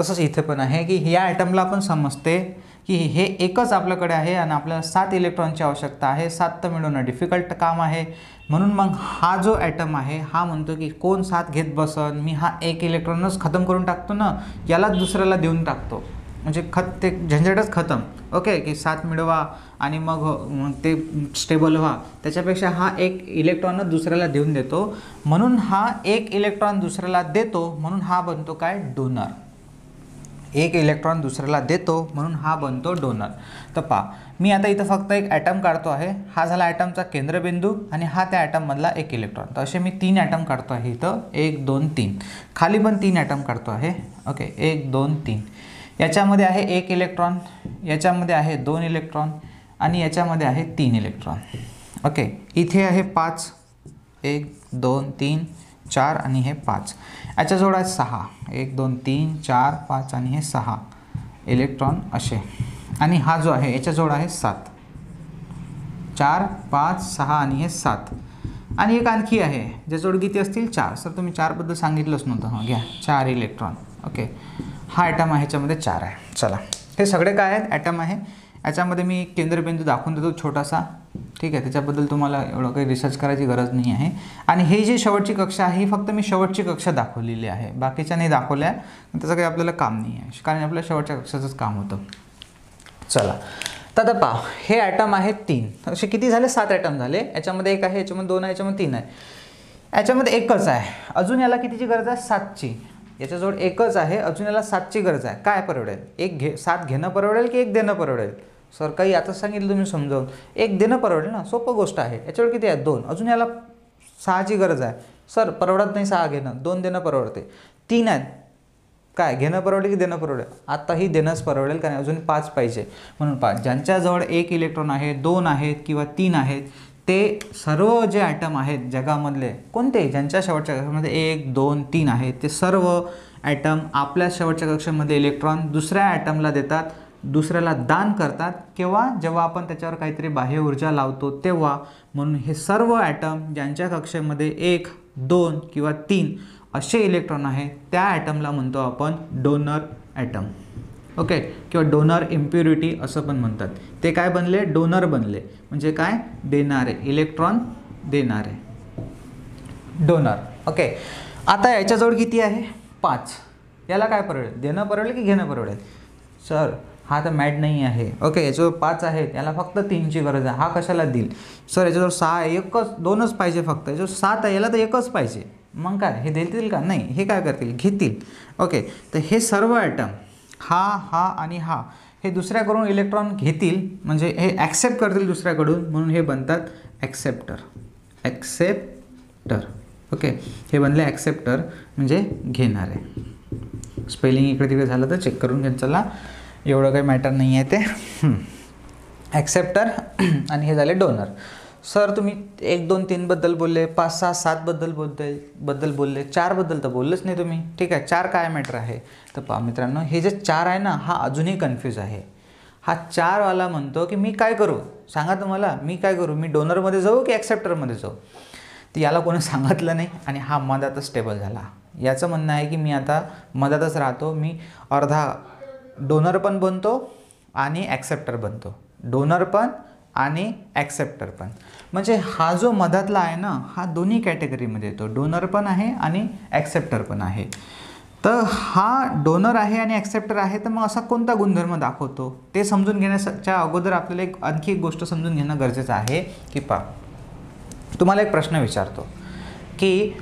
तसंच इथे पण आहे की ह्या ॲटमला आपण समजते की हे एकच आपल्याकडे आहे आणि आपल्याला सात इलेक्ट्रॉनची आवश्यकता आहे सात तर मिळवणं डिफिकल्ट काम आहे म्हणून मग हा जो ॲटम आहे हा म्हणतो की कोण सात घेत बसन मी हा एक इलेक्ट्रॉनच खतम करून टाकतो ना यालाच दुसऱ्याला देऊन टाकतो म्हणजे खत ते झंझटच खतम ओके की सात मिळवा आणि मग ते स्टेबल व्हा त्याच्यापेक्षा हा एक इलेक्ट्रॉनच दुसऱ्याला देऊन देतो म्हणून हा एक इलेक्ट्रॉन दुसऱ्याला देतो म्हणून हा बनतो काय डोनर एक इलेक्ट्रॉन दुसऱ्याला देतो म्हणून हा बनतो डोनर तर पा मी आता इथं फक्त एक ॲटम काढतो आहे हा झाला ॲटमचा केंद्रबिंदू आणि हा त्या ॲटममधला एक इलेक्ट्रॉन तर असे मी तीन ॲटम काढतो आहे इथं एक दोन तीन खाली पण तीन ॲटम काढतो आहे ओके एक दोन तीन याच्यामध्ये आहे एक इलेक्ट्रॉन याच्यामध्ये आहे दोन इलेक्ट्रॉन आणि याच्यामध्ये आहे तीन इलेक्ट्रॉन ओके इथे आहे पाच एक दोन तीन चार आणि हे पाच याच्याजवळ जोड सहा एक दोन तीन चार पाच आणि हे सहा इलेक्ट्रॉन असे आणि हा जो आहे याच्याजवळ आहे सात चार पाच सहा आणि हे सात आणि एक आणखी आहे ज्या जोड किती असतील चार सर तुम्ही चारबद्दल सांगितलंच नव्हतं हां घ्या चार इलेक्ट्रॉन ओके हा ॲटम आहे ह्याच्यामध्ये चार आहे चला हे सगळे काय आहेत ॲटम आहे याच्यामध्ये मी केंद्रबिंदू दाखवून देतो छोटासा ठीक आहे त्याच्याबद्दल तुम्हाला एवढं काही रिसर्च करायची गरज नाही आहे आणि हे जी शेवटची कक्षा आहे ही फक्त मी शेवटची कक्षा दाखवलेली आहे बाकीच्या नाही दाखवल्या त्याचं काही आपल्याला काम नाही आहे कारण आपल्या शेवटच्या कक्षाचंच काम होतं चला तर पहा हे ॲटम आहेत तीन असे किती झाले सात ॲटम झाले याच्यामध्ये एक आहे याच्यामध्ये दोन आहे याच्यामध्ये तीन आहे याच्यामध्ये एकच आहे अजून याला कितीची गरज आहे सातची याच्याजवळ एकच आहे अजून याला सातची गरज आहे काय परवडेल एक घे सात घेणं परवडेल की एक देणं परवडेल सर काही आता सांगितलं तुम्ही समजावून एक देणं परवडेल ना सोपं गोष्ट आहे याच्यावर किती आहेत दोन अजून याला सहाची गरज आहे सर परवडत नाही सहा घेणं दोन देणं परवडते तीन आहेत काय घेणं परवडेल की देणं परवडेल आत्ताही देणंच परवडेल कारण अजून पाच पाहिजे म्हणून पाच ज्यांच्याजवळ एक इलेक्ट्रॉन आहे दोन आहेत किंवा तीन आहेत ते सर्व जे ॲटम आहेत जगामधले कोणते ज्यांच्या शेवटच्या कक्षामध्ये एक दोन तीन आहेत ते सर्व ॲटम आपल्या शेवटच्या कक्षेमध्ये इलेक्ट्रॉन दुसऱ्या ॲटमला देतात दुसऱ्याला दान करतात किंवा जेव्हा आपण त्याच्यावर काहीतरी बाह्य ऊर्जा लावतो तेव्हा म्हणून हे सर्व ॲटम ज्यांच्या कक्षेमध्ये एक दोन किंवा तीन असे इलेक्ट्रॉन आहे त्या ॲटमला म्हणतो आपण डोनर ॲटम ओके किंवा डोनर इम्प्युरिटी असं पण म्हणतात ते काय बनले डोनर बनले म्हणजे काय देणारे इलेक्ट्रॉन देणारे डोनर ओके आता याच्याजवळ किती आहे पाच याला काय परवडेल देणं परवडेल की घेणं परवडेल सर हा तर मॅट नाही आहे ओके याच्यावर पाच आहे त्याला फक्त तीनची गरज आहे हा कशाला देईल सर याच्यावर सहा आहे एकच दोनच पाहिजे फक्त याच्यावर सात आहे याला तर एकच पाहिजे मग काय हे देतील का नाही हे काय करतील घेतील ओके तर हे सर्व ॲटम हा हा आणि हा हे दुसऱ्याकडून इलेक्ट्रॉन घेतील म्हणजे हे ॲक्सेप्ट करतील दुसऱ्याकडून म्हणून हे बनतात ॲक्सेप्टर ॲक्सेप्टर ओके हे बनले ॲक्सेप्टर म्हणजे घेणारे स्पेलिंग इकडे तिकडे झालं तर चेक करून घ्या चला एवढं काही मॅटर नाही आहे ते ॲक्सेप्टर आणि हे झाले डोनर सर तुम्ही एक दोन तीनबद्दल बोलले पाच सहा सातबद्दल बोलते बद्दल बोलले चारबद्दल तर बोललंच नाही तुम्ही ठीक आहे चार काय मॅटर आहे तर पा मित्रांनो हे जे चार आहे ना हा अजूनही कन्फ्यूज आहे हा चारवाला म्हणतो की मी काय करू सांगा तुम्हाला मी काय करू मी डोनरमध्ये जाऊ की ॲक्सेप्टरमध्ये जाऊ तर याला कोणी सांगितलं नाही आणि हा मधातच स्टेबल झाला याचं म्हणणं आहे की मी आता मधातच राहतो मी अर्धा डोनर पण बनतो आणि ॲक्सेप्टर बनतो डोनर पण आणि ॲक्सेप्टर पण म्हणजे हा जो मधातला आहे ना हा दोन्ही कॅटेगरीमध्ये येतो डोनर पण आहे आणि ॲक्सेप्टर पण आहे तर हा डोनर आहे आणि ॲक्सेप्टर आहे तर मग असा कोणता गुणधर्म दाखवतो ते समजून घेण्याच्या अगोदर आपल्याला एक आणखी एक गोष्ट समजून घेणं गरजेचं आहे की पा तुम्हाला एक प्रश्न विचारतो की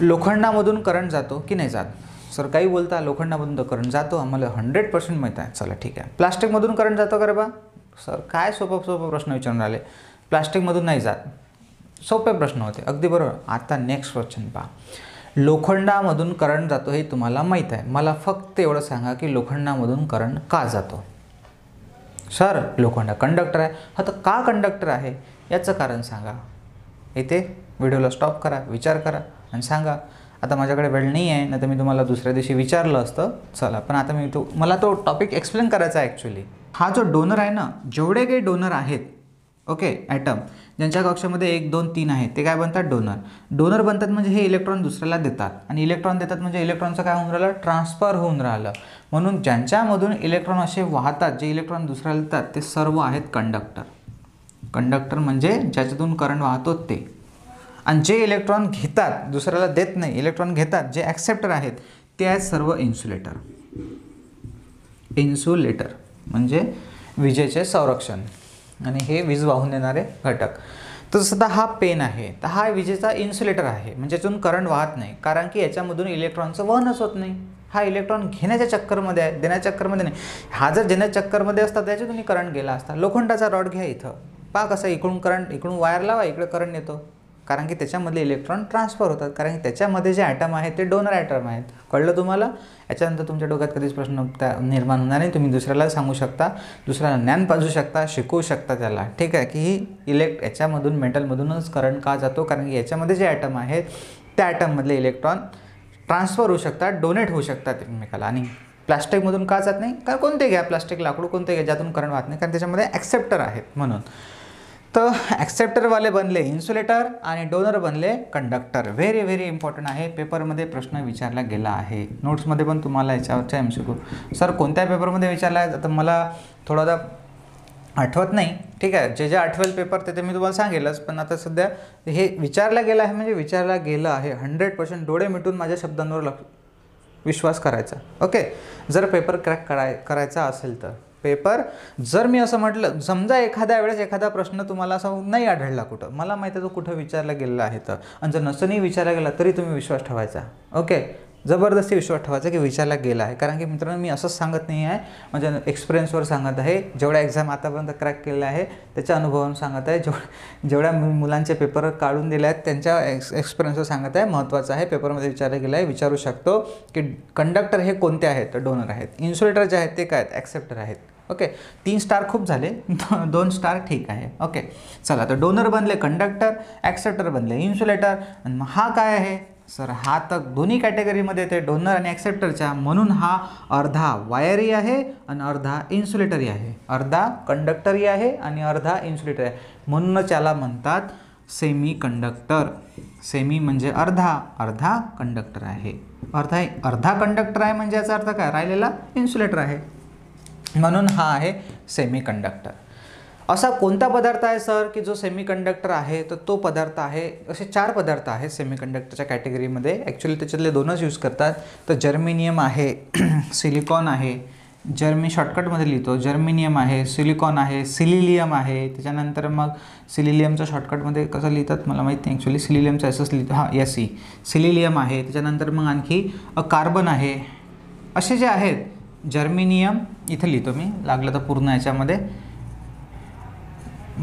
लोखंडामधून करंट जातो की नाही जात सर काही बोलता लोखंडामधून तर करंट जातो आम्हाला हंड्रेड पर्सेंट माहीत आहे चला ठीक आहे प्लास्टिकमधून करंट जातो का रे बा सर काय सोपा सोपा प्रश्न विचारून राहिले प्लास्टिकमधून नाही जात सोपे प्रश्न होते अगदी बरोबर आता नेक्स्ट क्वेश्चन पहा लोखंडामधून करंट जातो हे तुम्हाला माहीत आहे मला फक्त एवढं सांगा की लोखंडामधून करंट का जातो सर लोखंड कंडक्टर आहे हा तर का कंडक्टर आहे याचं कारण सांगा येते व्हिडिओला स्टॉप करा विचार करा आणि सांगा आता माझ्याकडे वेळ नाही आहे नाही तर मी तुम्हाला दुसऱ्या दिवशी विचारलं असतं चला पण आता मी तो मला तो टॉपिक एक्सप्लेन करायचा आहे ॲक्च्युली हा जो डोनर आहे ना जेवढे काही डोनर आहेत ओके ॲटम ज्यांच्या कक्षामध्ये एक दोन तीन आहेत ते काय बनतात डोनर डोनर बनतात म्हणजे हे इलेक्ट्रॉन दुसऱ्याला देतात आणि इलेक्ट्रॉन देतात म्हणजे इलेक्ट्रॉनचं काय होऊन राहिलं ट्रान्सफर होऊन राहिलं म्हणून ज्यांच्यामधून इलेक्ट्रॉन असे वाहतात जे इलेक्ट्रॉन दुसऱ्याला देतात ते सर्व आहेत कंडक्टर कंडक्टर म्हणजे ज्याच्यातून करंट वाहतो ते आणि जे इलेक्ट्रॉन घेतात दुसऱ्याला देत नाही इलेक्ट्रॉन घेतात जे ॲक्सेप्टर आहेत ते आहेत सर्व इन्सुलेटर इन्सुलेटर म्हणजे विजेचे संरक्षण आणि हे वीज वाहून येणारे घटक तर सुद्धा हा पेन आहे तर हा विजेचा इन्सुलेटर आहे म्हणजे यातून करंट वाहत नाही कारण की याच्यामधून इलेक्ट्रॉनचं वहनच होत नाही हा इलेक्ट्रॉन घेण्याच्या चक्करमध्ये आहे देण्याच्या चक्करमध्ये नाही हा जर देण्याच्या चक्करमध्ये असता त्याच्यातून करंट गेला असता लोखंडाचा रॉड घ्या इथं पा कसा इकडून करंट इकडून वायर लावा इकडे करंट येतो कारण की त्याच्यामधले इलेक्ट्रॉन ट्रान्सफर होतात कारण की त्याच्यामध्ये जे ॲटम आहेत ते डोनर ॲटम आहेत कळलं तुम्हाला याच्यानंतर तुमच्या डोक्यात कधीच प्रश्न निर्माण होणार नाही तुम्ही दुसऱ्याला सांगू शकता दुसऱ्याला ज्ञान पाजू शकता शिकवू शकता त्याला ठीक आहे की इलेक्ट याच्यामधून मेटलमधूनच करंट का जातो कारण की याच्यामध्ये जे ॲटम आहेत त्या ॲटममधले इलेक्ट्रॉन ट्रान्सफर होऊ शकतात डोनेट होऊ शकतात एकमेकाला आणि प्लास्टिकमधून का जात नाही कारण कोणते घ्या प्लास्टिक लाकूड कोणते घ्या ज्यातून करंट वाहत नाही कारण त्याच्यामध्ये ॲक्सेप्टर आहेत म्हणून तर ॲक्सेप्टरवाले बनले इन्सुलेटर आणि डोनर बनले कंडक्टर व्हेरी व्हेरी इम्पॉर्टंट आहे पेपरमध्ये प्रश्न विचारला गेला आहे नोट्समध्ये पण तुम्हाला याच्यावरच्या एम सी क्यू सर कोणत्या पेपरमध्ये विचारला आहे आता मला थोडासा आठवत नाही ठीक आहे जे जे आठवेल पेपर ते ते मी तुम्हाला सांगेलच पण आता सध्या हे विचारलं गेलं आहे म्हणजे विचारला गेलं आहे हंड्रेड पर्सेंट डोळे मिटून माझ्या शब्दांवर लक्ष विश्वास करायचा ओके जर पेपर क्रॅक कराय करायचा असेल तर पेपर जर मी असं म्हटलं समजा एखाद्या वेळेस एखादा प्रश्न तुम्हाला असा नाही आढळला कुठं मला माहिती आहे तो कुठं विचारला गेलेला आहे तर आणि जर नसंही विचारला गेला तरी तुम्ही विश्वास ठेवायचा ओके जबरदस्ती विश्वास ठेवायचा की विचारला गेला आहे कारण की मित्रांनो मी असंच सांगत नाही आहे म्हणजे एक्सपिरियन्सवर सांगत आहे जेवढ्या एक्झाम आतापर्यंत क्रॅक केलेला आहे त्याच्या अनुभवानं सांगत आहे जेव जेवढ्या मुलांचे पेपर काढून दिले आहेत त्यांच्या एक्स एक्सपिरियन्सवर सांगत आहे महत्त्वाचं आहे पेपरमध्ये विचारलं गेलं आहे विचारू शकतो की कंडक्टर हे कोणते आहेत डोनर आहेत इन्सुलेटर जे आहेत ते काय आहेत ॲक्सेप्टर आहेत ओके तीन स्टार खूप झाले दोन स्टार ठीक आहे ओके चला तर डोनर बनले कंडक्टर ॲक्सेप्टर बनले इन्सुलेटर आणि हा काय आहे सर हा तर दोन्ही कॅटेगरीमध्ये येते डोनर आणि ॲक्सेप्टरच्या म्हणून हा अर्धा वायरही आहे आणि अर्धा इन्सुलेटरही आहे अर्धा कंडक्टरही आहे आणि अर्धा इन्सुलेटर आहे म्हणून याला म्हणतात सेमी कंडक्टर सेमी म्हणजे अर्धा अर्धा कंडक्टर आहे अर्धा अर्धा कंडक्टर आहे म्हणजे याचा अर्थ काय राहिलेला इन्सुलेटर आहे म्हणून हा आहे सेमीकंडक्टर असा कोणता पदार्थ आहे सर की जो सेमीकंडक्टर आहे तर तो पदार्थ आहे असे चार पदार्थ आहेत सेमीकंडक्टरच्या कॅटेगरीमध्ये ॲक्च्युली त्याच्यातले दोनच यूज करतात तर जर्मिनियम आहे सिलिकॉन आहे जर्मी शॉर्टकटमध्ये लिहितो जर्मिनियम आहे सिलिकॉन आहे सिलिलियम आहे त्याच्यानंतर मग सिलिलियमचं शॉर्टकटमध्ये कसं लिहितात मला माहीत नाही ॲक्च्युली सिलिलियमचं असंच लिहितं हां यासी सिलिलियम आहे त्याच्यानंतर मग आणखी कार्बन आहे असे जे आहेत जर्मिनियम इथं लिहितो मी लागलं तर पूर्ण याच्यामध्ये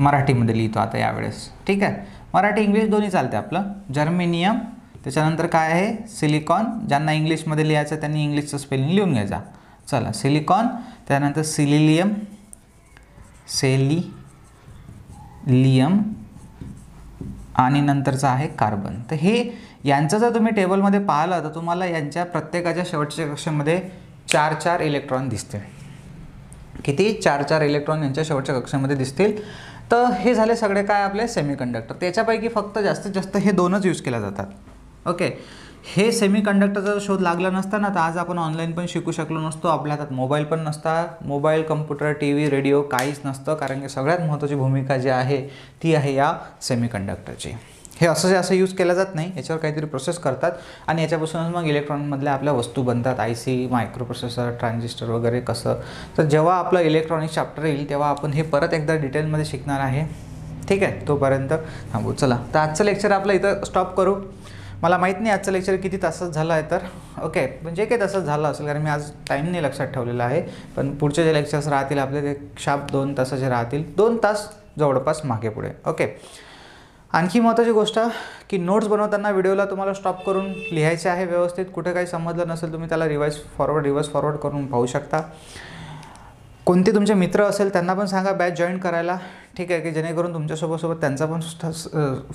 मराठीमध्ये लिहितो आता यावेळेस ठीक आहे मराठी इंग्लिश दोन्ही चालते आपलं जर्मेनियम त्याच्यानंतर काय आहे सिलिकॉन ज्यांना इंग्लिशमध्ये लिहायचं त्यांनी इंग्लिशचं स्पेलिंग लिहून घ्यायचा चला सिलिकॉन त्यानंतर सिलिलियम सेली लियम आणि नंतरचं आहे कार्बन तर हे यांचं जर तुम्ही टेबलमध्ये पाहिलं तर तुम्हाला यांच्या प्रत्येकाच्या शेवटच्या कक्षेमध्ये चार चार इलेक्ट्रॉन दिसतील किती चार चार इलेक्ट्रॉन यांच्या शेवटच्या कक्षामध्ये दिसतील तर हे झाले सगळे काय आपले सेमीकंडक्टर त्याच्यापैकी फक्त जास्तीत जास्त हे दोनच यूज केल्या जातात ओके हे सेमीकंडक्टरचा शोध लागला नसता ना तर आज आपण ऑनलाईन पण शिकू शकलो नसतो आपल्या हातात मोबाईल पण नसता mobile computer T V radio काहीच नसतं कारण की सगळ्यात महत्त्वाची भूमिका जी आहे ती आहे या सेमीकंडक्टरची हे असं जे असं यूज केलं जात नाही याच्यावर काहीतरी प्रोसेस करतात आणि याच्यापासूनच मग इलेक्ट्रॉनमधल्या आपल्या वस्तू बनतात I C micro processor transistor वगैरे कसं तर जेव्हा आपलं इलेक्ट्रॉनिक चाप्टर येईल तेव्हा आपण हे परत एकदा डिटेलमध्ये शिकणार आहे ठीक आहे तोपर्यंत थांबू चला तर आजचं लेक्चर आपलं इथं स्टॉप करू मला माहीत नाही आजचं लेक्चर किती तासात झालं आहे तर ओके पण जे काही तासात झालं असेल कारण मी आज टाईम नाही लक्षात ठेवलेला आहे पण पुढचे जे लेक्चर्स राहतील आपले ते शाप दोन तासाचे राहतील दोन तास जवळपास मागे पुढे ओके आणखी महत्त्वाची गोष्ट की नोट्स बनवताना व्हिडिओला तुम्हाला स्टॉप करून लिहायचे आहे व्यवस्थित कुठे काही समजलं नसेल तुम्ही त्याला रिवाइज फॉरवर्ड रिवर्स फॉरवर्ड करून पाहू शकता कोणते तुमचे मित्र असेल त्यांना पण सांगा बॅच जॉईन करायला ठीक आहे की जेणेकरून तुमच्यासोबतसोबत त्यांचा पण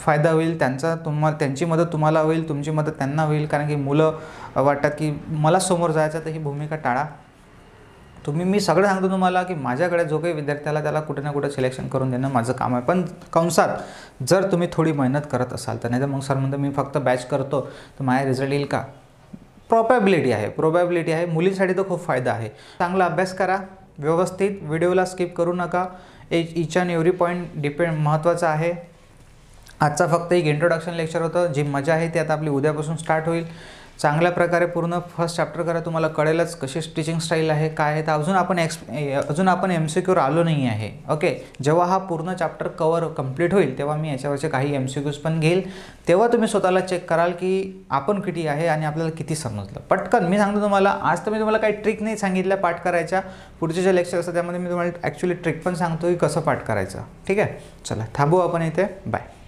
फायदा होईल त्यांचा तुम्हाला त्यांची मदत तुम्हाला होईल तुमची मदत त्यांना होईल कारण की मुलं वाटतात की मला समोर जायचं तर ही भूमिका टाळा तुम्ही मी सगळं सांगतो तुम्हाला की माझ्याकडे जो काही विद्यार्थ्याला त्याला कुठे ना कुठं सिलेक्शन करून देणं माझं काम आहे पण कंसात जर तुम्ही थोडी मेहनत करत असाल तर नाही तर मग सर म्हणतो मी फक्त बॅच करतो तर माझा रिझल्ट येईल का प्रॉपॅबिलिटी आहे प्रोबॅबिलिटी आहे मुलींसाठी तो खूप फायदा आहे चांगला अभ्यास करा व्यवस्थित व्हिडिओला स्किप करू नका each each and every point depend महत्त्वाचा आहे आजचा फक्त एक इंट्रोडक्शन लेक्चर होतं जी मजा आहे ती आता आपली उद्यापासून स्टार्ट होईल चांगल्या प्रकारे पूर्ण फर्स्ट चॅप्टर करा तुम्हाला कळेलच कशी स्टिचिंग स्टाईल आहे काय आहे तर अजून आपण एक्स अजून आपण एम सी क्यूवर आलो नाही आहे ओके जेव्हा हा पूर्ण चॅप्टर कवर कंप्लीट होईल तेव्हा मी याच्यावरचे काही एम सी क्यूज पण घेईल तेव्हा तुम्ही स्वतःला चेक कराल की आपण किती आहे आणि आपल्याला किती समजलं पटकन मी सांगतो तुम्हाला आज तर मी तुम्हाला काही ट्रिक नाही सांगितल्या पाठ करायच्या पुढचे जे लेक्चर असतात त्यामध्ये मी तुम्हाला ॲक्च्युली ट्रिक पण सांगतो की कसं पाठ करायचं ठीक आहे चला थांबू आपण इथे बाय